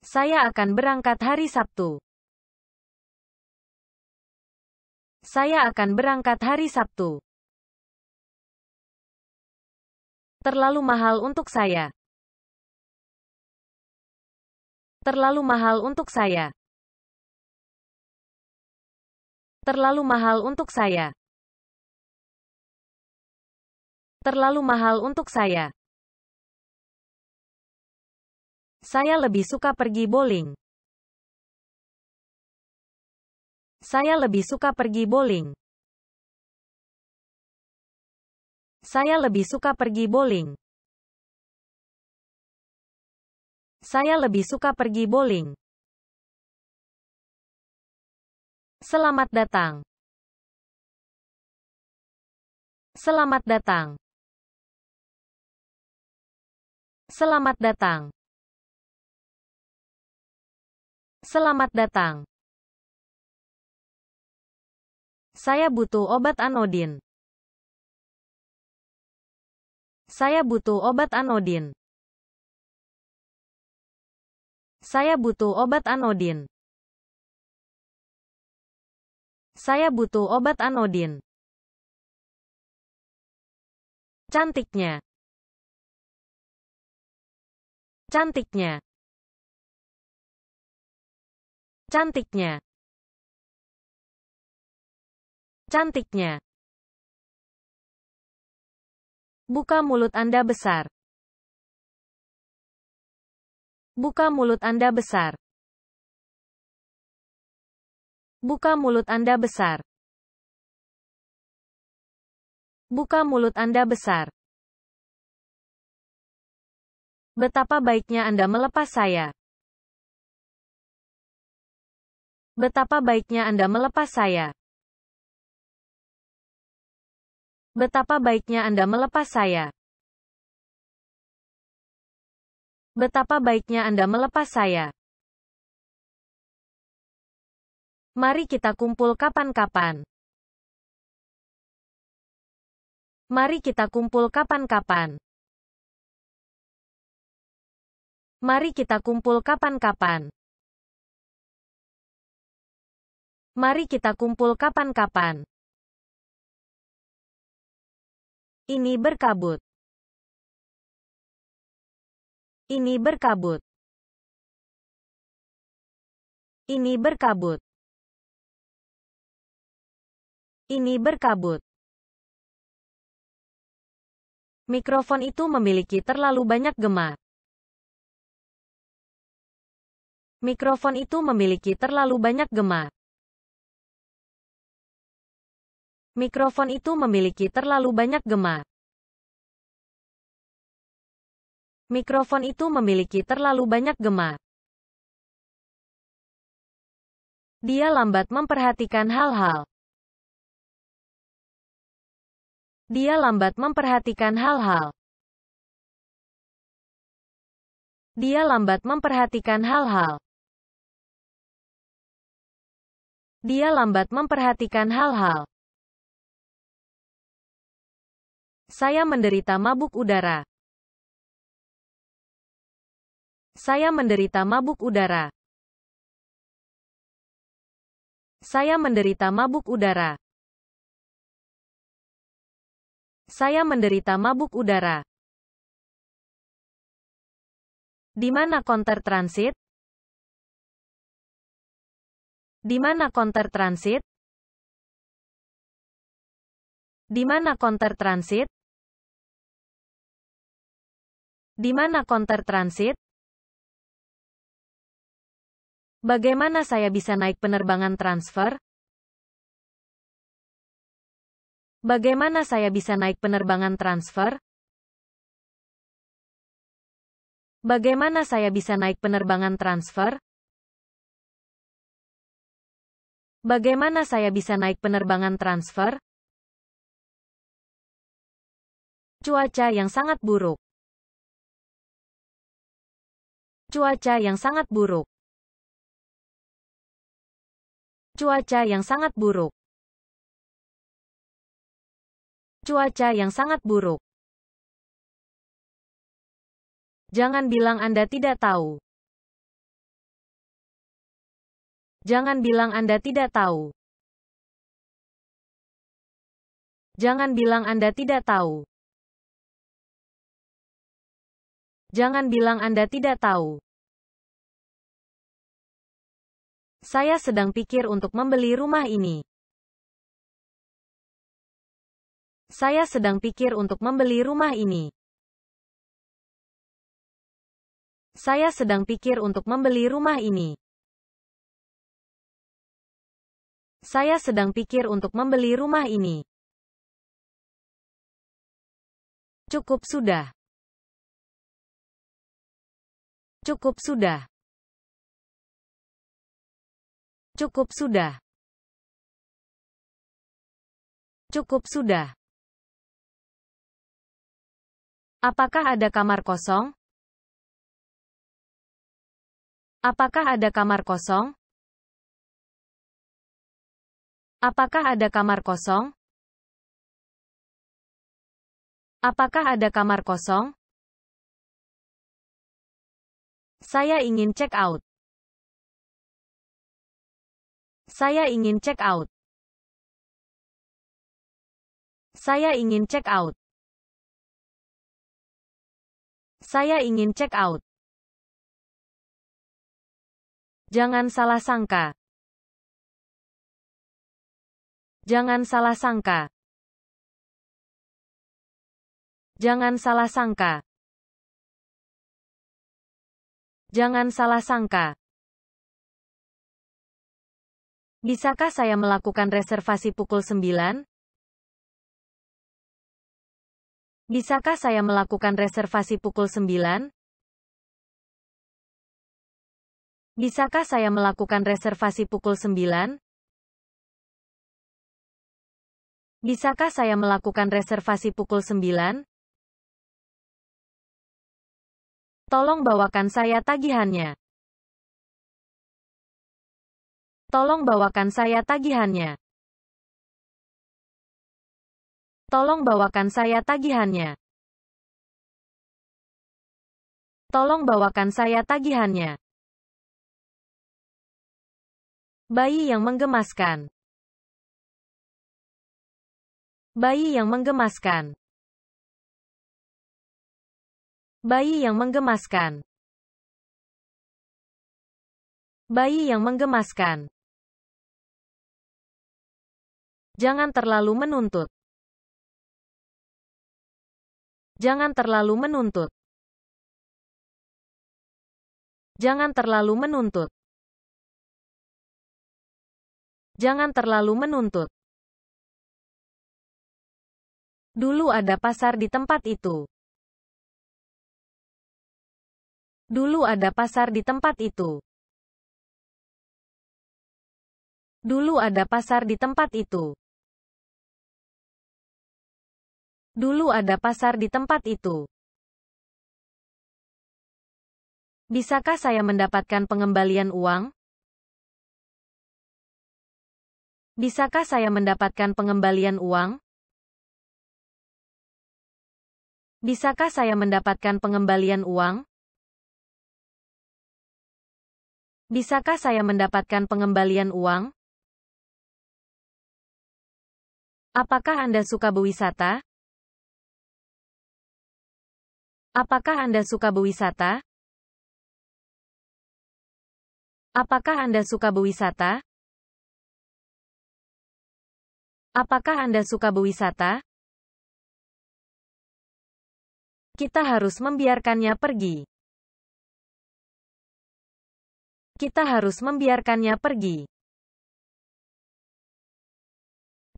Saya akan berangkat hari Sabtu. Saya akan berangkat hari Sabtu. Terlalu mahal untuk saya. Terlalu mahal untuk saya. Terlalu mahal untuk saya. Terlalu mahal untuk saya. Saya lebih suka pergi bowling. Saya lebih suka pergi bowling. Saya lebih suka pergi bowling. Saya lebih suka pergi bowling. Selamat datang. Selamat datang. Selamat datang. Selamat datang. Saya butuh obat anodin. Saya butuh obat anodin. Saya butuh obat anodin. Saya butuh obat anodin. Cantiknya. Cantiknya. Cantiknya. Cantiknya. Buka mulut Anda besar. Buka mulut Anda besar. Buka mulut Anda besar. Buka mulut Anda besar. Betapa baiknya Anda melepas saya. Betapa baiknya Anda melepas saya. Betapa baiknya Anda melepas saya. Betapa baiknya Anda melepas saya. Mari kita kumpul kapan-kapan. Mari kita kumpul kapan-kapan. Mari kita kumpul kapan-kapan. Mari kita kumpul kapan-kapan. Ini berkabut. Ini berkabut. Ini berkabut ini berkabut. Mikrofon itu memiliki terlalu banyak gema. Mikrofon itu memiliki terlalu banyak gema. Mikrofon itu memiliki terlalu banyak gema. Mikrofon itu memiliki terlalu banyak gema. Dia lambat memperhatikan hal-hal. Dia lambat memperhatikan hal-hal. Dia lambat memperhatikan hal-hal. Dia lambat memperhatikan hal-hal. Saya menderita mabuk udara. Saya menderita mabuk udara. Saya menderita mabuk udara. Saya menderita mabuk udara. Di mana konter transit? Di mana konter transit? Di mana konter transit? Di mana konter transit? Bagaimana saya bisa naik penerbangan transfer? Bagaimana saya bisa naik penerbangan transfer? Bagaimana saya bisa naik penerbangan transfer? Bagaimana saya bisa naik penerbangan transfer? Cuaca yang sangat buruk. Cuaca yang sangat buruk. Cuaca yang sangat buruk. Cuaca yang sangat buruk. Jangan bilang Anda tidak tahu. Jangan bilang Anda tidak tahu. Jangan bilang Anda tidak tahu. Jangan bilang Anda tidak tahu. Saya sedang pikir untuk membeli rumah ini. Saya sedang pikir untuk membeli rumah ini. Saya sedang pikir untuk membeli rumah ini. Saya sedang pikir untuk membeli rumah ini. Cukup sudah. Cukup sudah. Cukup sudah. Cukup sudah. Apakah ada kamar kosong? Apakah ada kamar kosong? Apakah ada kamar kosong? Apakah ada kamar kosong? Saya ingin check out. Saya ingin check out. Saya ingin check out. Saya ingin check out. Jangan salah sangka. Jangan salah sangka. Jangan salah sangka. Jangan salah sangka. Bisakah saya melakukan reservasi pukul 9? Bisakah saya melakukan reservasi pukul 9? Bisakah saya melakukan reservasi pukul 9? Bisakah saya melakukan reservasi pukul 9? Tolong bawakan saya tagihannya. Tolong bawakan saya tagihannya. Tolong bawakan saya tagihannya. Tolong bawakan saya tagihannya. Bayi yang menggemaskan. Bayi yang menggemaskan. Bayi yang menggemaskan. Bayi yang menggemaskan. Jangan terlalu menuntut. Jangan terlalu menuntut. Jangan terlalu menuntut. Jangan terlalu menuntut. Dulu ada pasar di tempat itu. Dulu ada pasar di tempat itu. Dulu ada pasar di tempat itu. Dulu ada pasar di tempat itu. Bisakah saya mendapatkan pengembalian uang? Bisakah saya mendapatkan pengembalian uang? Bisakah saya mendapatkan pengembalian uang? Bisakah saya mendapatkan pengembalian uang? Apakah Anda suka berwisata? Apakah Anda suka berwisata? Apakah Anda suka berwisata? Apakah Anda suka berwisata? Kita harus membiarkannya pergi. Kita harus membiarkannya pergi.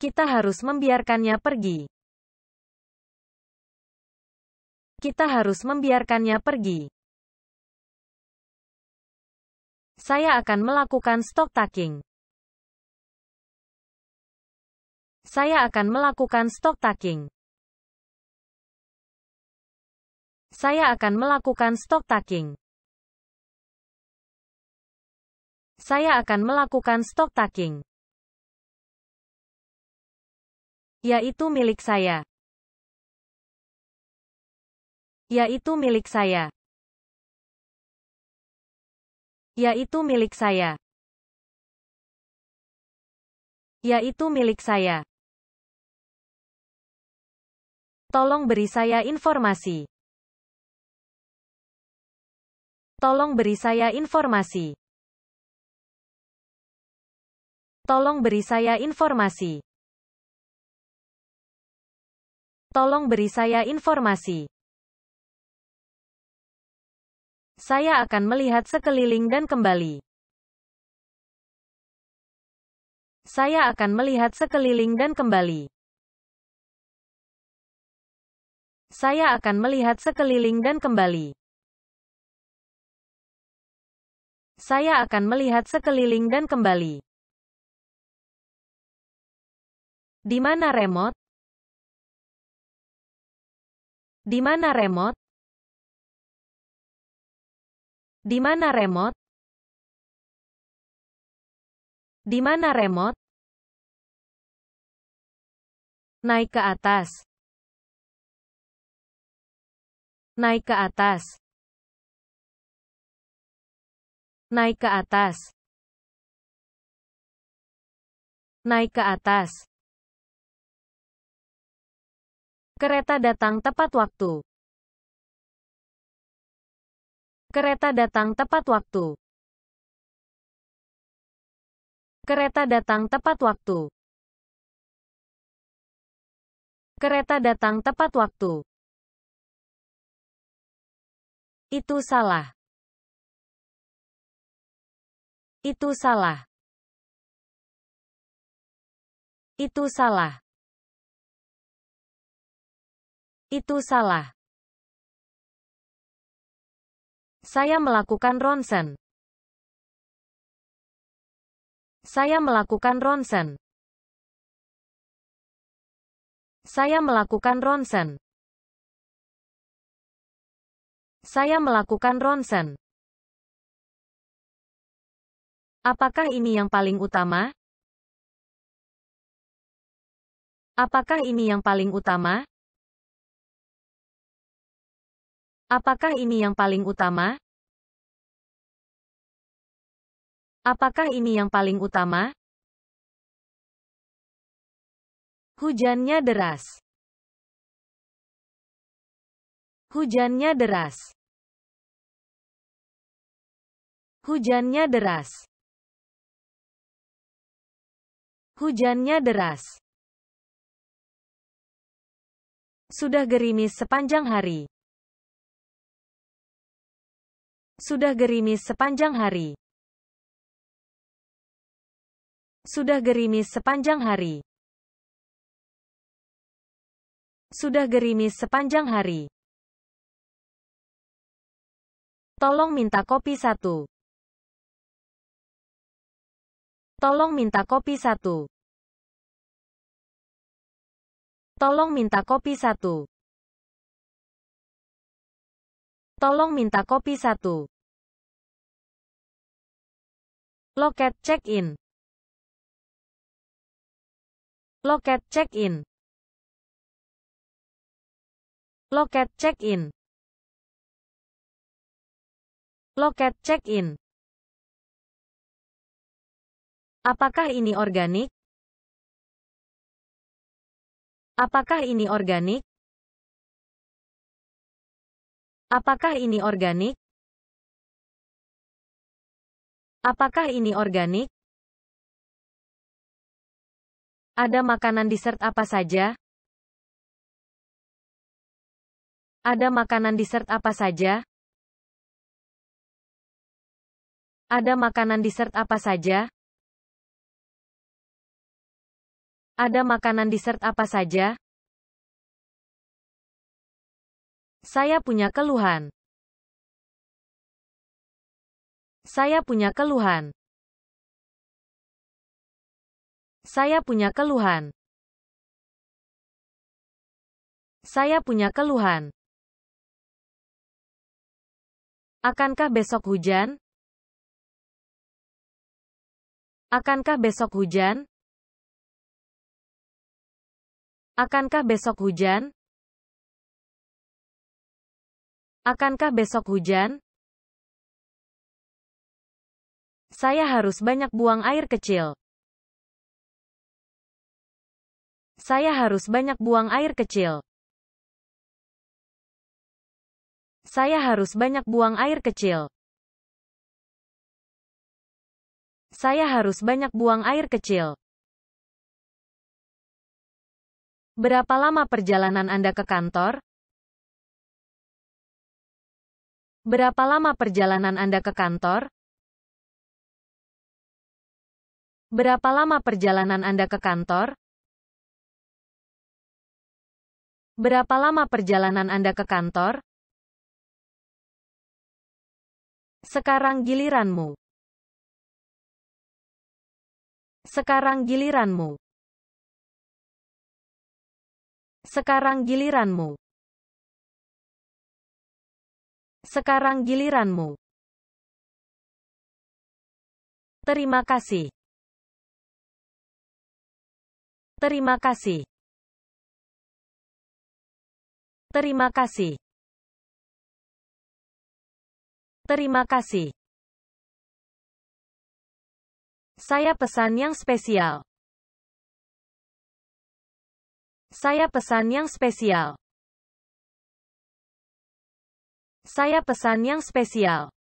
Kita harus membiarkannya pergi. Kita harus membiarkannya pergi. Saya akan melakukan stock taking. Saya akan melakukan stock taking. Saya akan melakukan stock taking. Saya akan melakukan stock taking. Yaitu milik saya. Yaitu milik saya. Yaitu milik saya. Yaitu milik saya. Tolong beri saya informasi. Tolong beri saya informasi. Tolong beri saya informasi. Tolong beri saya informasi. Saya akan melihat sekeliling dan kembali. Saya akan melihat sekeliling dan kembali. Saya akan melihat sekeliling dan kembali. Saya akan melihat sekeliling dan kembali. Di mana remote? Di mana remote? Di mana remote? Di mana remote? Naik ke atas. Naik ke atas. Naik ke atas. Naik ke atas. Kereta datang tepat waktu. Kereta datang tepat waktu. Kereta datang tepat waktu. Kereta datang tepat waktu. Itu salah. Itu salah. Itu salah. Itu salah. Saya melakukan ronsen. Saya melakukan ronsen. Saya melakukan ronsen. Saya melakukan ronsen. Apakah ini yang paling utama? Apakah ini yang paling utama? Apakah ini yang paling utama? Apakah ini yang paling utama? Hujannya deras. Hujannya deras. Hujannya deras. Hujannya deras. Sudah gerimis sepanjang hari. Sudah gerimis sepanjang hari. Sudah gerimis sepanjang hari. Sudah gerimis sepanjang hari. Tolong minta kopi satu. Tolong minta kopi satu. Tolong minta kopi satu. Tolong minta kopi satu. Loket check-in. Loket check-in. Loket check-in. Loket check-in. Apakah ini organik? Apakah ini organik? Apakah ini organik? Apakah ini organik? Ada makanan dessert apa saja? Ada makanan dessert apa saja? Ada makanan dessert apa saja? Ada makanan dessert apa saja? Saya punya keluhan. Saya punya keluhan. Saya punya keluhan. Saya punya keluhan. Akankah besok hujan? Akankah besok hujan? Akankah besok hujan? Akankah besok hujan? Saya harus banyak buang air kecil. Saya harus banyak buang air kecil. Saya harus banyak buang air kecil. Saya harus banyak buang air kecil. Berapa lama perjalanan Anda ke kantor? Berapa lama perjalanan Anda ke kantor? Berapa lama perjalanan Anda ke kantor? Berapa lama perjalanan Anda ke kantor? Sekarang giliranmu. Sekarang giliranmu. Sekarang giliranmu. Sekarang giliranmu. Terima kasih. Terima kasih. Terima kasih. Terima kasih. Saya pesan yang spesial. Saya pesan yang spesial. Saya pesan yang spesial.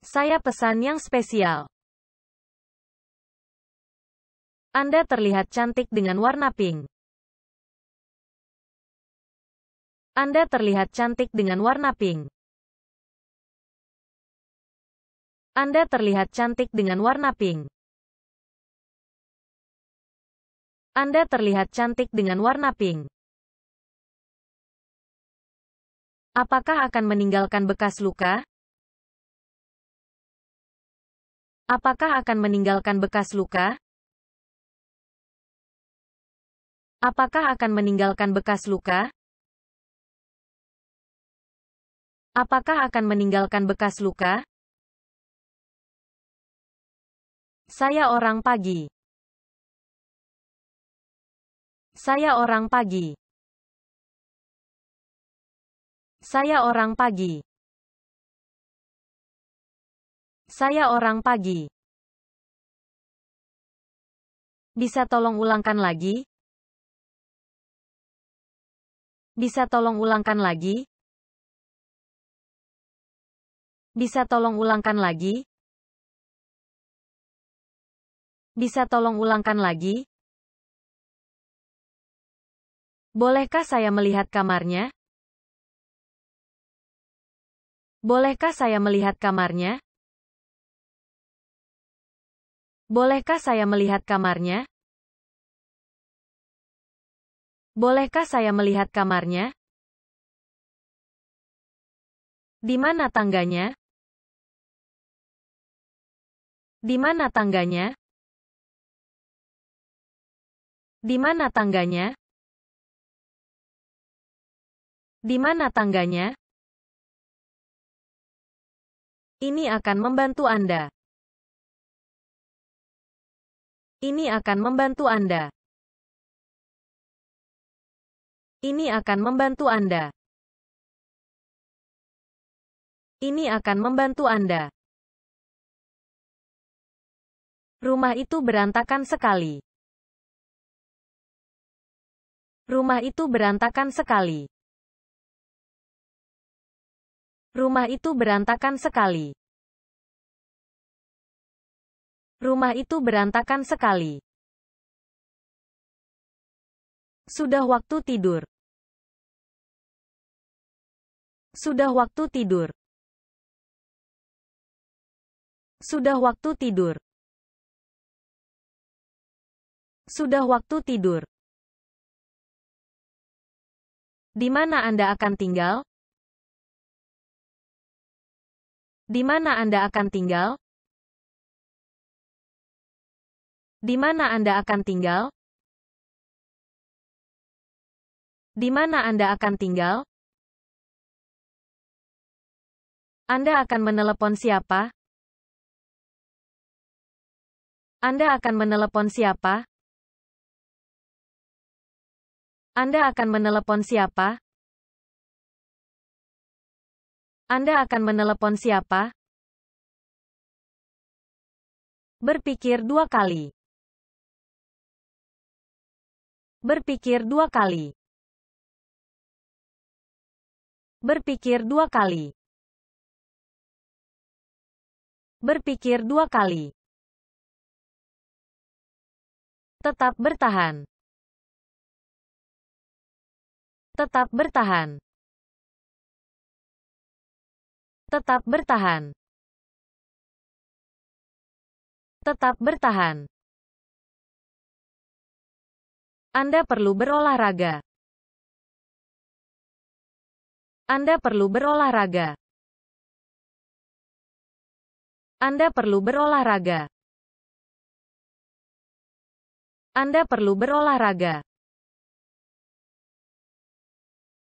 Saya pesan yang spesial. Anda terlihat cantik dengan warna pink. Anda terlihat cantik dengan warna pink. Anda terlihat cantik dengan warna pink. Anda terlihat cantik dengan warna pink. Apakah akan meninggalkan bekas luka? Apakah akan meninggalkan bekas luka? Apakah akan meninggalkan bekas luka? Apakah akan meninggalkan bekas luka? Saya orang pagi. Saya orang pagi. Saya orang pagi. Saya orang pagi. Bisa tolong ulangkan lagi? Bisa tolong ulangkan lagi? Bisa tolong ulangkan lagi? Bisa tolong ulangkan lagi? Bolehkah saya melihat kamarnya? Bolehkah saya melihat kamarnya? Bolehkah saya melihat kamarnya? Bolehkah saya melihat kamarnya? Di mana tangganya? Di mana tangganya? Di mana tangganya? Di mana tangganya? Ini akan membantu Anda. Ini akan membantu Anda. Ini akan membantu Anda. Ini akan membantu Anda. Rumah itu berantakan sekali. Rumah itu berantakan sekali. Rumah itu berantakan sekali. Rumah itu berantakan sekali. Sudah waktu tidur. Sudah waktu tidur. Sudah waktu tidur. Sudah waktu tidur. Di mana Anda akan tinggal? Di mana Anda akan tinggal? Di mana Anda akan tinggal? Di mana Anda akan tinggal? Anda akan menelepon siapa? Anda akan menelepon siapa? Anda akan menelepon siapa? Anda akan menelepon siapa? Berpikir dua kali. Berpikir dua kali. Berpikir dua kali. Berpikir dua kali. Tetap bertahan. Tetap bertahan. Tetap bertahan. Tetap bertahan. Anda perlu berolahraga. Anda perlu berolahraga. Anda perlu berolahraga. Anda perlu berolahraga.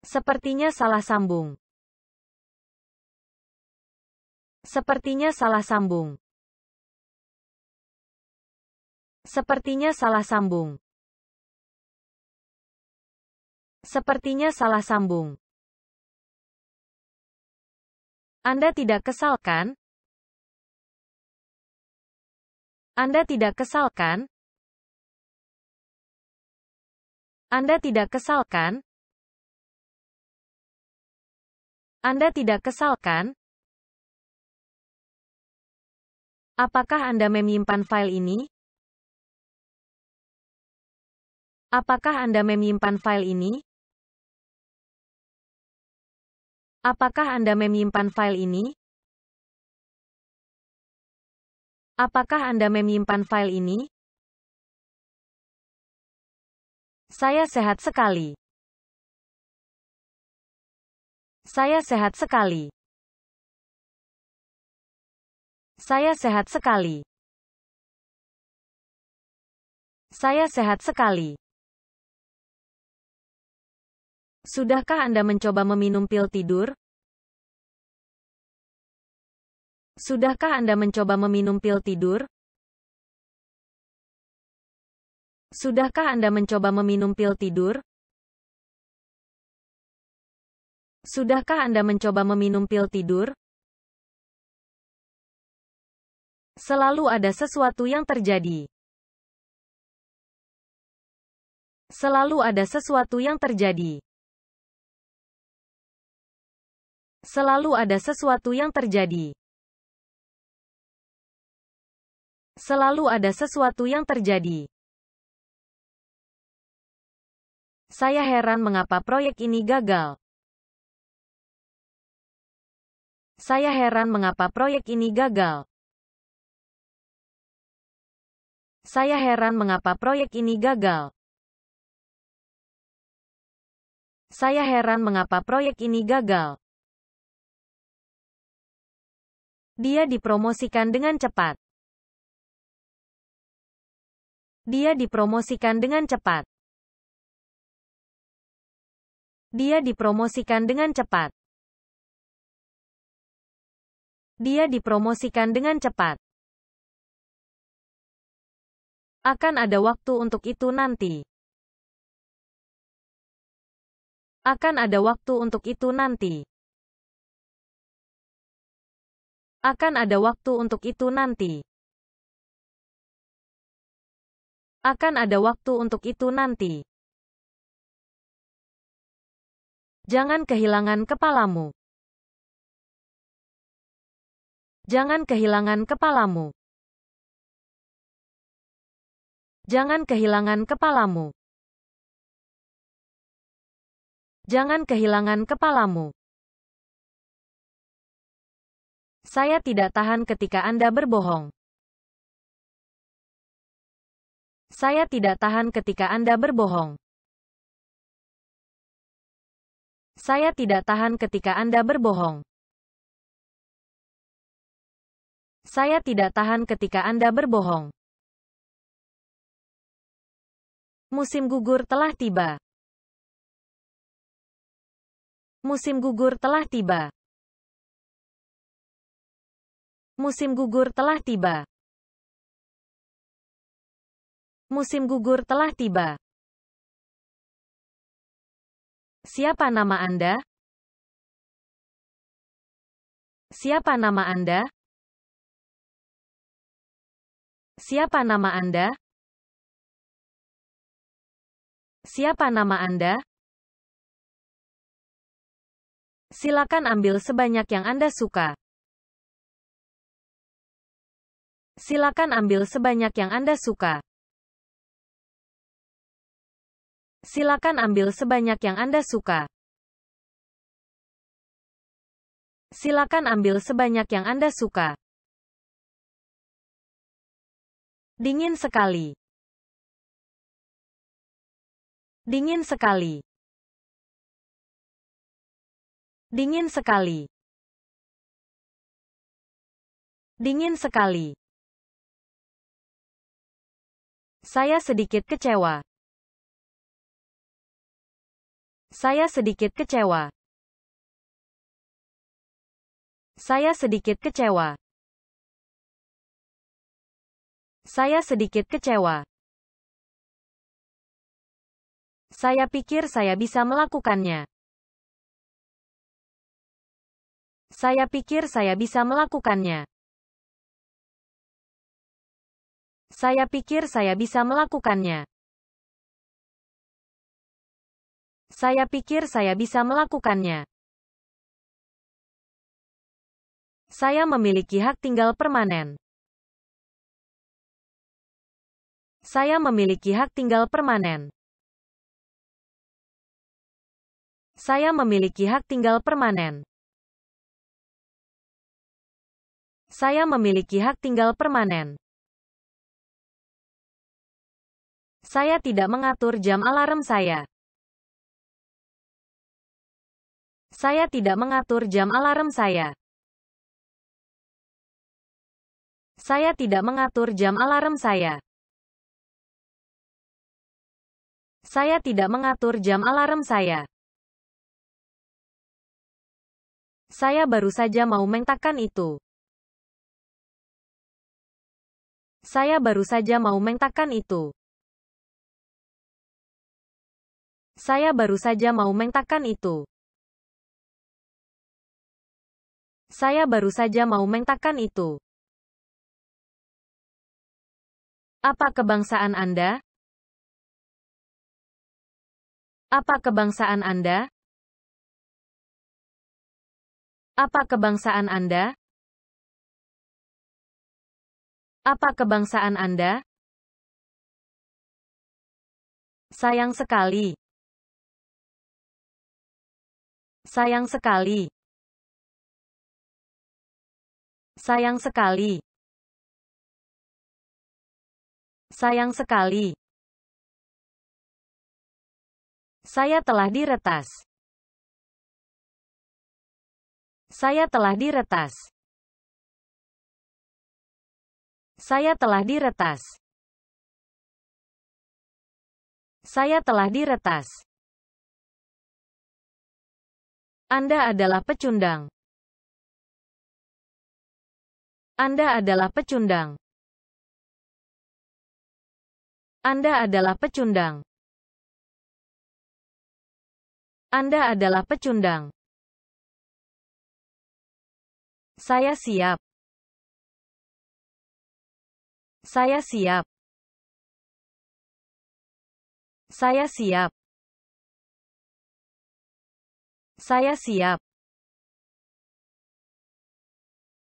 Sepertinya salah sambung. Sepertinya salah sambung. Sepertinya salah sambung. Sepertinya salah sambung. Anda tidak kesal kan? Anda tidak kesal kan? Anda tidak kesal kan? Anda tidak kesal kan? Apakah Anda menyimpan file ini? Apakah Anda menyimpan file ini? Apakah Anda menyimpan file ini? Apakah Anda menyimpan file ini? Saya sehat sekali. Saya sehat sekali. Saya sehat sekali. Saya sehat sekali. Sudahkah Anda mencoba meminum pil tidur? Sudahkah Anda mencoba meminum pil tidur? Sudahkah Anda mencoba meminum pil tidur? Sudahkah Anda mencoba meminum pil tidur? Selalu ada sesuatu yang terjadi. Selalu ada sesuatu yang terjadi. Selalu ada sesuatu yang terjadi. Selalu ada sesuatu yang terjadi. Saya heran mengapa proyek ini gagal. Saya heran mengapa proyek ini gagal. Saya heran mengapa proyek ini gagal. Saya heran mengapa proyek ini gagal. Dia dipromosikan dengan cepat. Dia dipromosikan dengan cepat. Dia dipromosikan dengan cepat. Dia dipromosikan dengan cepat. Akan ada waktu untuk itu nanti. Akan ada waktu untuk itu nanti. Akan ada waktu untuk itu nanti. Akan ada waktu untuk itu nanti. Jangan kehilangan kepalamu. Jangan kehilangan kepalamu. Jangan kehilangan kepalamu. Jangan kehilangan kepalamu. Saya tidak tahan ketika Anda berbohong. Saya tidak tahan ketika Anda berbohong. Saya tidak tahan ketika Anda berbohong. Saya tidak tahan ketika Anda berbohong. Musim gugur telah tiba. Musim gugur telah tiba. Musim gugur telah tiba. Musim gugur telah tiba. Siapa nama Anda? Siapa nama Anda? Siapa nama Anda? Siapa nama Anda? Silakan ambil sebanyak yang Anda suka. Silakan ambil sebanyak yang Anda suka. Silakan ambil sebanyak yang Anda suka. Silakan ambil sebanyak yang Anda suka. Dingin sekali. Dingin sekali. Dingin sekali. Dingin sekali. Saya sedikit kecewa. Saya sedikit kecewa. Saya sedikit kecewa. Saya sedikit kecewa. Saya pikir saya bisa melakukannya. Saya pikir saya bisa melakukannya. Saya pikir saya bisa melakukannya. Saya pikir saya bisa melakukannya. Saya memiliki hak tinggal permanen. Saya memiliki hak tinggal permanen. Saya memiliki hak tinggal permanen. Saya memiliki hak tinggal permanen. Saya tidak mengatur jam alarm saya. Saya tidak mengatur jam alarm saya. Saya tidak mengatur jam alarm saya. Saya tidak mengatur jam alarm saya. Saya baru saja mau mentakan itu. Saya baru saja mau mentakan itu. Saya baru saja mau mentakan itu. Saya baru saja mau mentakan itu. Apa kebangsaan Anda? Apa kebangsaan Anda? Apa kebangsaan Anda? Apa kebangsaan Anda? Sayang sekali. Sayang sekali. Sayang sekali. Sayang sekali. Saya telah diretas. Saya telah diretas. Saya telah diretas. Saya telah diretas. Anda adalah pecundang. Anda adalah pecundang. Anda adalah pecundang. Anda adalah pecundang. Saya siap. Saya siap. Saya siap. Saya siap.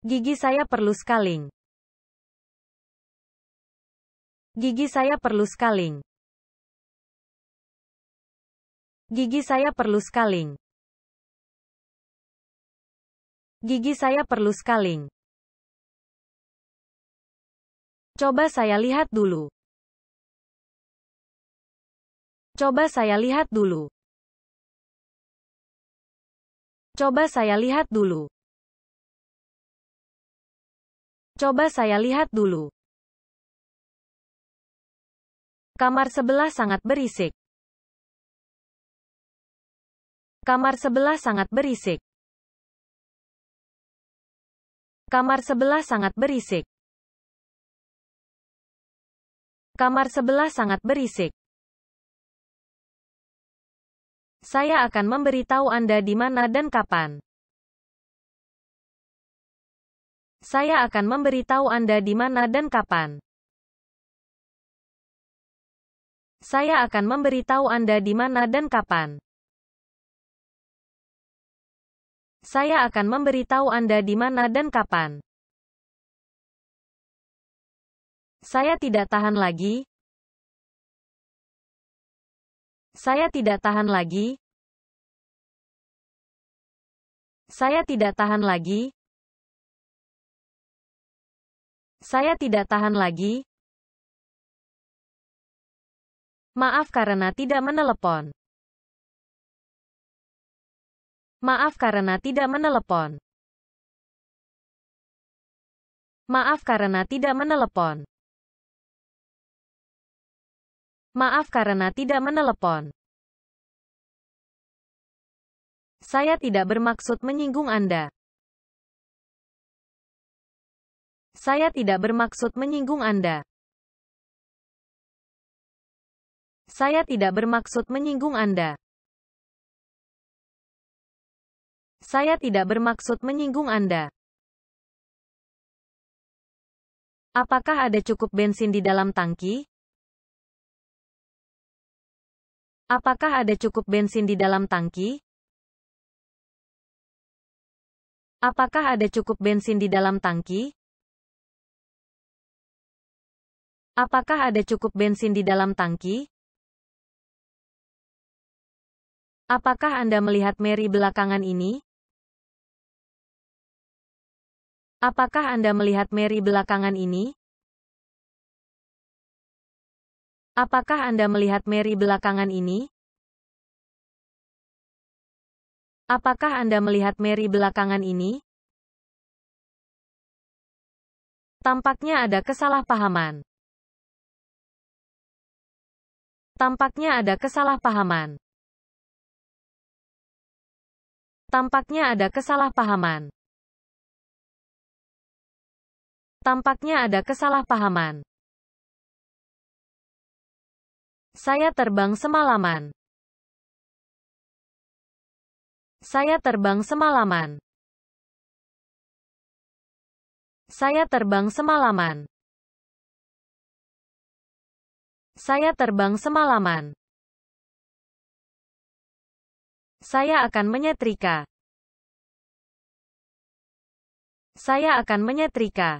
Gigi saya perlu scaling. Gigi saya perlu scaling. Gigi saya perlu scaling. Gigi saya perlu scaling. Coba saya lihat dulu. Coba saya lihat dulu. Coba saya lihat dulu. Coba saya lihat dulu. Kamar sebelah sangat berisik. Kamar sebelah sangat berisik. Kamar sebelah sangat berisik. Kamar sebelah sangat berisik. Saya akan memberitahu Anda di mana dan kapan. Saya akan memberitahu Anda di mana dan kapan. Saya akan memberitahu Anda di mana dan kapan. Saya akan memberitahu Anda di mana dan kapan. Saya tidak tahan lagi, saya tidak tahan lagi. Saya tidak tahan lagi. Saya tidak tahan lagi. Maaf karena tidak menelepon. Maaf karena tidak menelepon. Maaf karena tidak menelepon. Maaf karena tidak menelepon. Saya tidak bermaksud menyinggung Anda. Saya tidak bermaksud menyinggung Anda. Saya tidak bermaksud menyinggung Anda. Saya tidak bermaksud menyinggung Anda. Apakah ada cukup bensin di dalam tangki? Apakah ada cukup bensin di dalam tangki? Apakah ada cukup bensin di dalam tangki? Apakah ada cukup bensin di dalam tangki? Apakah Anda melihat Mary belakangan ini? Apakah Anda melihat Mary belakangan ini? Apakah Anda melihat Mary belakangan ini? Apakah Anda melihat Mary belakangan ini? Tampaknya ada kesalahpahaman. Tampaknya ada kesalahpahaman. Tampaknya ada kesalahpahaman. Tampaknya ada kesalahpahaman. Saya terbang semalaman. Saya terbang semalaman. Saya terbang semalaman. Saya terbang semalaman. Saya akan menyetrika. Saya akan menyetrika.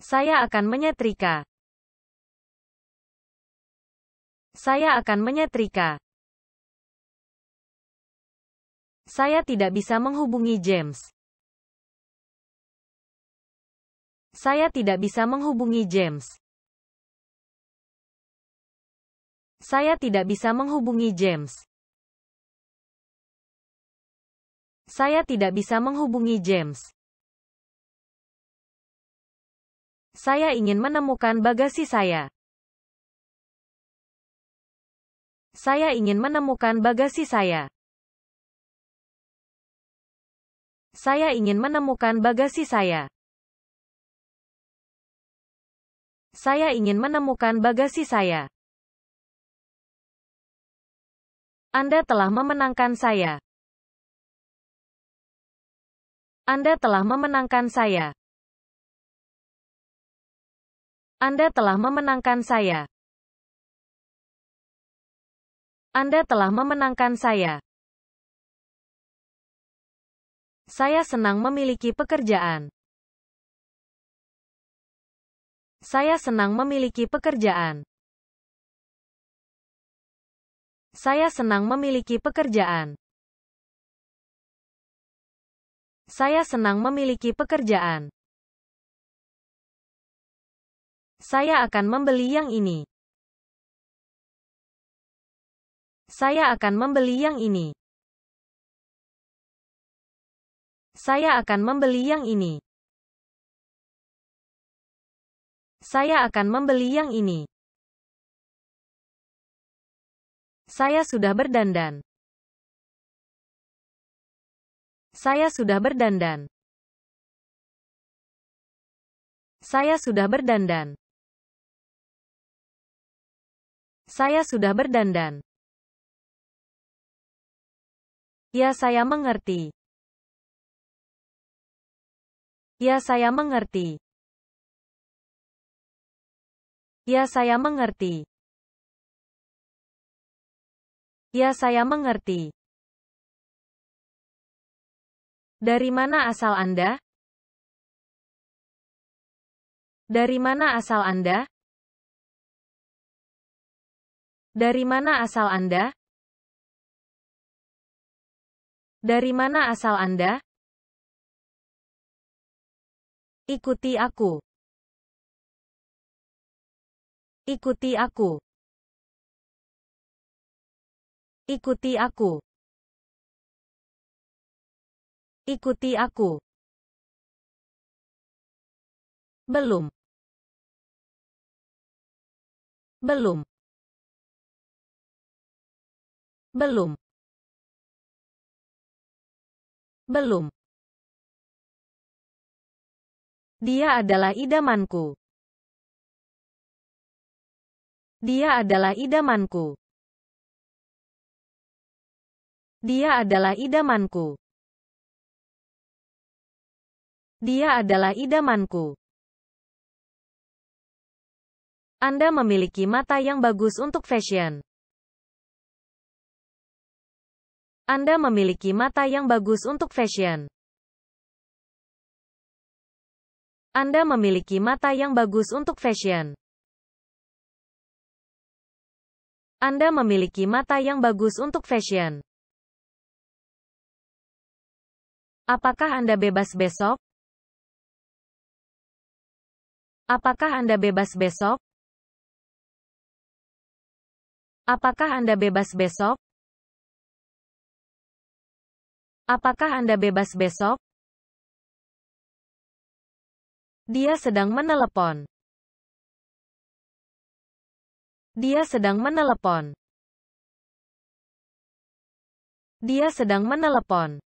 Saya akan menyetrika. Saya akan menyetrika. Saya tidak bisa menghubungi James. Saya tidak bisa menghubungi James. Saya tidak bisa menghubungi James. Saya tidak bisa menghubungi James. Saya ingin menemukan bagasi saya. Saya ingin menemukan bagasi saya. Saya ingin menemukan bagasi saya. Saya ingin menemukan bagasi saya. Anda telah memenangkan saya. Anda telah memenangkan saya. Anda telah memenangkan saya. Anda telah memenangkan saya. Saya senang memiliki pekerjaan. Saya senang memiliki pekerjaan. Saya senang memiliki pekerjaan. Saya senang memiliki pekerjaan. Saya akan membeli yang ini. Saya akan membeli yang ini. Saya akan membeli yang ini. Saya akan membeli yang ini. Saya sudah berdandan. Saya sudah berdandan. Saya sudah berdandan. Saya sudah berdandan. Ya saya mengerti. Ya saya mengerti. Ya saya mengerti. Ya saya mengerti. Dari mana asal Anda? Dari mana asal Anda? Dari mana asal Anda? Dari mana asal Anda? Ikuti aku. Ikuti aku. Ikuti aku. Ikuti aku. Belum. Belum. Belum. Belum. Dia adalah idamanku. Dia adalah idamanku. Dia adalah idamanku. Dia adalah idamanku. Anda memiliki mata yang bagus untuk fashion. Anda memiliki mata yang bagus untuk fashion. Anda memiliki mata yang bagus untuk fashion. Anda memiliki mata yang bagus untuk fashion. Apakah Anda bebas besok? Apakah Anda bebas besok? Apakah Anda bebas besok? Apakah Anda bebas besok? Dia sedang menelepon. Dia sedang menelepon. Dia sedang menelepon.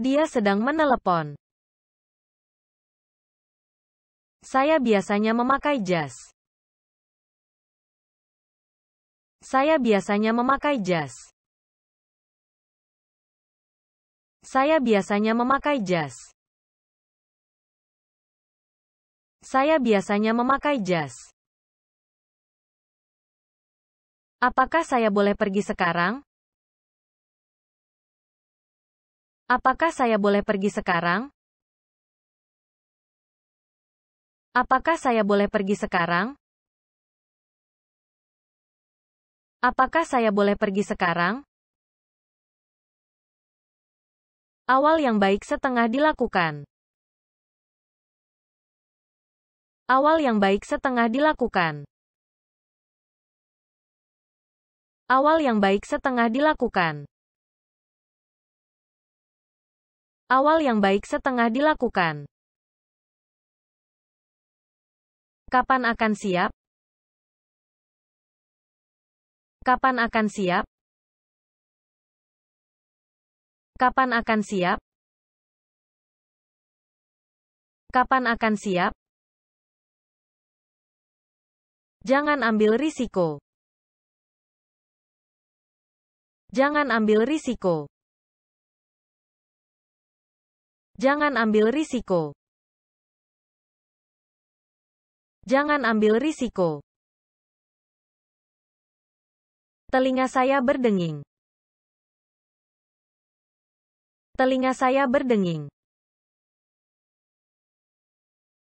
Dia sedang menelepon. Saya biasanya memakai jas. Saya biasanya memakai jas. Saya biasanya memakai jas. Saya biasanya memakai jas. Apakah saya boleh pergi sekarang? Apakah saya boleh pergi sekarang? Apakah saya boleh pergi sekarang? Apakah saya boleh pergi sekarang? Awal yang baik setengah dilakukan. Awal yang baik setengah dilakukan. Awal yang baik setengah dilakukan. Awal yang baik setengah dilakukan. Kapan akan siap? Kapan akan siap? Kapan akan siap? Kapan akan siap? Jangan ambil risiko. Jangan ambil risiko. Jangan ambil risiko. Jangan ambil risiko. Telinga saya berdenging. Telinga saya berdenging.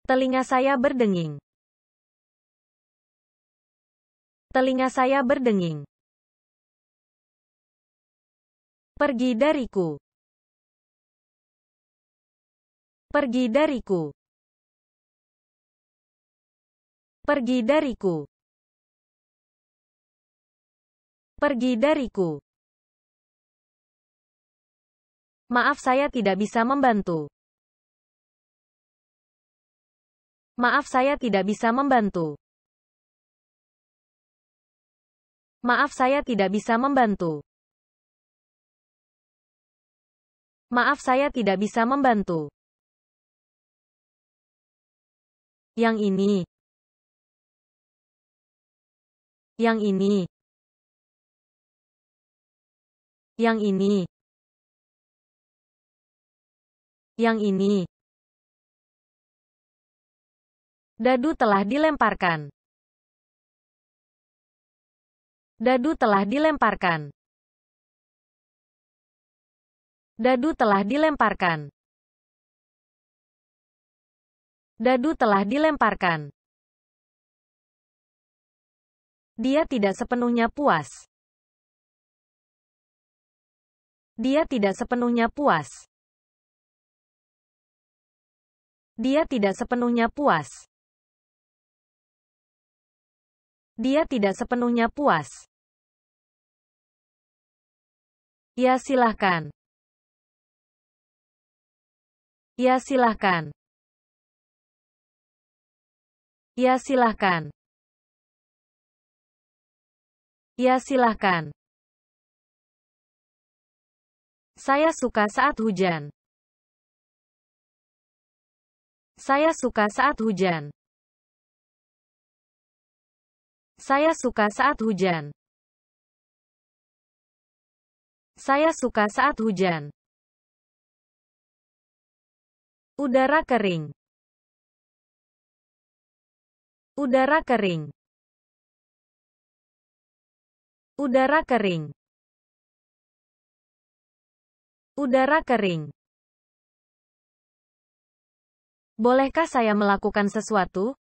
Telinga saya berdenging. Telinga saya berdenging. Pergi dariku. Pergi dariku. Pergi dariku. Pergi dariku. Maaf saya tidak bisa membantu. Maaf saya tidak bisa membantu. Maaf saya tidak bisa membantu. Maaf saya tidak bisa membantu. Yang ini. Yang ini. Yang ini. Yang ini. Dadu telah dilemparkan. Dadu telah dilemparkan. Dadu telah dilemparkan. Dadu telah dilemparkan. Dia tidak sepenuhnya puas. Dia tidak sepenuhnya puas. Dia tidak sepenuhnya puas. Dia tidak sepenuhnya puas. Ya silahkan. Ya silahkan. Ya silahkan. Ya silahkan. Saya suka saat hujan. Saya suka saat hujan. Saya suka saat hujan. Saya suka saat hujan. Udara kering. Udara kering. Udara kering. Udara kering. Bolehkah saya melakukan sesuatu?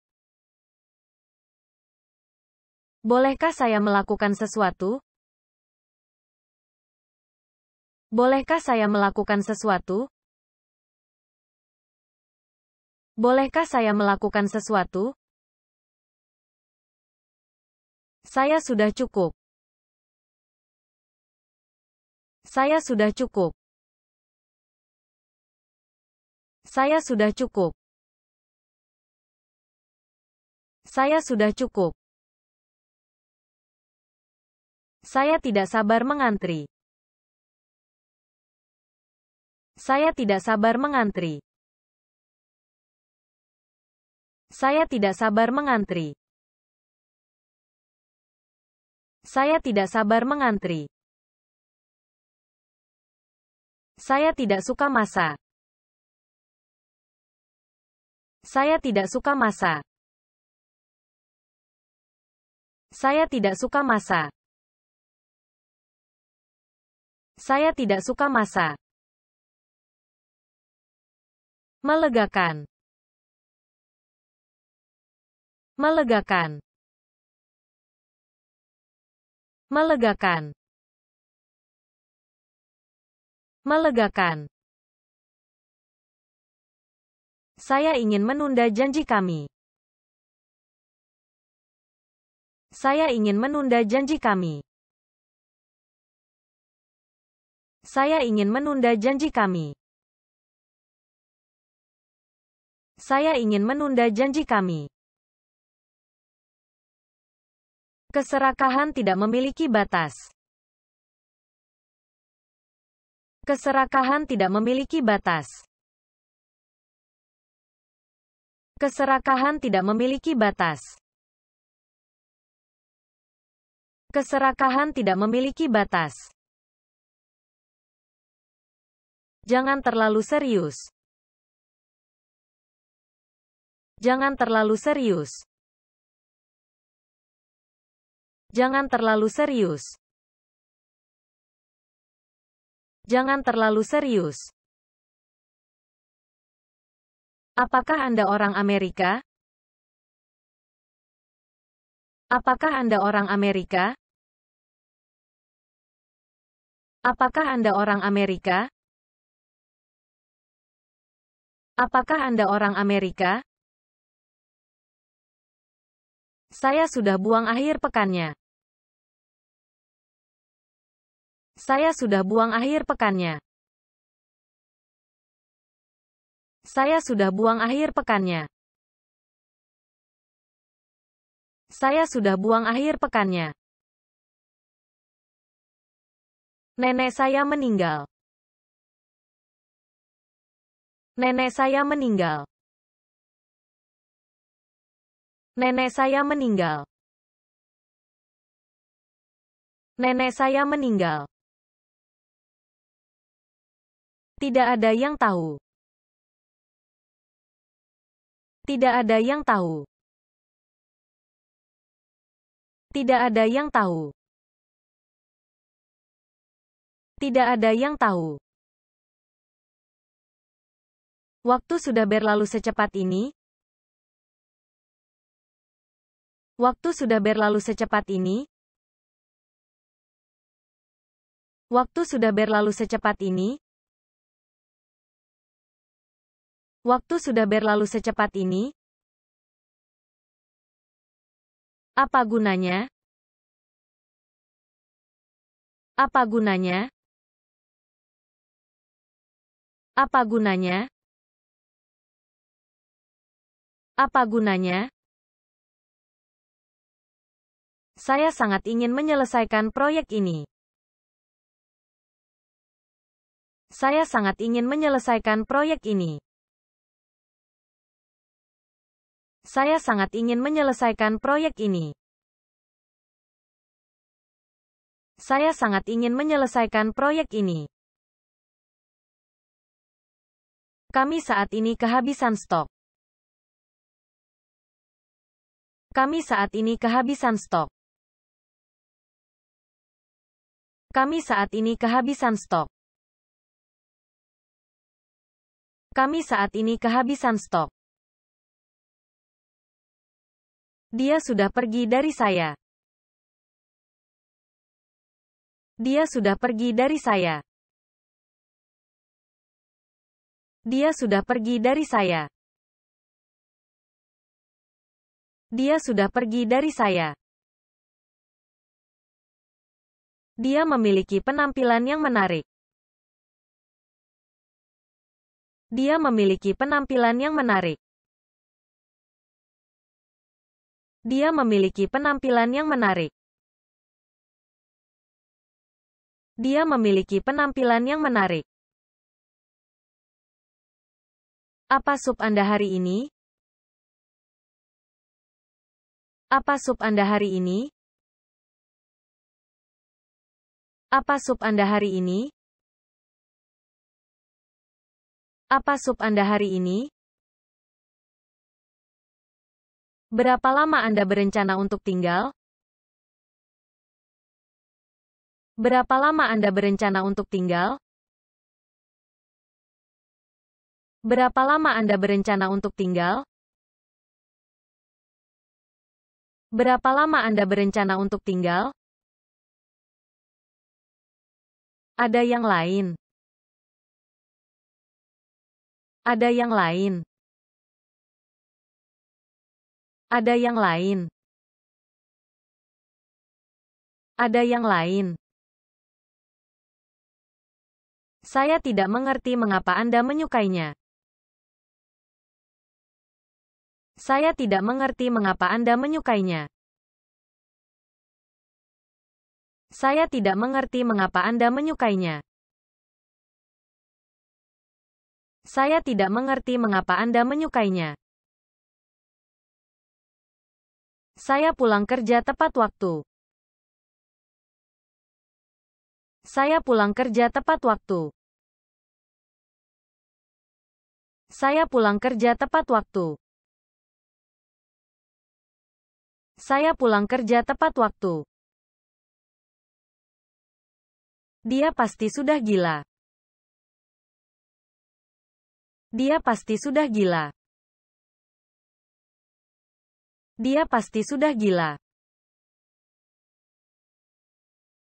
Bolehkah saya melakukan sesuatu? Bolehkah saya melakukan sesuatu? Bolehkah saya melakukan sesuatu? Saya sudah cukup. Saya sudah cukup. Saya sudah cukup. Saya sudah cukup. Saya tidak sabar mengantri. Saya tidak sabar mengantri. Saya tidak sabar mengantri. Saya tidak sabar mengantri. Saya tidak suka masa. Saya tidak suka masa. Saya tidak suka masa. Saya tidak suka masa. Melegakan. Melegakan. Melegakan. Melegakan. Saya ingin menunda janji kami. Saya ingin menunda janji kami. Saya ingin menunda janji kami. Saya ingin menunda janji kami. Keserakahan tidak memiliki batas. Keserakahan tidak memiliki batas. Keserakahan tidak memiliki batas. Keserakahan tidak memiliki batas. Jangan terlalu serius. Jangan terlalu serius. Jangan terlalu serius. Jangan terlalu serius. Apakah Anda orang Amerika? Apakah Anda orang Amerika? Apakah Anda orang Amerika? Apakah Anda orang Amerika? Saya sudah buang akhir pekannya. Saya sudah buang akhir pekannya. Saya sudah buang akhir pekannya. Saya sudah buang akhir pekannya. Nenek saya meninggal. Nenek saya meninggal. Nenek saya meninggal. Nenek saya meninggal. Tidak ada yang tahu. Tidak ada yang tahu. Tidak ada yang tahu. Tidak ada yang tahu. Waktu sudah berlalu secepat ini. Waktu sudah berlalu secepat ini. Waktu sudah berlalu secepat ini. Waktu sudah berlalu secepat ini. Apa gunanya? Apa gunanya? Apa gunanya? Apa gunanya? Saya sangat ingin menyelesaikan proyek ini. Saya sangat ingin menyelesaikan proyek ini. Saya sangat ingin menyelesaikan proyek ini. Saya sangat ingin menyelesaikan proyek ini. Kami saat ini kehabisan stok. Kami saat ini kehabisan stok. Kami saat ini kehabisan stok. Kami saat ini kehabisan stok. Dia sudah pergi dari saya. Dia sudah pergi dari saya. Dia sudah pergi dari saya. Dia sudah pergi dari saya. Dia memiliki penampilan yang menarik. Dia memiliki penampilan yang menarik. Dia memiliki penampilan yang menarik. Dia memiliki penampilan yang menarik. Apa sup Anda hari ini? Apa sup Anda hari ini? Apa sup Anda hari ini? Apa sup Anda hari ini? Berapa lama Anda berencana untuk tinggal? Berapa lama Anda berencana untuk tinggal? Berapa lama Anda berencana untuk tinggal? Berapa lama Anda berencana untuk tinggal? Ada yang lain. Ada yang lain. Ada yang lain. Ada yang lain. Saya tidak mengerti mengapa Anda menyukainya. Saya tidak mengerti mengapa Anda menyukainya. Saya tidak mengerti mengapa Anda menyukainya. Saya tidak mengerti mengapa Anda menyukainya. Saya pulang kerja tepat waktu. Saya pulang kerja tepat waktu. Saya pulang kerja tepat waktu. Saya pulang kerja tepat waktu. Dia pasti sudah gila. Dia pasti sudah gila. Dia pasti sudah gila.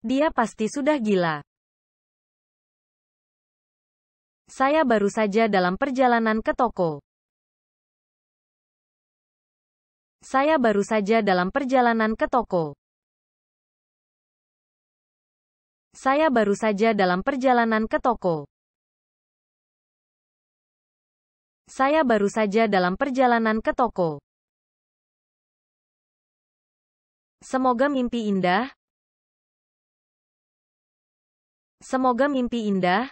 Dia pasti sudah gila. Saya baru saja dalam perjalanan ke toko. Saya baru saja dalam perjalanan ke toko. Saya baru saja dalam perjalanan ke toko. Saya baru saja dalam perjalanan ke toko. Semoga mimpi indah. Semoga mimpi indah.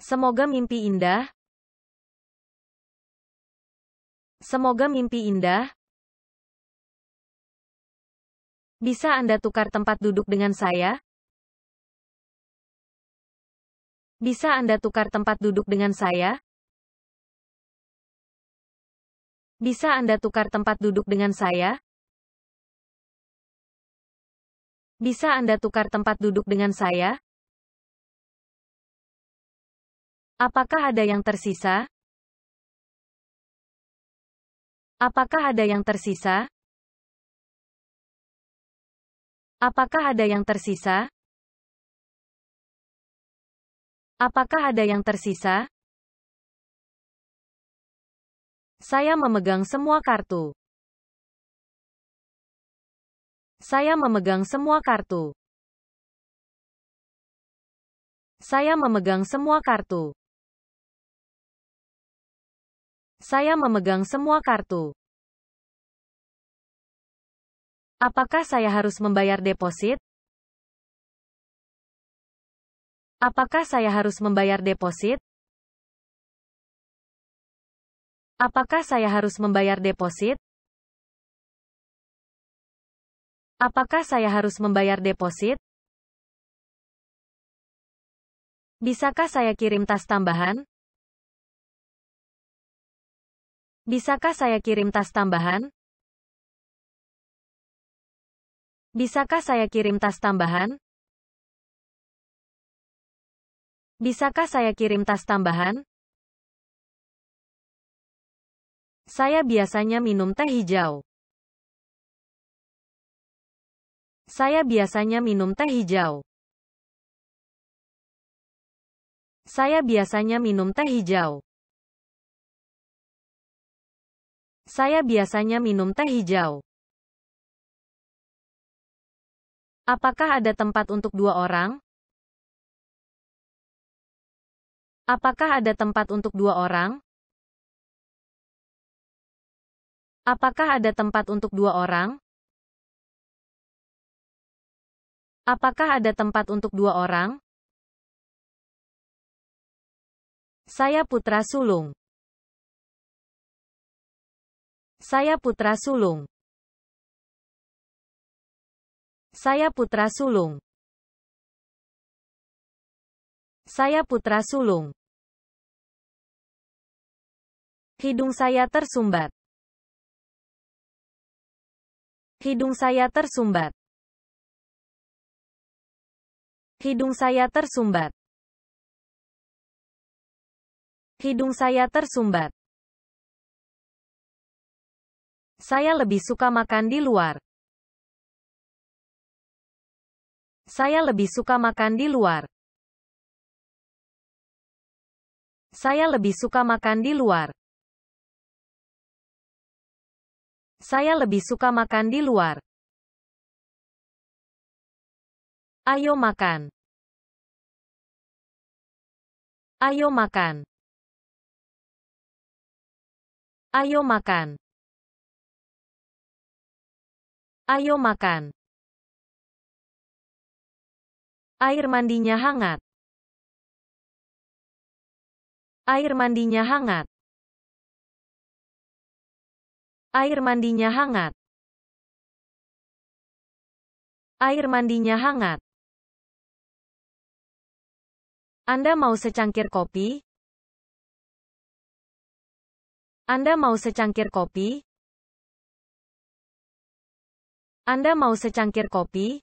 Semoga mimpi indah. Semoga mimpi indah. Bisa Anda tukar tempat duduk dengan saya? Bisa Anda tukar tempat duduk dengan saya? Bisa Anda tukar tempat duduk dengan saya? Bisa Anda tukar tempat duduk dengan saya? Apakah ada yang tersisa? Apakah ada yang tersisa? Apakah ada yang tersisa? Apakah ada yang tersisa? Saya memegang semua kartu. Saya memegang semua kartu. Saya memegang semua kartu. Saya memegang semua kartu. Apakah saya harus membayar deposit? Apakah saya harus membayar deposit? Apakah saya harus membayar deposit? Apakah saya harus membayar deposit? Bisakah saya kirim tas tambahan? Bisakah saya kirim tas tambahan? Bisakah saya kirim tas tambahan? Bisakah saya kirim tas tambahan? Saya biasanya minum teh hijau. Saya biasanya minum teh hijau. Saya biasanya minum teh hijau. Saya biasanya minum teh hijau. Apakah ada tempat untuk dua orang? Apakah ada tempat untuk dua orang? Apakah ada tempat untuk dua orang? Apakah ada tempat untuk dua orang? Saya putra sulung. Saya putra sulung. Saya putra sulung. Saya putra sulung. Hidung saya tersumbat. Hidung saya tersumbat. Hidung saya tersumbat. Hidung saya tersumbat. Saya lebih suka makan di luar. Saya lebih suka makan di luar. Saya lebih suka makan di luar. Saya lebih suka makan di luar. Ayo makan. Ayo makan. Ayo makan. Ayo makan. Air mandinya hangat. Air mandinya hangat. Air mandinya hangat. Air mandinya hangat. Anda mau secangkir kopi? Anda mau secangkir kopi? Anda mau secangkir kopi?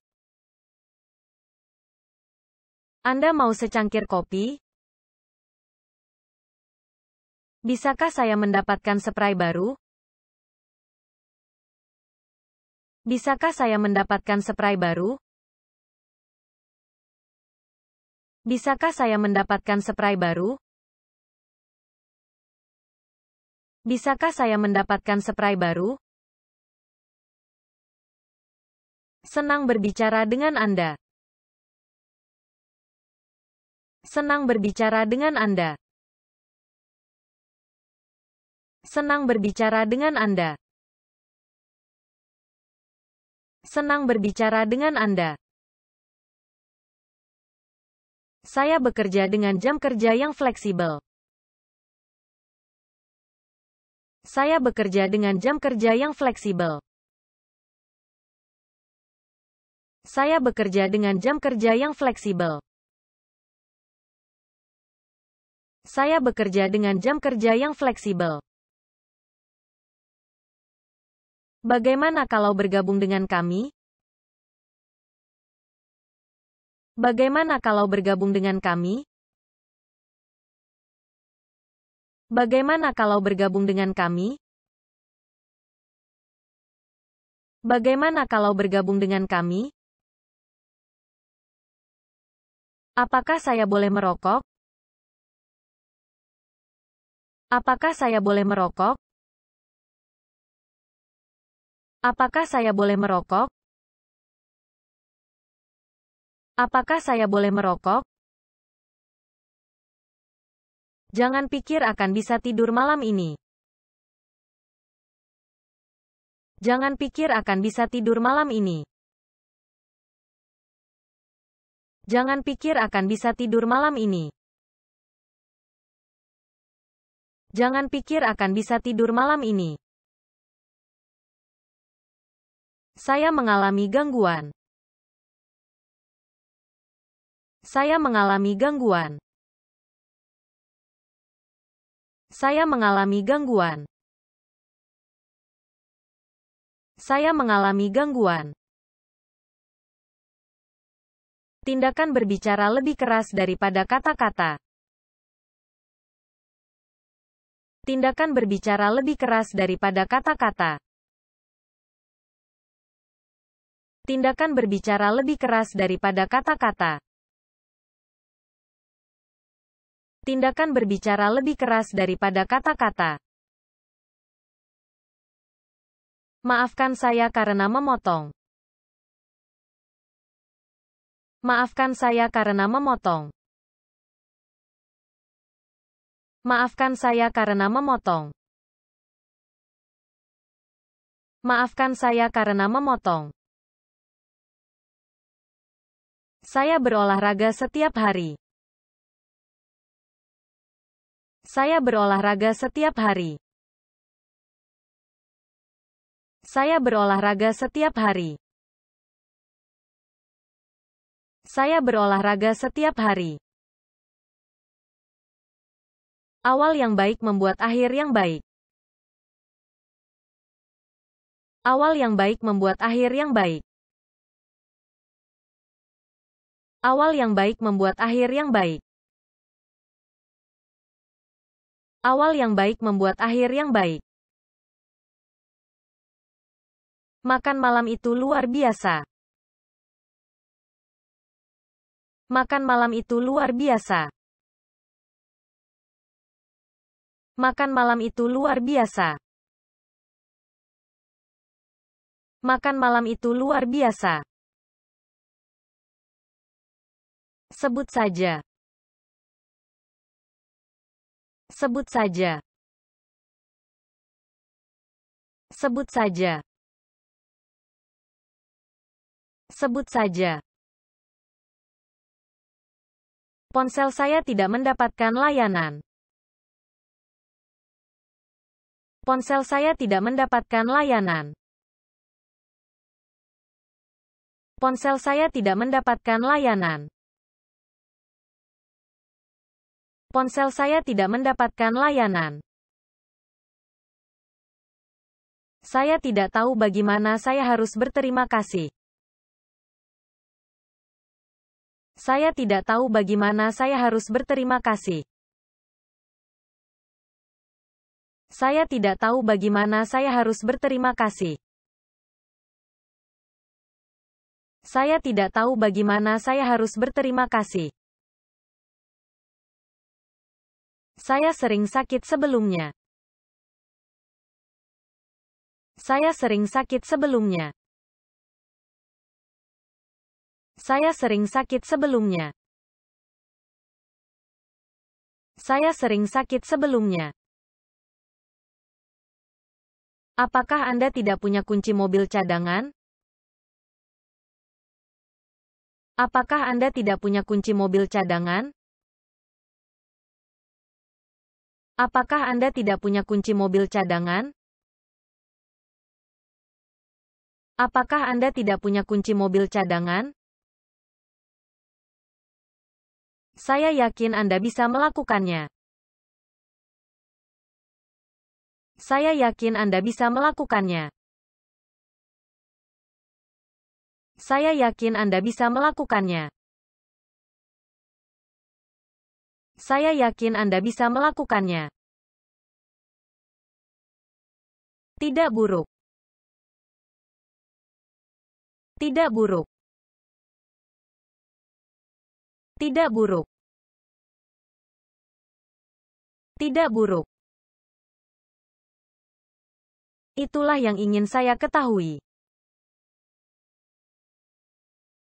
Anda mau secangkir kopi? Bisakah saya mendapatkan spray baru? Bisakah saya mendapatkan spray baru? Bisakah saya mendapatkan spray baru? Bisakah saya mendapatkan spray baru? Senang berbicara dengan Anda. Senang berbicara dengan Anda. Senang berbicara dengan Anda. Senang berbicara dengan Anda. Saya bekerja dengan jam kerja yang fleksibel. Saya bekerja dengan jam kerja yang fleksibel. Saya bekerja dengan jam kerja yang fleksibel. Saya bekerja dengan jam kerja yang fleksibel. Bagaimana kalau bergabung dengan kami? Bagaimana kalau bergabung dengan kami? Bagaimana kalau bergabung dengan kami? Bagaimana kalau bergabung dengan kami? Apakah saya boleh merokok? Apakah saya boleh merokok? Apakah saya boleh merokok? Apakah saya boleh merokok? Jangan pikir akan bisa tidur malam ini. Jangan pikir akan bisa tidur malam ini. Jangan pikir akan bisa tidur malam ini. Jangan pikir akan bisa tidur malam ini. Saya mengalami gangguan. Saya mengalami gangguan. Saya mengalami gangguan. Saya mengalami gangguan. tindakan berbicara lebih keras daripada kata-kata. Tindakan berbicara lebih keras daripada kata-kata. Tindakan berbicara lebih keras daripada kata-kata. Tindakan berbicara lebih keras daripada kata-kata. Maafkan saya karena memotong. Maafkan saya karena memotong. Maafkan saya karena memotong. Maafkan saya karena memotong. Saya berolahraga setiap hari. Saya berolahraga setiap hari. Saya berolahraga setiap hari. Saya berolahraga setiap hari. Awal yang baik membuat akhir yang baik. Awal yang baik membuat akhir yang baik. Awal yang baik membuat akhir yang baik. Awal yang baik membuat akhir yang baik. Makan malam itu luar biasa. Makan malam itu luar biasa. Makan malam itu luar biasa. Makan malam itu luar biasa. Sebut saja. Sebut saja. Sebut saja. Sebut saja. Ponsel saya tidak mendapatkan layanan. Ponsel saya tidak mendapatkan layanan. Ponsel saya tidak mendapatkan layanan. Ponsel saya tidak mendapatkan layanan. Saya tidak tahu bagaimana saya harus berterima kasih. Saya tidak tahu bagaimana saya harus berterima kasih. Saya tidak tahu bagaimana saya harus berterima kasih. Saya tidak tahu bagaimana saya harus berterima kasih. Saya sering sakit sebelumnya. Saya sering sakit sebelumnya. Saya sering sakit sebelumnya. Saya sering sakit sebelumnya. Apakah Anda tidak punya kunci mobil cadangan? Apakah Anda tidak punya kunci mobil cadangan? Apakah Anda tidak punya kunci mobil cadangan? Apakah Anda tidak punya kunci mobil cadangan? Saya yakin Anda bisa melakukannya. Saya yakin Anda bisa melakukannya. Saya yakin Anda bisa melakukannya. Saya yakin Anda bisa melakukannya. Tidak buruk. Tidak buruk. Tidak buruk. Tidak buruk. Itulah yang ingin saya ketahui.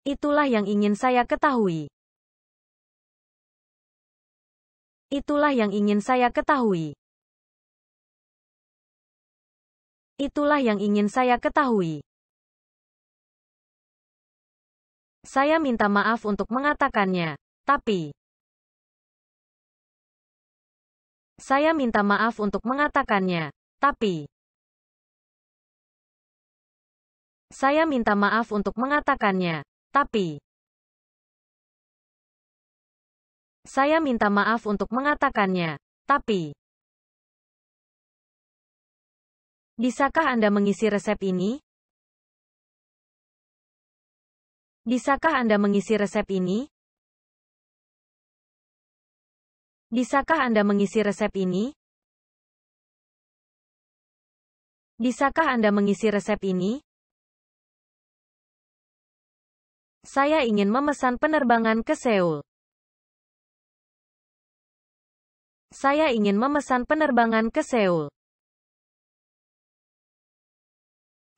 Itulah yang ingin saya ketahui. Itulah yang ingin saya ketahui. Itulah yang ingin saya ketahui. Saya minta maaf untuk mengatakannya. Tapi, saya minta maaf untuk mengatakannya. Tapi, saya minta maaf untuk mengatakannya. Tapi, saya minta maaf untuk mengatakannya. Tapi, bisakah Anda mengisi resep ini? Bisakah Anda mengisi resep ini? Bisakah Anda mengisi resep ini? Bisakah Anda mengisi resep ini? Saya ingin memesan penerbangan ke Seoul. Saya ingin memesan penerbangan ke Seoul.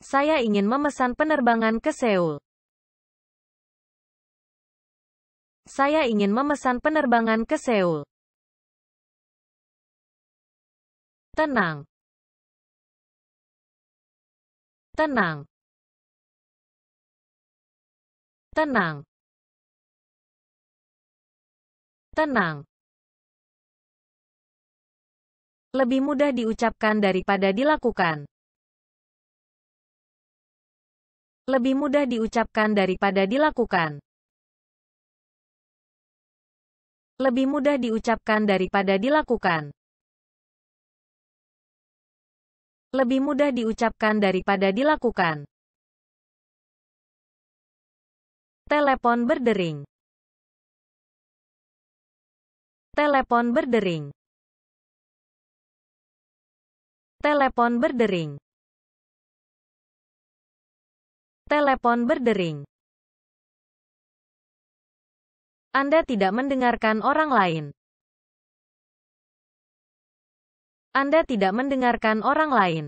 Saya ingin memesan penerbangan ke Seoul. Saya ingin memesan penerbangan ke Seoul. Tenang. Tenang. Tenang. Tenang. Lebih mudah diucapkan daripada dilakukan. Lebih mudah diucapkan daripada dilakukan. lebih mudah diucapkan daripada dilakukan. Lebih mudah diucapkan daripada dilakukan. Telepon berdering. Telepon berdering. Telepon berdering. Telepon berdering. Anda tidak mendengarkan orang lain. Anda tidak mendengarkan orang lain.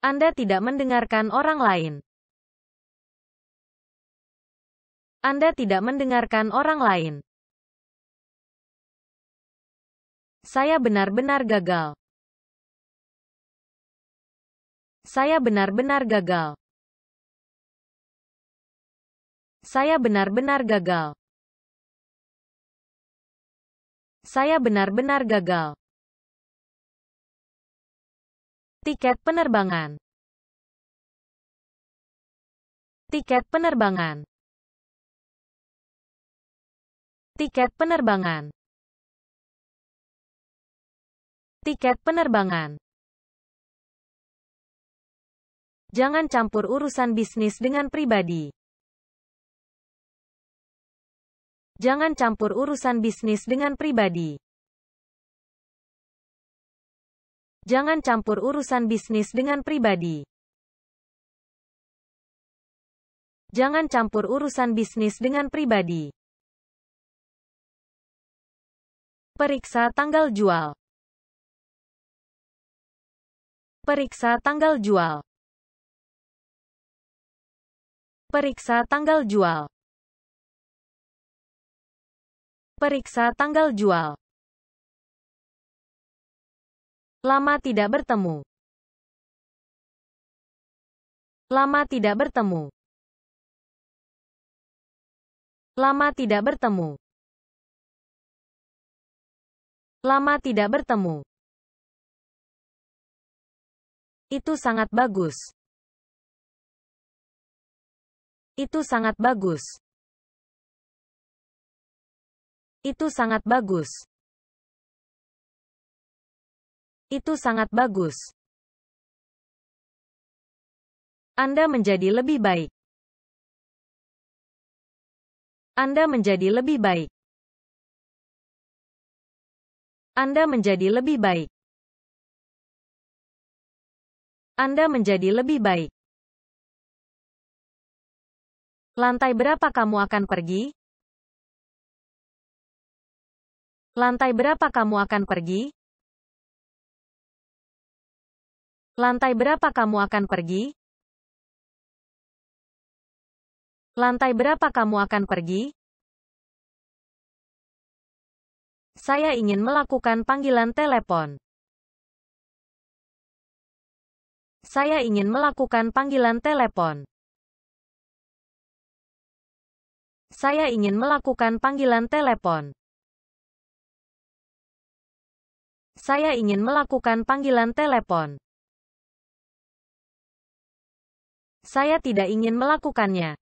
Anda tidak mendengarkan orang lain. Anda tidak mendengarkan orang lain. Saya benar-benar gagal. Saya benar-benar gagal. Saya benar-benar gagal. Saya benar-benar gagal. Tiket penerbangan. Tiket penerbangan. Tiket penerbangan. Tiket penerbangan. Jangan campur urusan bisnis dengan pribadi. Jangan campur urusan bisnis dengan pribadi. Jangan campur urusan bisnis dengan pribadi. Jangan campur urusan bisnis dengan pribadi. Periksa tanggal jual. Periksa tanggal jual. Periksa tanggal jual. Periksa tanggal jual. Lama tidak bertemu. Lama tidak bertemu. Lama tidak bertemu. Lama tidak bertemu. Itu sangat bagus. Itu sangat bagus. Itu sangat bagus. Itu sangat bagus. Anda menjadi lebih baik. Anda menjadi lebih baik. Anda menjadi lebih baik. Anda menjadi lebih baik. Lantai berapa kamu akan pergi? Lantai berapa kamu akan pergi? Lantai berapa kamu akan pergi? Lantai berapa kamu akan pergi? Saya ingin melakukan panggilan telepon. Saya ingin melakukan panggilan telepon. Saya ingin melakukan panggilan telepon. Saya ingin melakukan panggilan telepon. Saya tidak ingin melakukannya.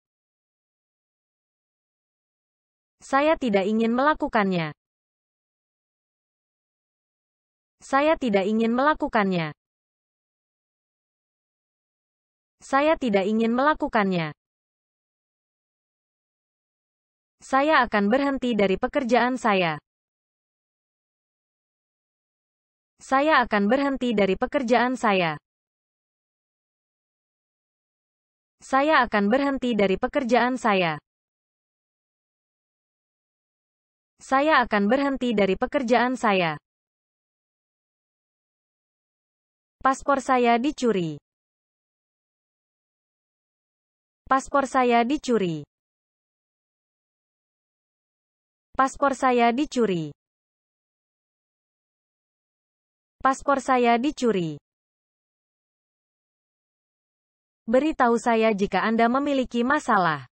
Saya tidak ingin melakukannya. Saya tidak ingin melakukannya. Saya tidak ingin melakukannya saya akan berhenti dari pekerjaan saya. Saya akan berhenti dari pekerjaan saya. Saya akan berhenti dari pekerjaan saya. Saya akan berhenti dari pekerjaan saya. Paspor saya dicuri. Paspor saya dicuri. Paspor saya dicuri. Paspor saya dicuri. Beritahu saya jika Anda memiliki masalah.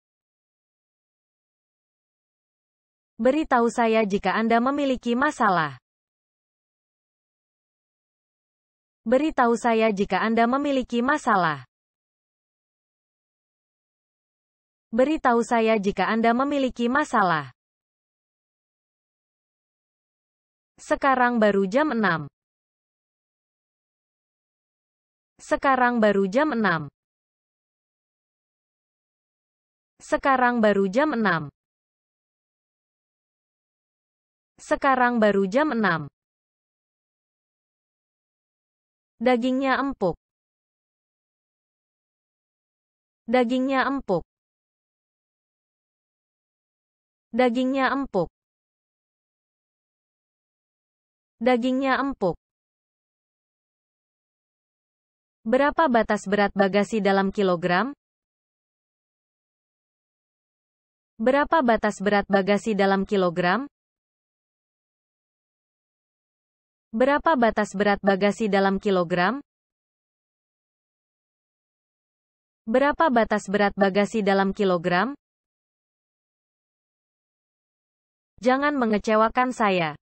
Beritahu saya jika Anda memiliki masalah. Beritahu saya jika Anda memiliki masalah. Beritahu saya jika Anda memiliki masalah. Sekarang baru jam 6. Sekarang baru jam 6. Sekarang baru jam 6. Sekarang baru jam 6. Dagingnya empuk. Dagingnya empuk. Dagingnya empuk. Dagingnya empuk. Berapa batas berat bagasi dalam kilogram? Berapa batas berat bagasi dalam kilogram? Berapa batas berat bagasi dalam kilogram? Berapa batas berat bagasi dalam kilogram? Jangan mengecewakan saya.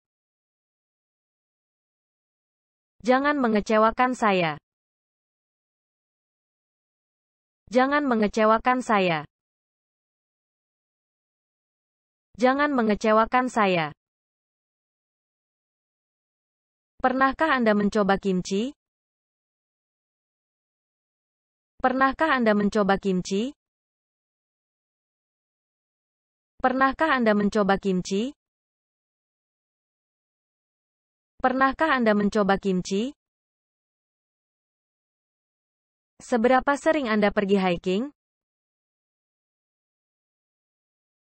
Jangan mengecewakan saya. Jangan mengecewakan saya. Jangan mengecewakan saya. Pernahkah Anda mencoba kimchi? Pernahkah Anda mencoba kimchi? Pernahkah Anda mencoba kimchi? Pernahkah Anda mencoba kimchi? Seberapa sering Anda pergi hiking?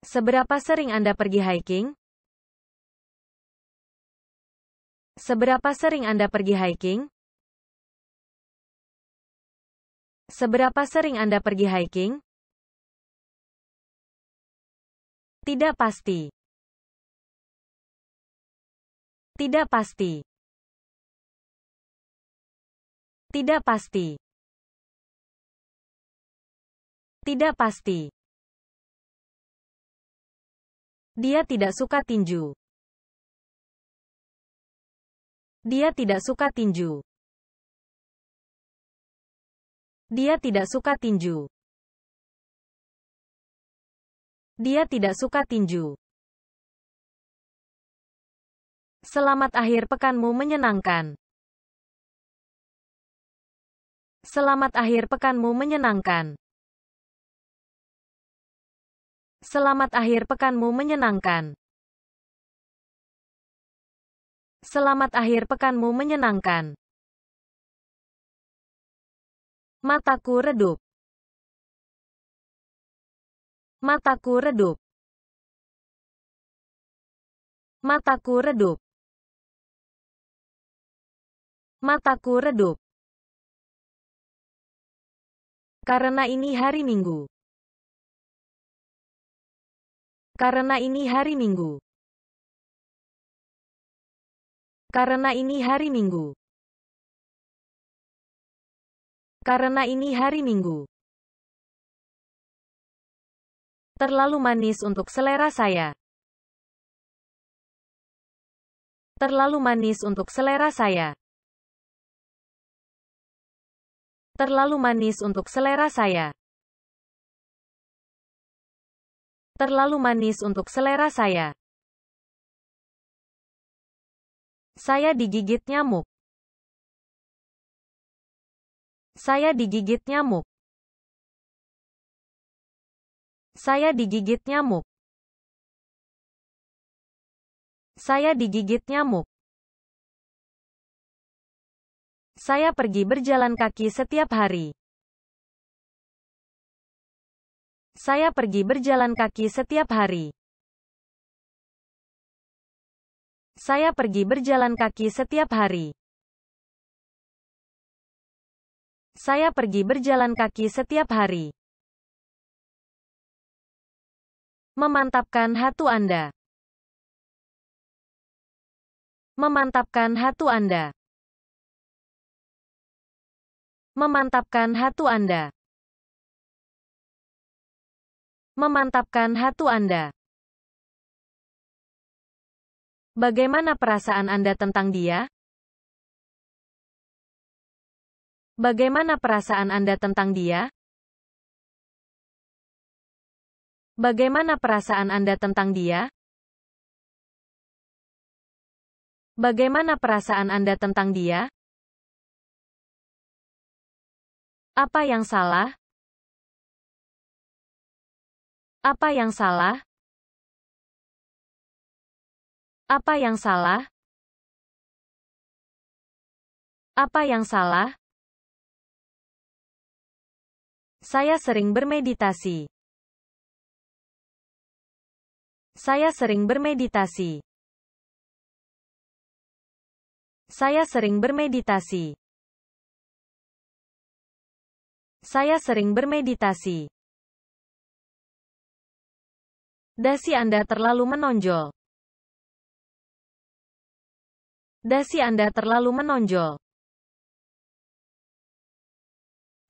Seberapa sering Anda pergi hiking? Seberapa sering Anda pergi hiking? Seberapa sering Anda pergi hiking? Tidak pasti. Tidak pasti. Tidak pasti. Tidak pasti. Dia tidak suka tinju. Dia tidak suka tinju. Dia tidak suka tinju. Dia tidak suka tinju. Selamat akhir pekanmu menyenangkan. Selamat akhir pekanmu menyenangkan. Selamat akhir pekanmu menyenangkan. Selamat akhir pekanmu menyenangkan. Mataku redup. Mataku redup. Mataku redup. Mataku redup. Karena ini hari Minggu. Karena ini hari Minggu. Karena ini hari Minggu. Karena ini hari Minggu. Terlalu manis untuk selera saya. Terlalu manis untuk selera saya. Terlalu manis untuk selera saya. Terlalu manis untuk selera saya. Saya digigit nyamuk. Saya digigit nyamuk. Saya digigit nyamuk. Saya digigit nyamuk. Saya pergi berjalan kaki setiap hari. Saya pergi berjalan kaki setiap hari. Saya pergi berjalan kaki setiap hari. Saya pergi berjalan kaki setiap hari. Memantapkan hatu Anda. Memantapkan hatu Anda. Memantapkan hatu Anda memantapkan hatu Anda. Bagaimana perasaan Anda tentang dia? Bagaimana perasaan Anda tentang dia? Bagaimana perasaan Anda tentang dia? Bagaimana perasaan Anda tentang dia? Apa yang salah? Apa yang salah? Apa yang salah? Apa yang salah? Saya sering bermeditasi. Saya sering bermeditasi. Saya sering bermeditasi. Saya sering bermeditasi. Dasi Anda terlalu menonjol. Dasi Anda terlalu menonjol.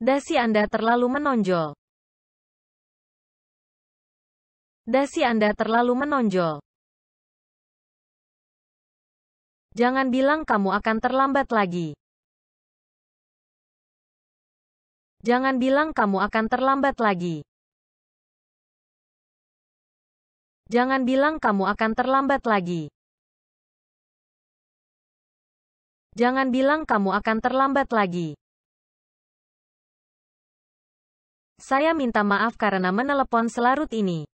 Dasi Anda terlalu menonjol. Dasi Anda terlalu menonjol. Jangan bilang kamu akan terlambat lagi. Jangan bilang kamu akan terlambat lagi. Jangan bilang kamu akan terlambat lagi. Jangan bilang kamu akan terlambat lagi. Saya minta maaf karena menelepon selarut ini.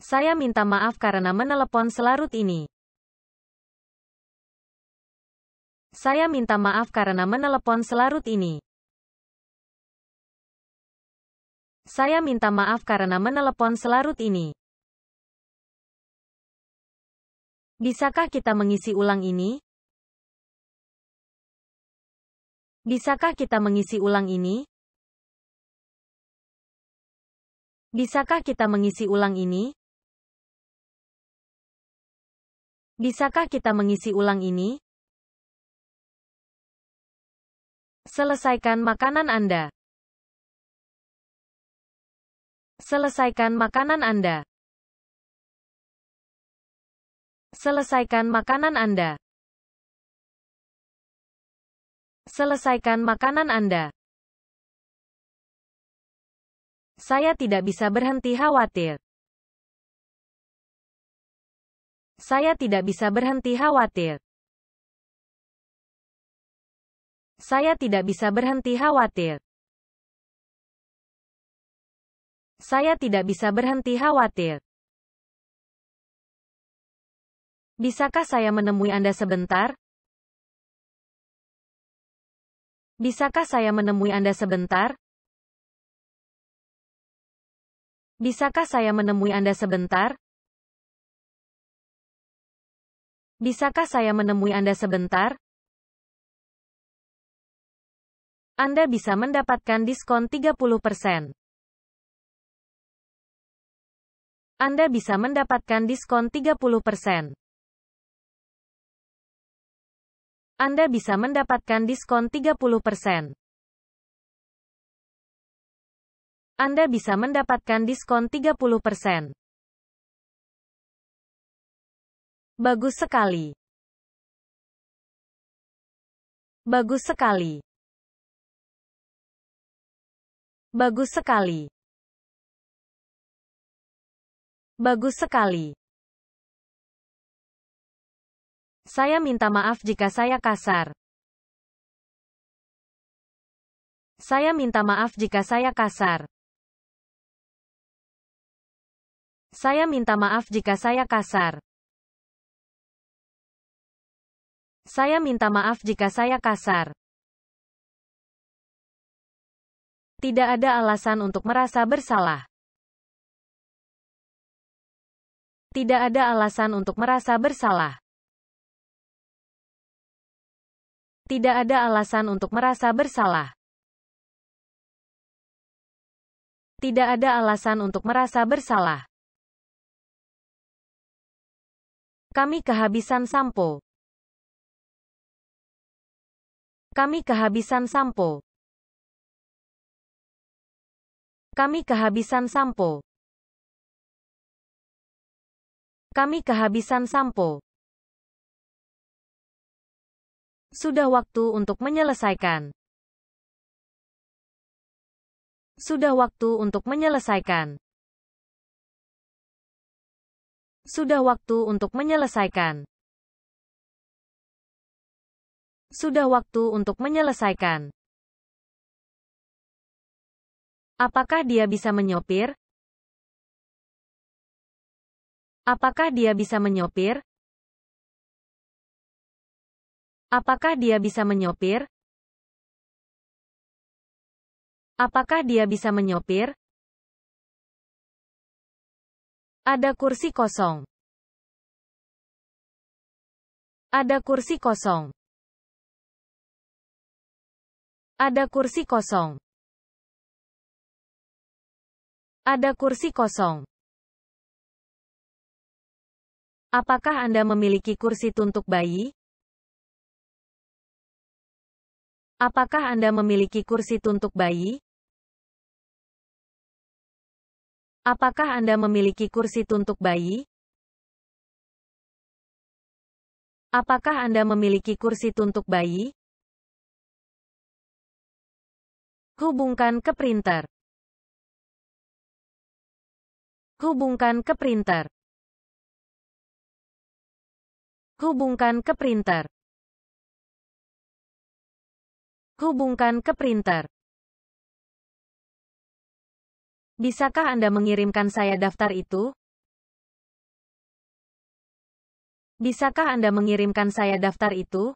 Saya minta maaf karena menelepon selarut ini. Saya minta maaf karena menelepon selarut ini. Saya minta maaf karena menelepon selarut ini. Bisakah kita mengisi ulang ini? Bisakah kita mengisi ulang ini? Bisakah kita mengisi ulang ini? Bisakah kita mengisi ulang ini? Selesaikan makanan Anda. Selesaikan makanan Anda. Selesaikan makanan Anda. Selesaikan makanan Anda. Saya tidak bisa berhenti khawatir. Saya tidak bisa berhenti khawatir. Saya tidak bisa berhenti khawatir. Saya tidak bisa berhenti khawatir. Bisakah saya menemui Anda sebentar? Bisakah saya menemui Anda sebentar? Bisakah saya menemui Anda sebentar? Bisakah saya menemui Anda sebentar? Anda bisa mendapatkan diskon 30%. Anda bisa mendapatkan diskon 30%. Anda bisa mendapatkan diskon 30%. Anda bisa mendapatkan diskon 30%. Bagus sekali. Bagus sekali. Bagus sekali. Bagus sekali. Saya minta maaf jika saya kasar. Saya minta maaf jika saya kasar. Saya minta maaf jika saya kasar. Saya minta maaf jika saya kasar. Tidak ada alasan untuk merasa bersalah. Tidak ada alasan untuk merasa bersalah. Tidak ada alasan untuk merasa bersalah. Tidak ada alasan untuk merasa bersalah. Kami kehabisan sampo. Kami kehabisan sampo. Kami kehabisan sampo. Kami kehabisan sampo. Sudah waktu untuk menyelesaikan. Sudah waktu untuk menyelesaikan. Sudah waktu untuk menyelesaikan. Sudah waktu untuk menyelesaikan. Apakah dia bisa menyopir? Apakah dia bisa menyopir? Apakah dia bisa menyopir? Apakah dia bisa menyopir? Ada kursi kosong. Ada kursi kosong. Ada kursi kosong. Ada kursi kosong. Apakah Anda memiliki kursi tuntuk bayi? Apakah Anda memiliki kursi tuntuk bayi? Apakah Anda memiliki kursi tuntuk bayi? Apakah Anda memiliki kursi tuntuk bayi? Hubungkan ke printer. Hubungkan ke printer. Hubungkan ke printer. Hubungkan ke printer. Bisakah Anda mengirimkan saya daftar itu? Bisakah Anda mengirimkan saya daftar itu?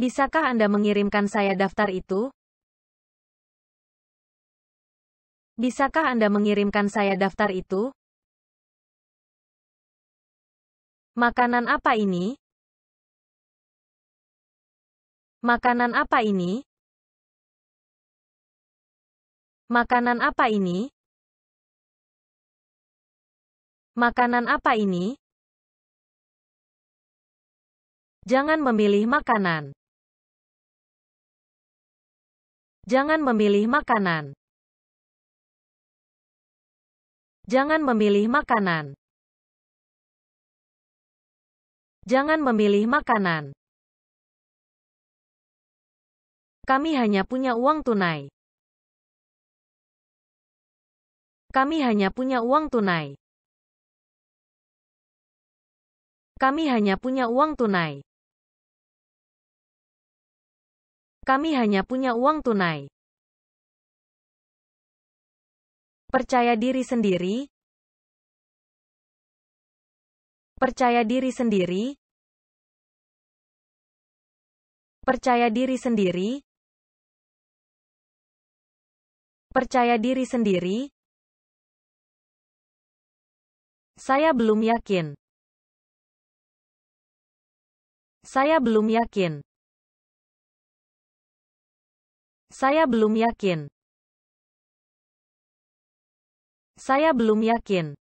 Bisakah Anda mengirimkan saya daftar itu? Bisakah Anda mengirimkan saya daftar itu? Makanan apa ini? Makanan apa ini? Makanan apa ini? Makanan apa ini? Jangan memilih makanan. Jangan memilih makanan. Jangan memilih makanan. Jangan memilih makanan. Kami hanya punya uang tunai. Kami hanya punya uang tunai. Kami hanya punya uang tunai. Kami hanya punya uang tunai. Percaya diri sendiri, Percaya diri sendiri. Percaya diri sendiri. Percaya diri sendiri. Saya belum yakin. Saya belum yakin. Saya belum yakin. Saya belum yakin.